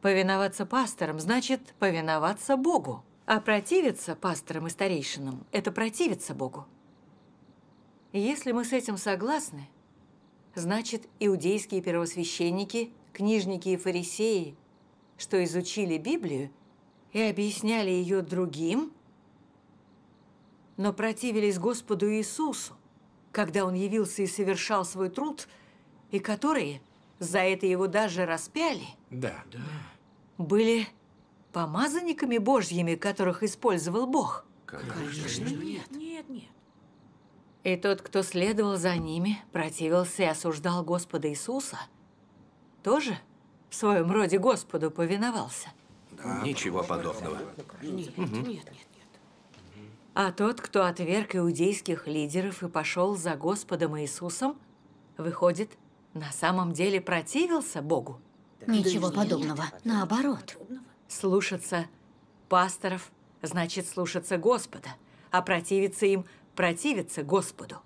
повиноваться пасторам значит повиноваться Богу. А противиться пасторам и старейшинам – это противиться Богу. Если мы с этим согласны, значит, иудейские первосвященники, книжники и фарисеи, что изучили Библию и объясняли ее другим – но противились Господу Иисусу, когда Он явился и совершал свой труд, и которые за это Его даже распяли, да. Да. были помазанниками Божьими, которых использовал Бог? Конечно, Конечно нет. Нет, нет. И тот, кто следовал за ними, противился и осуждал Господа Иисуса, тоже в своем роде Господу повиновался? Да. Ничего подобного. Нет, угу. нет, нет. А тот, кто отверг иудейских лидеров и пошел за Господом Иисусом, выходит, на самом деле противился Богу? Ничего подобного. Наоборот. Слушаться пасторов значит слушаться Господа, а противиться им – противиться Господу.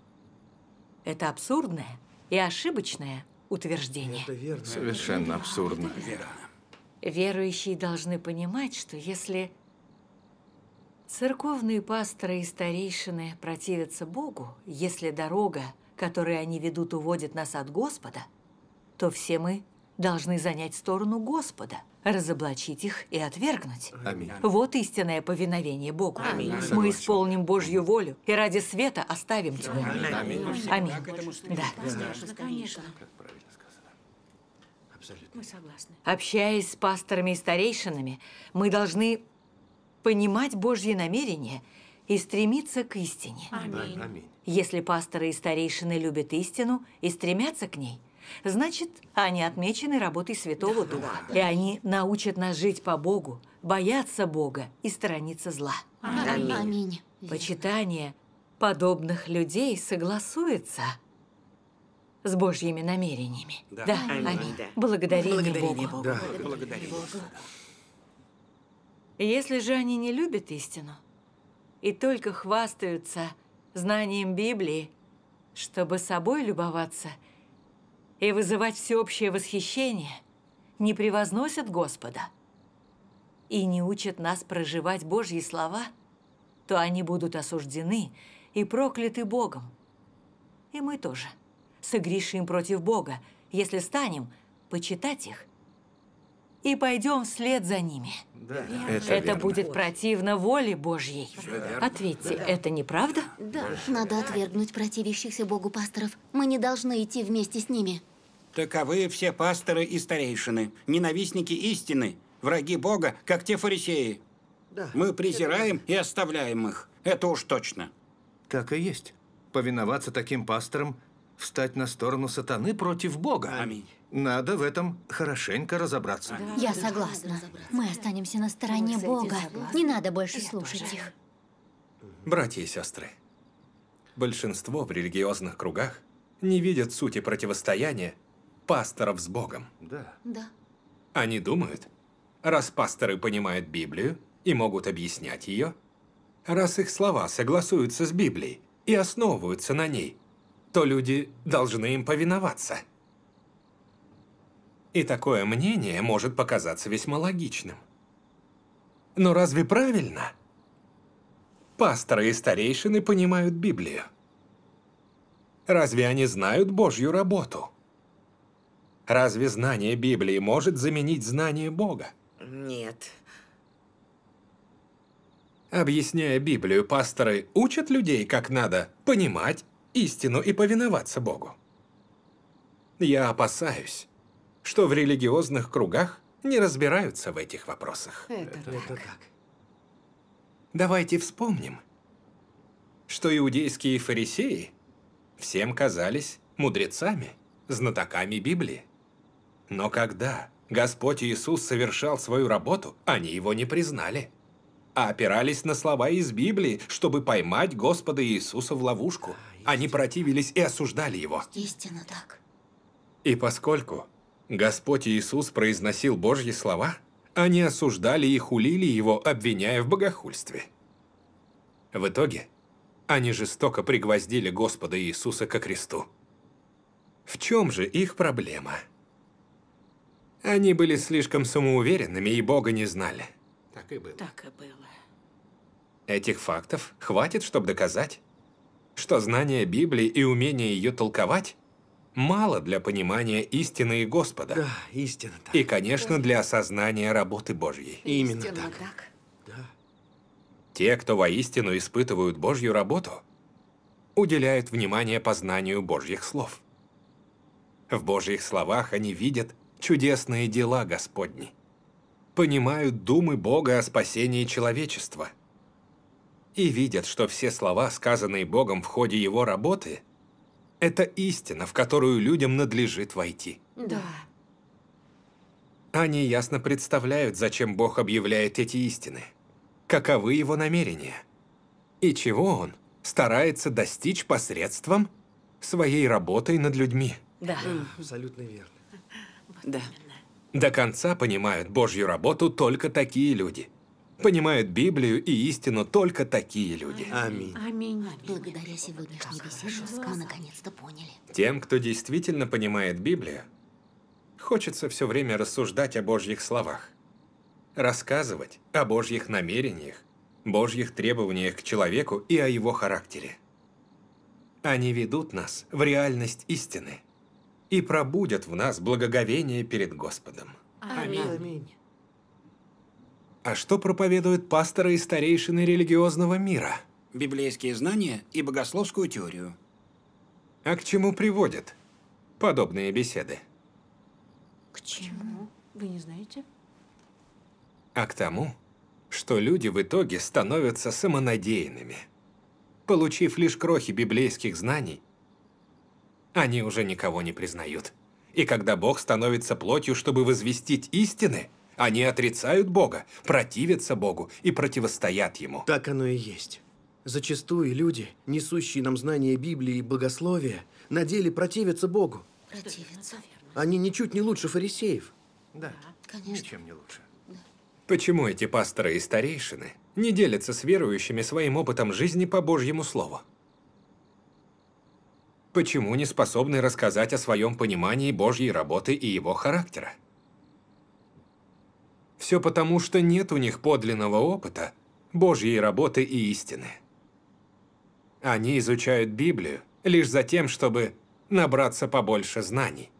Это абсурдное и ошибочное утверждение. Это верно. Совершенно абсурдно. Верно. Верующие должны понимать, что если Церковные пасторы и старейшины противятся Богу, если дорога, которую они ведут, уводит нас от Господа, то все мы должны занять сторону Господа, разоблачить их и отвергнуть. Аминь. Вот истинное повиновение Богу. Аминь. Мы исполним Божью волю и ради света оставим тьму. Аминь. Аминь. Аминь. Да. Страшно, конечно. Абсолютно. Мы согласны. Общаясь с пасторами и старейшинами, мы должны понимать Божьи намерения и стремиться к истине. Аминь. Если пасторы и старейшины любят истину и стремятся к ней, значит, они отмечены работой Святого да, Духа. И они научат нас жить по Богу, бояться Бога и сторониться зла. Аминь. Аминь. Почитание подобных людей согласуется с Божьими намерениями. Да, да. аминь. аминь. Да. Благодарение, Благодарение Богу. Богу. Да. Благодарение Богу. Если же они не любят истину и только хвастаются знанием Библии, чтобы собой любоваться и вызывать всеобщее восхищение, не превозносят Господа и не учат нас проживать Божьи слова, то они будут осуждены и прокляты Богом. И мы тоже согрешим против Бога, если станем почитать их и пойдем вслед за ними. Да. Это, это верно. будет противно воле Божьей. Ответьте, да. это неправда? Да. Надо отвергнуть противящихся Богу пасторов. Мы не должны идти вместе с ними. Таковы все пасторы и старейшины, ненавистники истины, враги Бога, как те фарисеи. Да. Мы презираем и оставляем их. Это уж точно. Так и есть. Повиноваться таким пасторам, встать на сторону сатаны против Бога. Аминь. Надо в этом хорошенько разобраться. Я согласна. Мы останемся на стороне Бога. Не надо больше слушать их. Братья и сестры, большинство в религиозных кругах не видят сути противостояния пасторов с Богом. Да. Да. Они думают, раз пасторы понимают Библию и могут объяснять ее, раз их слова согласуются с Библией и основываются на ней, то люди должны им повиноваться. И такое мнение может показаться весьма логичным. Но разве правильно? Пасторы и старейшины понимают Библию. Разве они знают Божью работу? Разве знание Библии может заменить знание Бога? Нет. Объясняя Библию, пасторы учат людей, как надо понимать истину и повиноваться Богу. Я опасаюсь, что в религиозных кругах не разбираются в этих вопросах. Это, это, это так. Давайте вспомним, что иудейские фарисеи всем казались мудрецами, знатоками Библии. Но когда Господь Иисус совершал свою работу, они его не признали, а опирались на слова из Библии, чтобы поймать Господа Иисуса в ловушку. А, они противились и осуждали его. Истинно так. И поскольку Господь Иисус произносил Божьи слова, они осуждали и хулили его, обвиняя в богохульстве. В итоге они жестоко пригвоздили Господа Иисуса ко кресту. В чем же их проблема? Они были слишком самоуверенными и Бога не знали. Так и было. Так и было. Этих фактов хватит, чтобы доказать, что знание Библии и умение ее толковать мало для понимания истины Господа. Да, истина так. И, конечно, для осознания работы Божьей. Именно так. так. Да. Те, кто воистину испытывают Божью работу, уделяют внимание познанию Божьих слов. В Божьих словах они видят чудесные дела Господни, понимают думы Бога о спасении человечества – и видят, что все слова, сказанные Богом в ходе его работы, это истина, в которую людям надлежит войти. Да. Они ясно представляют, зачем Бог объявляет эти истины, каковы его намерения и чего он старается достичь посредством своей работы над людьми. Да. Абсолютно верно. Да. До конца понимают Божью работу только такие люди – Понимают Библию и истину только такие люди. Аминь. Аминь. Благодаря сегодняшней беседе мы наконец-то поняли. Тем, кто действительно понимает Библию, хочется все время рассуждать о Божьих словах, рассказывать о Божьих намерениях, Божьих требованиях к человеку и о его характере. Они ведут нас в реальность истины и пробудят в нас благоговение перед Господом. Аминь. Аминь. А что проповедуют пасторы и старейшины религиозного мира? Библейские знания и богословскую теорию. А к чему приводят подобные беседы? К чему? Вы не знаете? А к тому, что люди в итоге становятся самонадеянными. Получив лишь крохи библейских знаний, они уже никого не признают. И когда Бог становится плотью, чтобы возвестить истины, они отрицают Бога, противятся Богу и противостоят Ему. Так оно и есть. Зачастую люди, несущие нам знания Библии и богословия, на деле противятся Богу. Противятся. Они ничуть не лучше фарисеев. Да, конечно. Ничем не лучше. Почему эти пасторы и старейшины не делятся с верующими своим опытом жизни по Божьему Слову? Почему не способны рассказать о своем понимании Божьей работы и его характера? Все потому, что нет у них подлинного опыта, Божьей работы и истины. Они изучают Библию лишь за тем, чтобы набраться побольше знаний.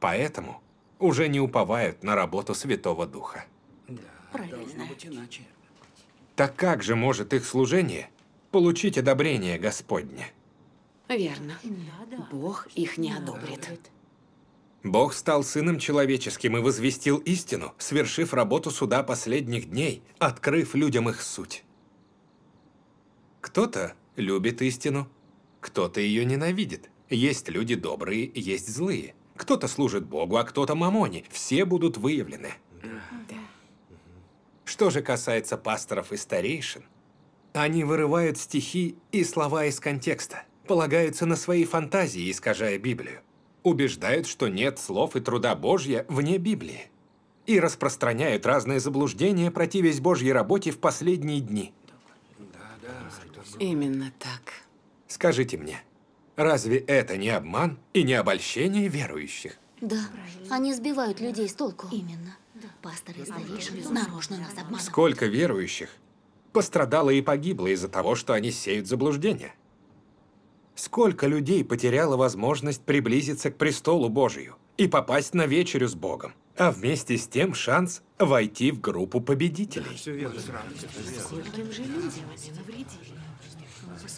Поэтому уже не уповают на работу Святого Духа. Да, Правильно. быть иначе. Так как же может их служение получить одобрение Господне? Верно. Бог их не одобрит. Бог стал сыном человеческим и возвестил истину, свершив работу суда последних дней, открыв людям их суть. Кто-то любит истину, кто-то ее ненавидит. Есть люди добрые, есть злые. Кто-то служит Богу, а кто-то мамоне. Все будут выявлены. Да. Что же касается пасторов и старейшин, они вырывают стихи и слова из контекста, полагаются на свои фантазии, искажая Библию убеждают, что нет слов и труда Божья вне Библии и распространяют разные заблуждения, противясь Божьей работе в последние дни. Именно так. Скажите мне, разве это не обман и не обольщение верующих? Да, они сбивают людей с толку. Именно. Пасторы и старейшины нарочно нас обманывают. Сколько верующих пострадало и погибло из-за того, что они сеют заблуждение? Сколько людей потеряло возможность приблизиться к престолу Божию и попасть на вечерю с Богом, а вместе с тем шанс войти в группу победителей.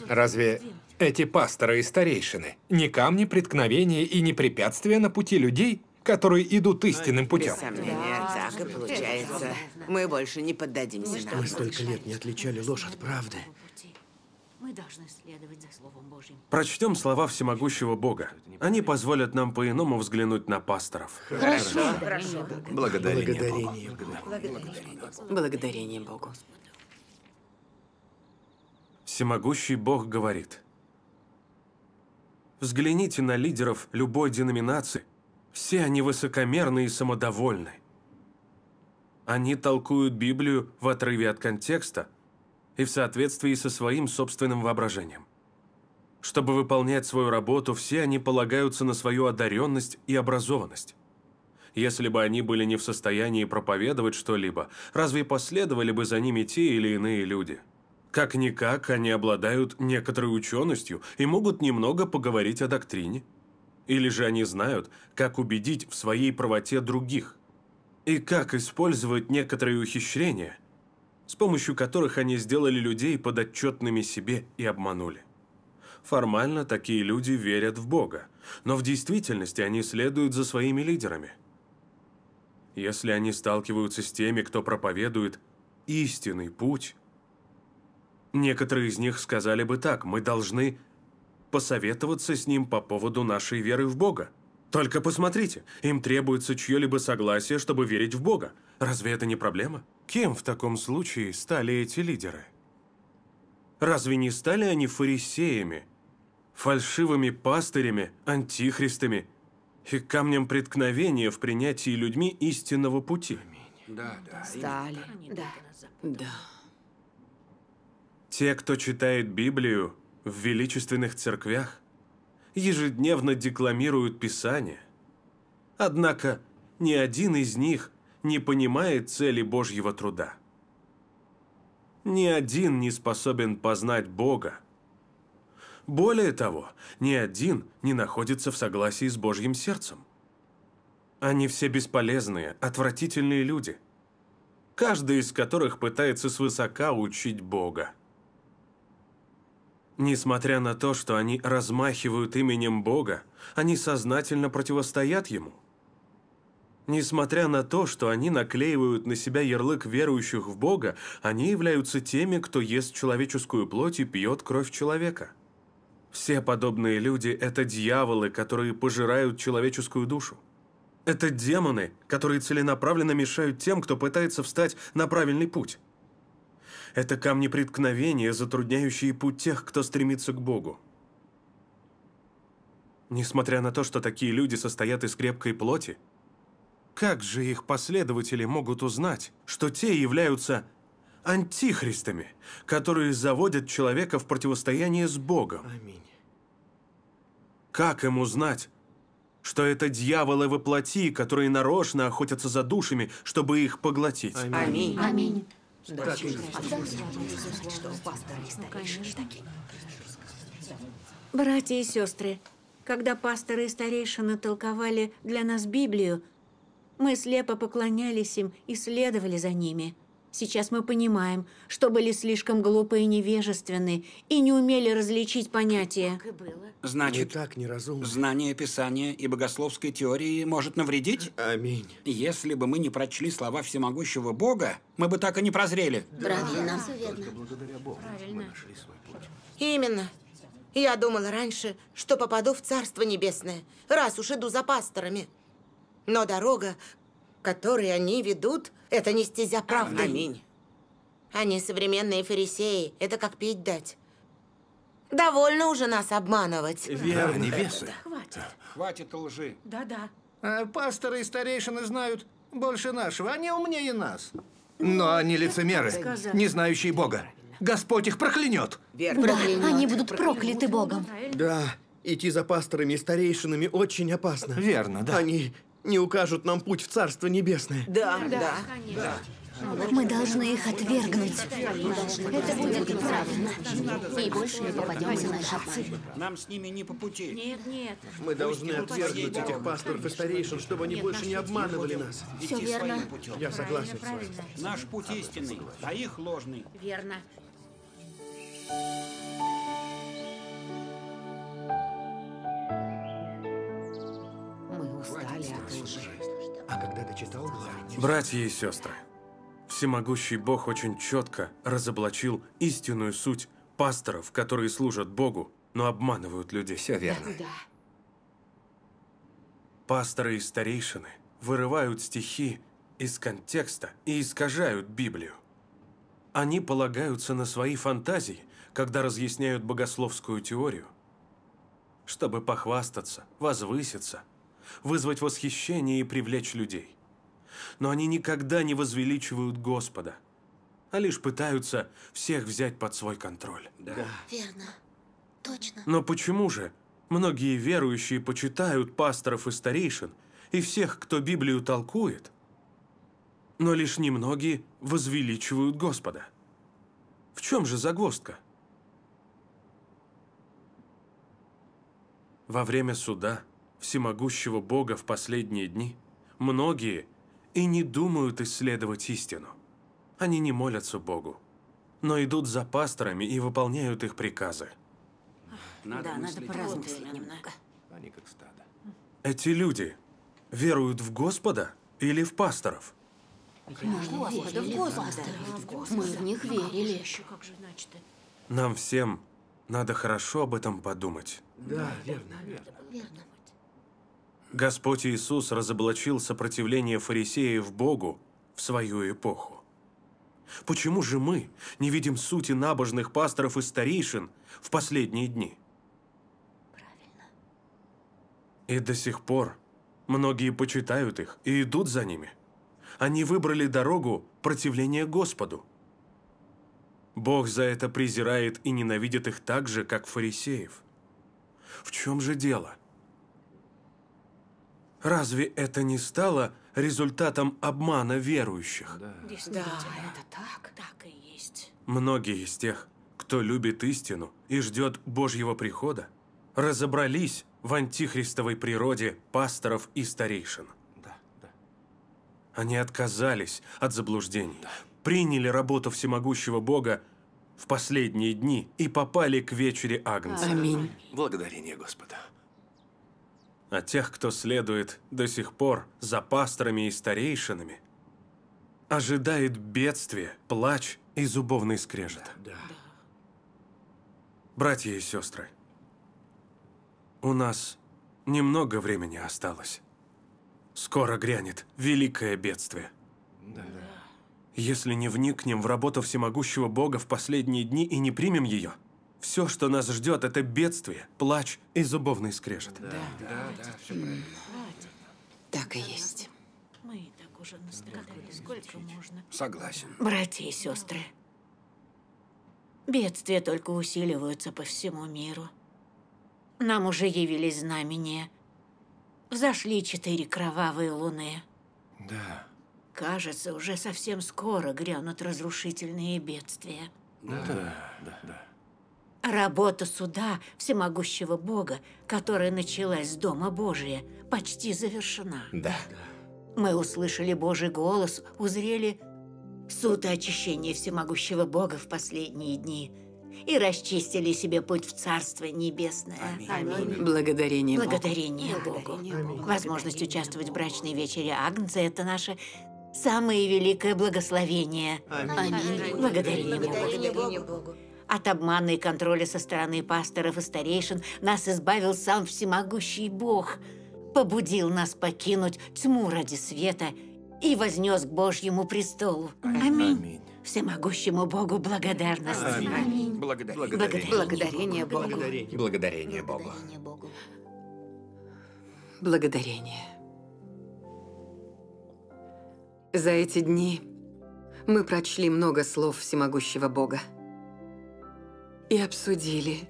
Разве эти пасторы и старейшины не камни преткновения и не препятствия на пути людей, которые идут истинным путем? Без сомнения, так и получается. Мы больше не поддадимся. Мы столько лет не отличали ложь от правды. Мы должны следовать за словом Прочтем слова всемогущего Бога. Они позволят нам по-иному взглянуть на пасторов. Хорошо. Хорошо. Благодарение, Благодарение Богу. Благодарение Богу. Благодарение Богу. Всемогущий Бог говорит. Взгляните на лидеров любой деноминации. Все они высокомерны и самодовольны. Они толкуют Библию в отрыве от контекста и в соответствии со своим собственным воображением. Чтобы выполнять свою работу, все они полагаются на свою одаренность и образованность. Если бы они были не в состоянии проповедовать что-либо, разве последовали бы за ними те или иные люди? Как-никак они обладают некоторой ученостью и могут немного поговорить о доктрине. Или же они знают, как убедить в своей правоте других. И как использовать некоторые ухищрения, с помощью которых они сделали людей подотчетными себе и обманули. Формально такие люди верят в Бога, но в действительности они следуют за своими лидерами. Если они сталкиваются с теми, кто проповедует истинный путь, некоторые из них сказали бы так, мы должны посоветоваться с ним по поводу нашей веры в Бога. Только посмотрите, им требуется чье-либо согласие, чтобы верить в Бога. Разве это не проблема? Кем в таком случае стали эти лидеры? Разве не стали они фарисеями, фальшивыми пастырями, антихристами и камнем преткновения в принятии людьми истинного пути. Да, да. Стали, да. Да. Те, кто читает Библию в величественных церквях, ежедневно декламируют Писание. Однако ни один из них не понимает цели Божьего труда. Ни один не способен познать Бога, более того, ни один не находится в согласии с Божьим сердцем. Они все бесполезные, отвратительные люди, каждый из которых пытается свысока учить Бога. Несмотря на то, что они размахивают именем Бога, они сознательно противостоят Ему. Несмотря на то, что они наклеивают на себя ярлык верующих в Бога, они являются теми, кто ест человеческую плоть и пьет кровь человека – все подобные люди – это дьяволы, которые пожирают человеческую душу. Это демоны, которые целенаправленно мешают тем, кто пытается встать на правильный путь. Это камни преткновения, затрудняющие путь тех, кто стремится к Богу. Несмотря на то, что такие люди состоят из крепкой плоти, как же их последователи могут узнать, что те являются антихристами, которые заводят человека в противостояние с Богом. Аминь. Как им узнать, что это дьяволы во плоти, которые нарочно охотятся за душами, чтобы их поглотить? Аминь. Аминь. Аминь. Да, ну, Братья и сестры, когда пасторы и старейшины толковали для нас Библию, мы слепо поклонялись им и следовали за ними – Сейчас мы понимаем, что были слишком глупы и невежественны, и не умели различить понятия. Значит, так неразумно. знание Писания и богословской теории может навредить? Аминь. Если бы мы не прочли слова всемогущего Бога, мы бы так и не прозрели. Да. Правильно. Только благодаря Богу Правильно. мы нашли свой путь. Именно. Я думала раньше, что попаду в Царство Небесное, раз уж иду за пасторами. Но дорога, которой они ведут, это не стезя правды. Аминь. Они современные фарисеи. Это как пить дать. Довольно уже нас обманывать. Верно, да, невесы. Да, хватит. Хватит лжи. Да-да. А, пасторы и старейшины знают больше нашего. Они умнее нас. Но они лицемеры, не знающие Бога. Господь их проклянет. Верно. Да, проклянет. они будут прокляты Богом. Да, идти за пасторами и старейшинами очень опасно. Верно, да. Они не укажут нам путь в Царство Небесное. Да, да. да. Мы должны их отвергнуть. Это будет правильно. И больше не попадемся на шапцы. Нам с ними не по пути. Нет, нет. Мы должны отвергнуть этих пасторов и старейшин, чтобы они нет, больше не обманывали нас. Все верно. Я согласен правильно, с вами. Наш путь истинный, а их ложный. Верно. А Братья и сестры, всемогущий Бог очень четко разоблачил истинную суть пасторов, которые служат Богу, но обманывают людей. Все верно. Да. Пасторы и старейшины вырывают стихи из контекста и искажают Библию. Они полагаются на свои фантазии, когда разъясняют богословскую теорию, чтобы похвастаться, возвыситься – вызвать восхищение и привлечь людей. Но они никогда не возвеличивают Господа, а лишь пытаются всех взять под свой контроль. Да. да. Верно. Точно. Но почему же многие верующие почитают пасторов и старейшин и всех, кто Библию толкует, но лишь немногие возвеличивают Господа? В чем же загвоздка? Во время суда всемогущего Бога в последние дни, многие и не думают исследовать истину. Они не молятся Богу, но идут за пасторами и выполняют их приказы. Надо да, надо поразмыслить немного. Они как стадо. Эти люди веруют в Господа или в пасторов? Конечно, Господа, в Господа. Мы в них ну, верили. Нам всем надо хорошо об этом подумать. Да, верно. верно. Господь Иисус разоблачил сопротивление фарисеев Богу в свою эпоху. Почему же мы не видим сути набожных пасторов и старейшин в последние дни? Правильно. И до сих пор многие почитают их и идут за ними. Они выбрали дорогу противления Господу. Бог за это презирает и ненавидит их так же, как фарисеев. В чем же дело? Разве это не стало результатом обмана верующих? Да, да это так. Так и есть. Многие из тех, кто любит истину и ждет Божьего прихода, разобрались в антихристовой природе пасторов и старейшин. Да, да. Они отказались от заблуждений, да. приняли работу всемогущего Бога в последние дни и попали к вечере Агнца. Аминь. Благодарение Господа а тех, кто следует до сих пор за пасторами и старейшинами, ожидает бедствие, плач и зубовный скрежет. Да. Братья и сестры, у нас немного времени осталось. Скоро грянет великое бедствие. Да. Если не вникнем в работу всемогущего Бога в последние дни и не примем ее – все, что нас ждет, это бедствие, плач и зубовный скрежет. Да, да, да, да все правильно. Так и есть. Мы так уже настрадали, сколько можно. Согласен. Братья и сестры, бедствия только усиливаются по всему миру. Нам уже явились знамения. Взошли четыре кровавые луны. Да. Кажется, уже совсем скоро грянут разрушительные бедствия. Да, да, да. да. Работа суда всемогущего Бога, которая началась с Дома Божия, почти завершена. Да. Мы услышали Божий голос, узрели суд и очищение всемогущего Бога в последние дни и расчистили себе путь в Царство Небесное. Аминь. Аминь. Благодарение, Благодарение Богу. Благодарение Богу. Аминь. Возможность участвовать в брачной вечере Агнца – это наше самое великое благословение. Аминь. Аминь. Благодарение, Благодарение Богу. Богу. От обмана и контроля со стороны пасторов и старейшин нас избавил сам всемогущий Бог. Побудил нас покинуть тьму ради света и вознес к Божьему престолу. Аминь. Аминь. Всемогущему Богу благодарность. Аминь. Аминь. Благодарение. Благодарение, Благодарение Богу. Богу. Благодарение Богу. Благодарение. За эти дни мы прочли много слов всемогущего Бога и обсудили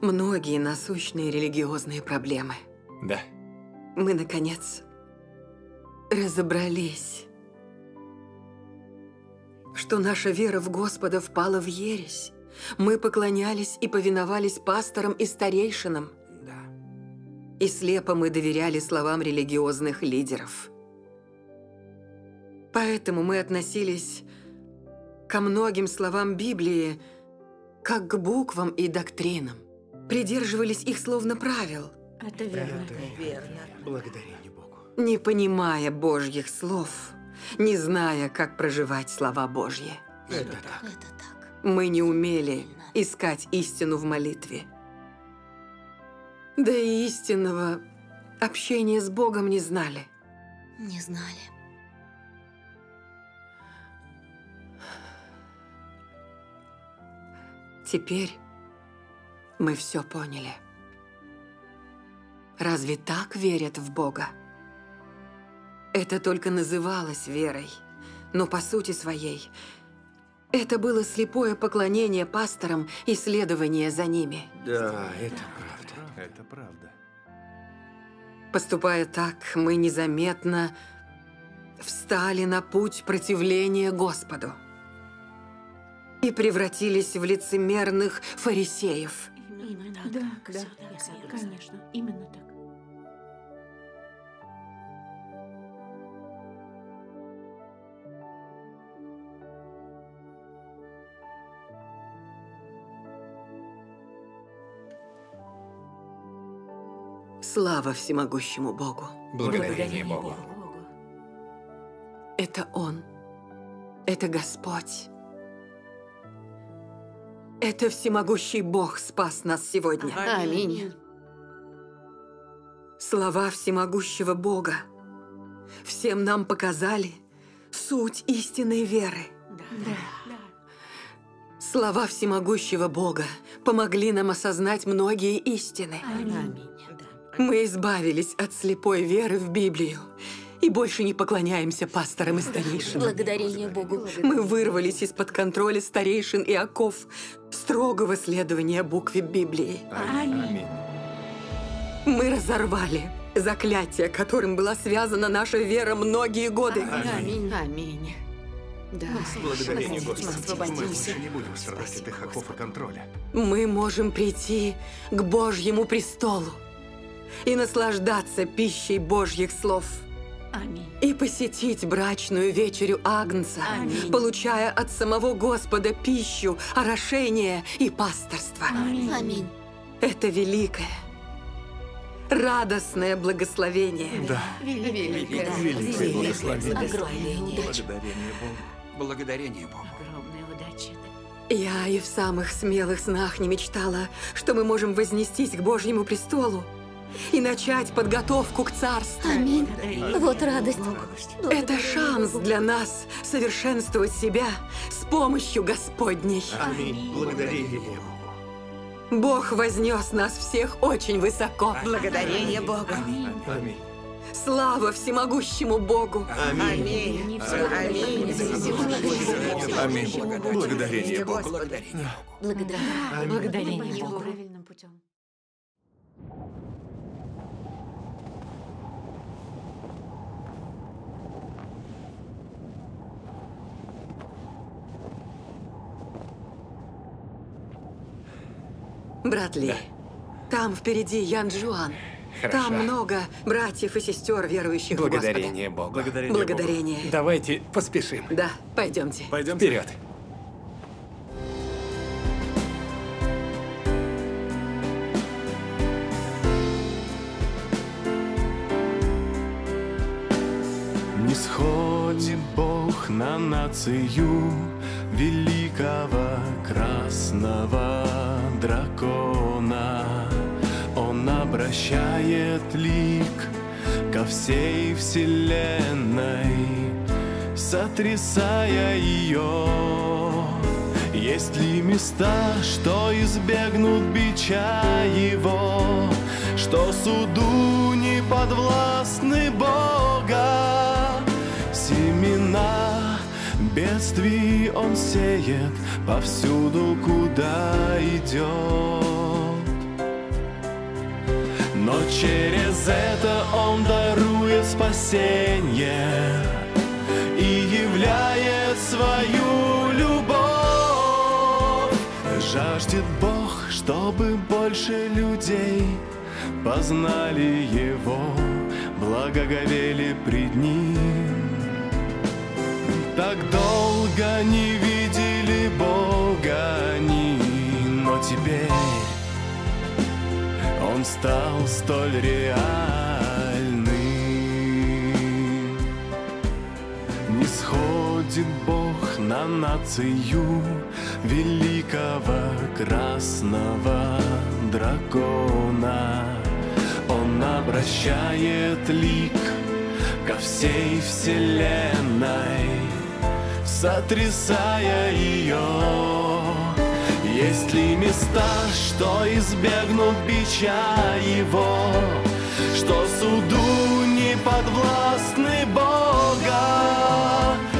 многие насущные религиозные проблемы. Да. Мы, наконец, разобрались, что наша вера в Господа впала в ересь. Мы поклонялись и повиновались пасторам и старейшинам. Да. И слепо мы доверяли словам религиозных лидеров. Поэтому мы относились ко многим словам Библии, как к буквам и доктринам. Придерживались их словно правил. Это верно. Это верно. Благодарение Богу. Не понимая Божьих слов, не зная, как проживать слова Божьи. Это, так. Это так. Мы не умели искать истину в молитве. Да и истинного общения с Богом не знали. Не знали. Теперь мы все поняли. Разве так верят в Бога? Это только называлось верой, но по сути своей это было слепое поклонение пасторам и следование за ними. Да, это правда. Это правда. Поступая так, мы незаметно встали на путь противления Господу и превратились в лицемерных фарисеев. Именно так. Да, да, да конечно, именно так. Слава всемогущему Богу. Благодарение Богу. Это Он. Это Господь. Это всемогущий Бог спас нас сегодня. Аминь. Слова всемогущего Бога всем нам показали суть истинной веры. Да. Слова всемогущего Бога помогли нам осознать многие истины. Аминь. Мы избавились от слепой веры в Библию и больше не поклоняемся пасторам и старейшинам. Благодарение Богу. Мы вырвались из-под контроля старейшин и оков строгого следования букве Библии. Аминь. Мы разорвали заклятие, которым была связана наша вера многие годы. Аминь. Аминь. Да. Благодарение Господу. Мы больше не будем срывать Спасибо, этих оков и контроля. Мы можем прийти к Божьему престолу и наслаждаться пищей Божьих слов. Аминь. И посетить брачную вечерю Агнца, Аминь. получая от самого Господа пищу, орошение и пасторство. Аминь. Аминь. Это великое, радостное благословение. Да. Великое, великое, да. великое благословение. Огромное Благодарение Богу. Благодарение Богу. Огромная удача. Я и в самых смелых снах не мечтала, что мы можем вознестись к Божьему престолу и начать подготовку к царству. Аминь. Вот радость. Это шанс для нас совершенствовать себя с помощью Господней. Аминь. Благодарение Ему. Бог вознес нас всех очень высоко. Благодарение Богу. Аминь. Слава всемогущему Богу! Аминь. Аминь. Аминь. Аминь. Благодарение Богу. Благодарение Богу. Благодарение Богу. Брат Ли, да. там впереди Ян Джуан. Хорошо. Там много братьев и сестер, верующих Благодарение в Господа. Богу. Благодарение, Благодарение Богу. Давайте поспешим. Да, пойдемте. Пойдемте. Вперед. Не сходит Бог на нацию, великого красного дракона. Он обращает лик ко всей вселенной, сотрясая ее. Есть ли места, что избегнут бича его, что суду не подвластны Бога? Семена Бедствий он сеет повсюду, куда идет. Но через это он дарует спасение и являет свою любовь. Жаждет Бог, чтобы больше людей познали Его, благоговели пред Ним. Так долго не видели Бога они, но теперь Он стал столь реальным. Не сходит Бог на нацию великого красного дракона. Он обращает лик ко всей вселенной сотрясая ее. Есть ли места, что избегнут бича его, что суду не подвластны Бога?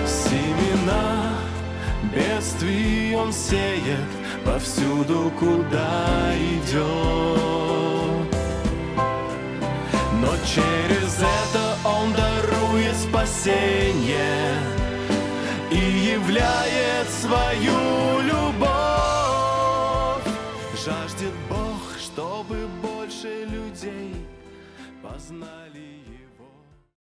Семена бедствий он сеет повсюду, куда идет. Но через это он дарует спасение и являет свою любовь. Жаждет Бог, чтобы больше людей познали.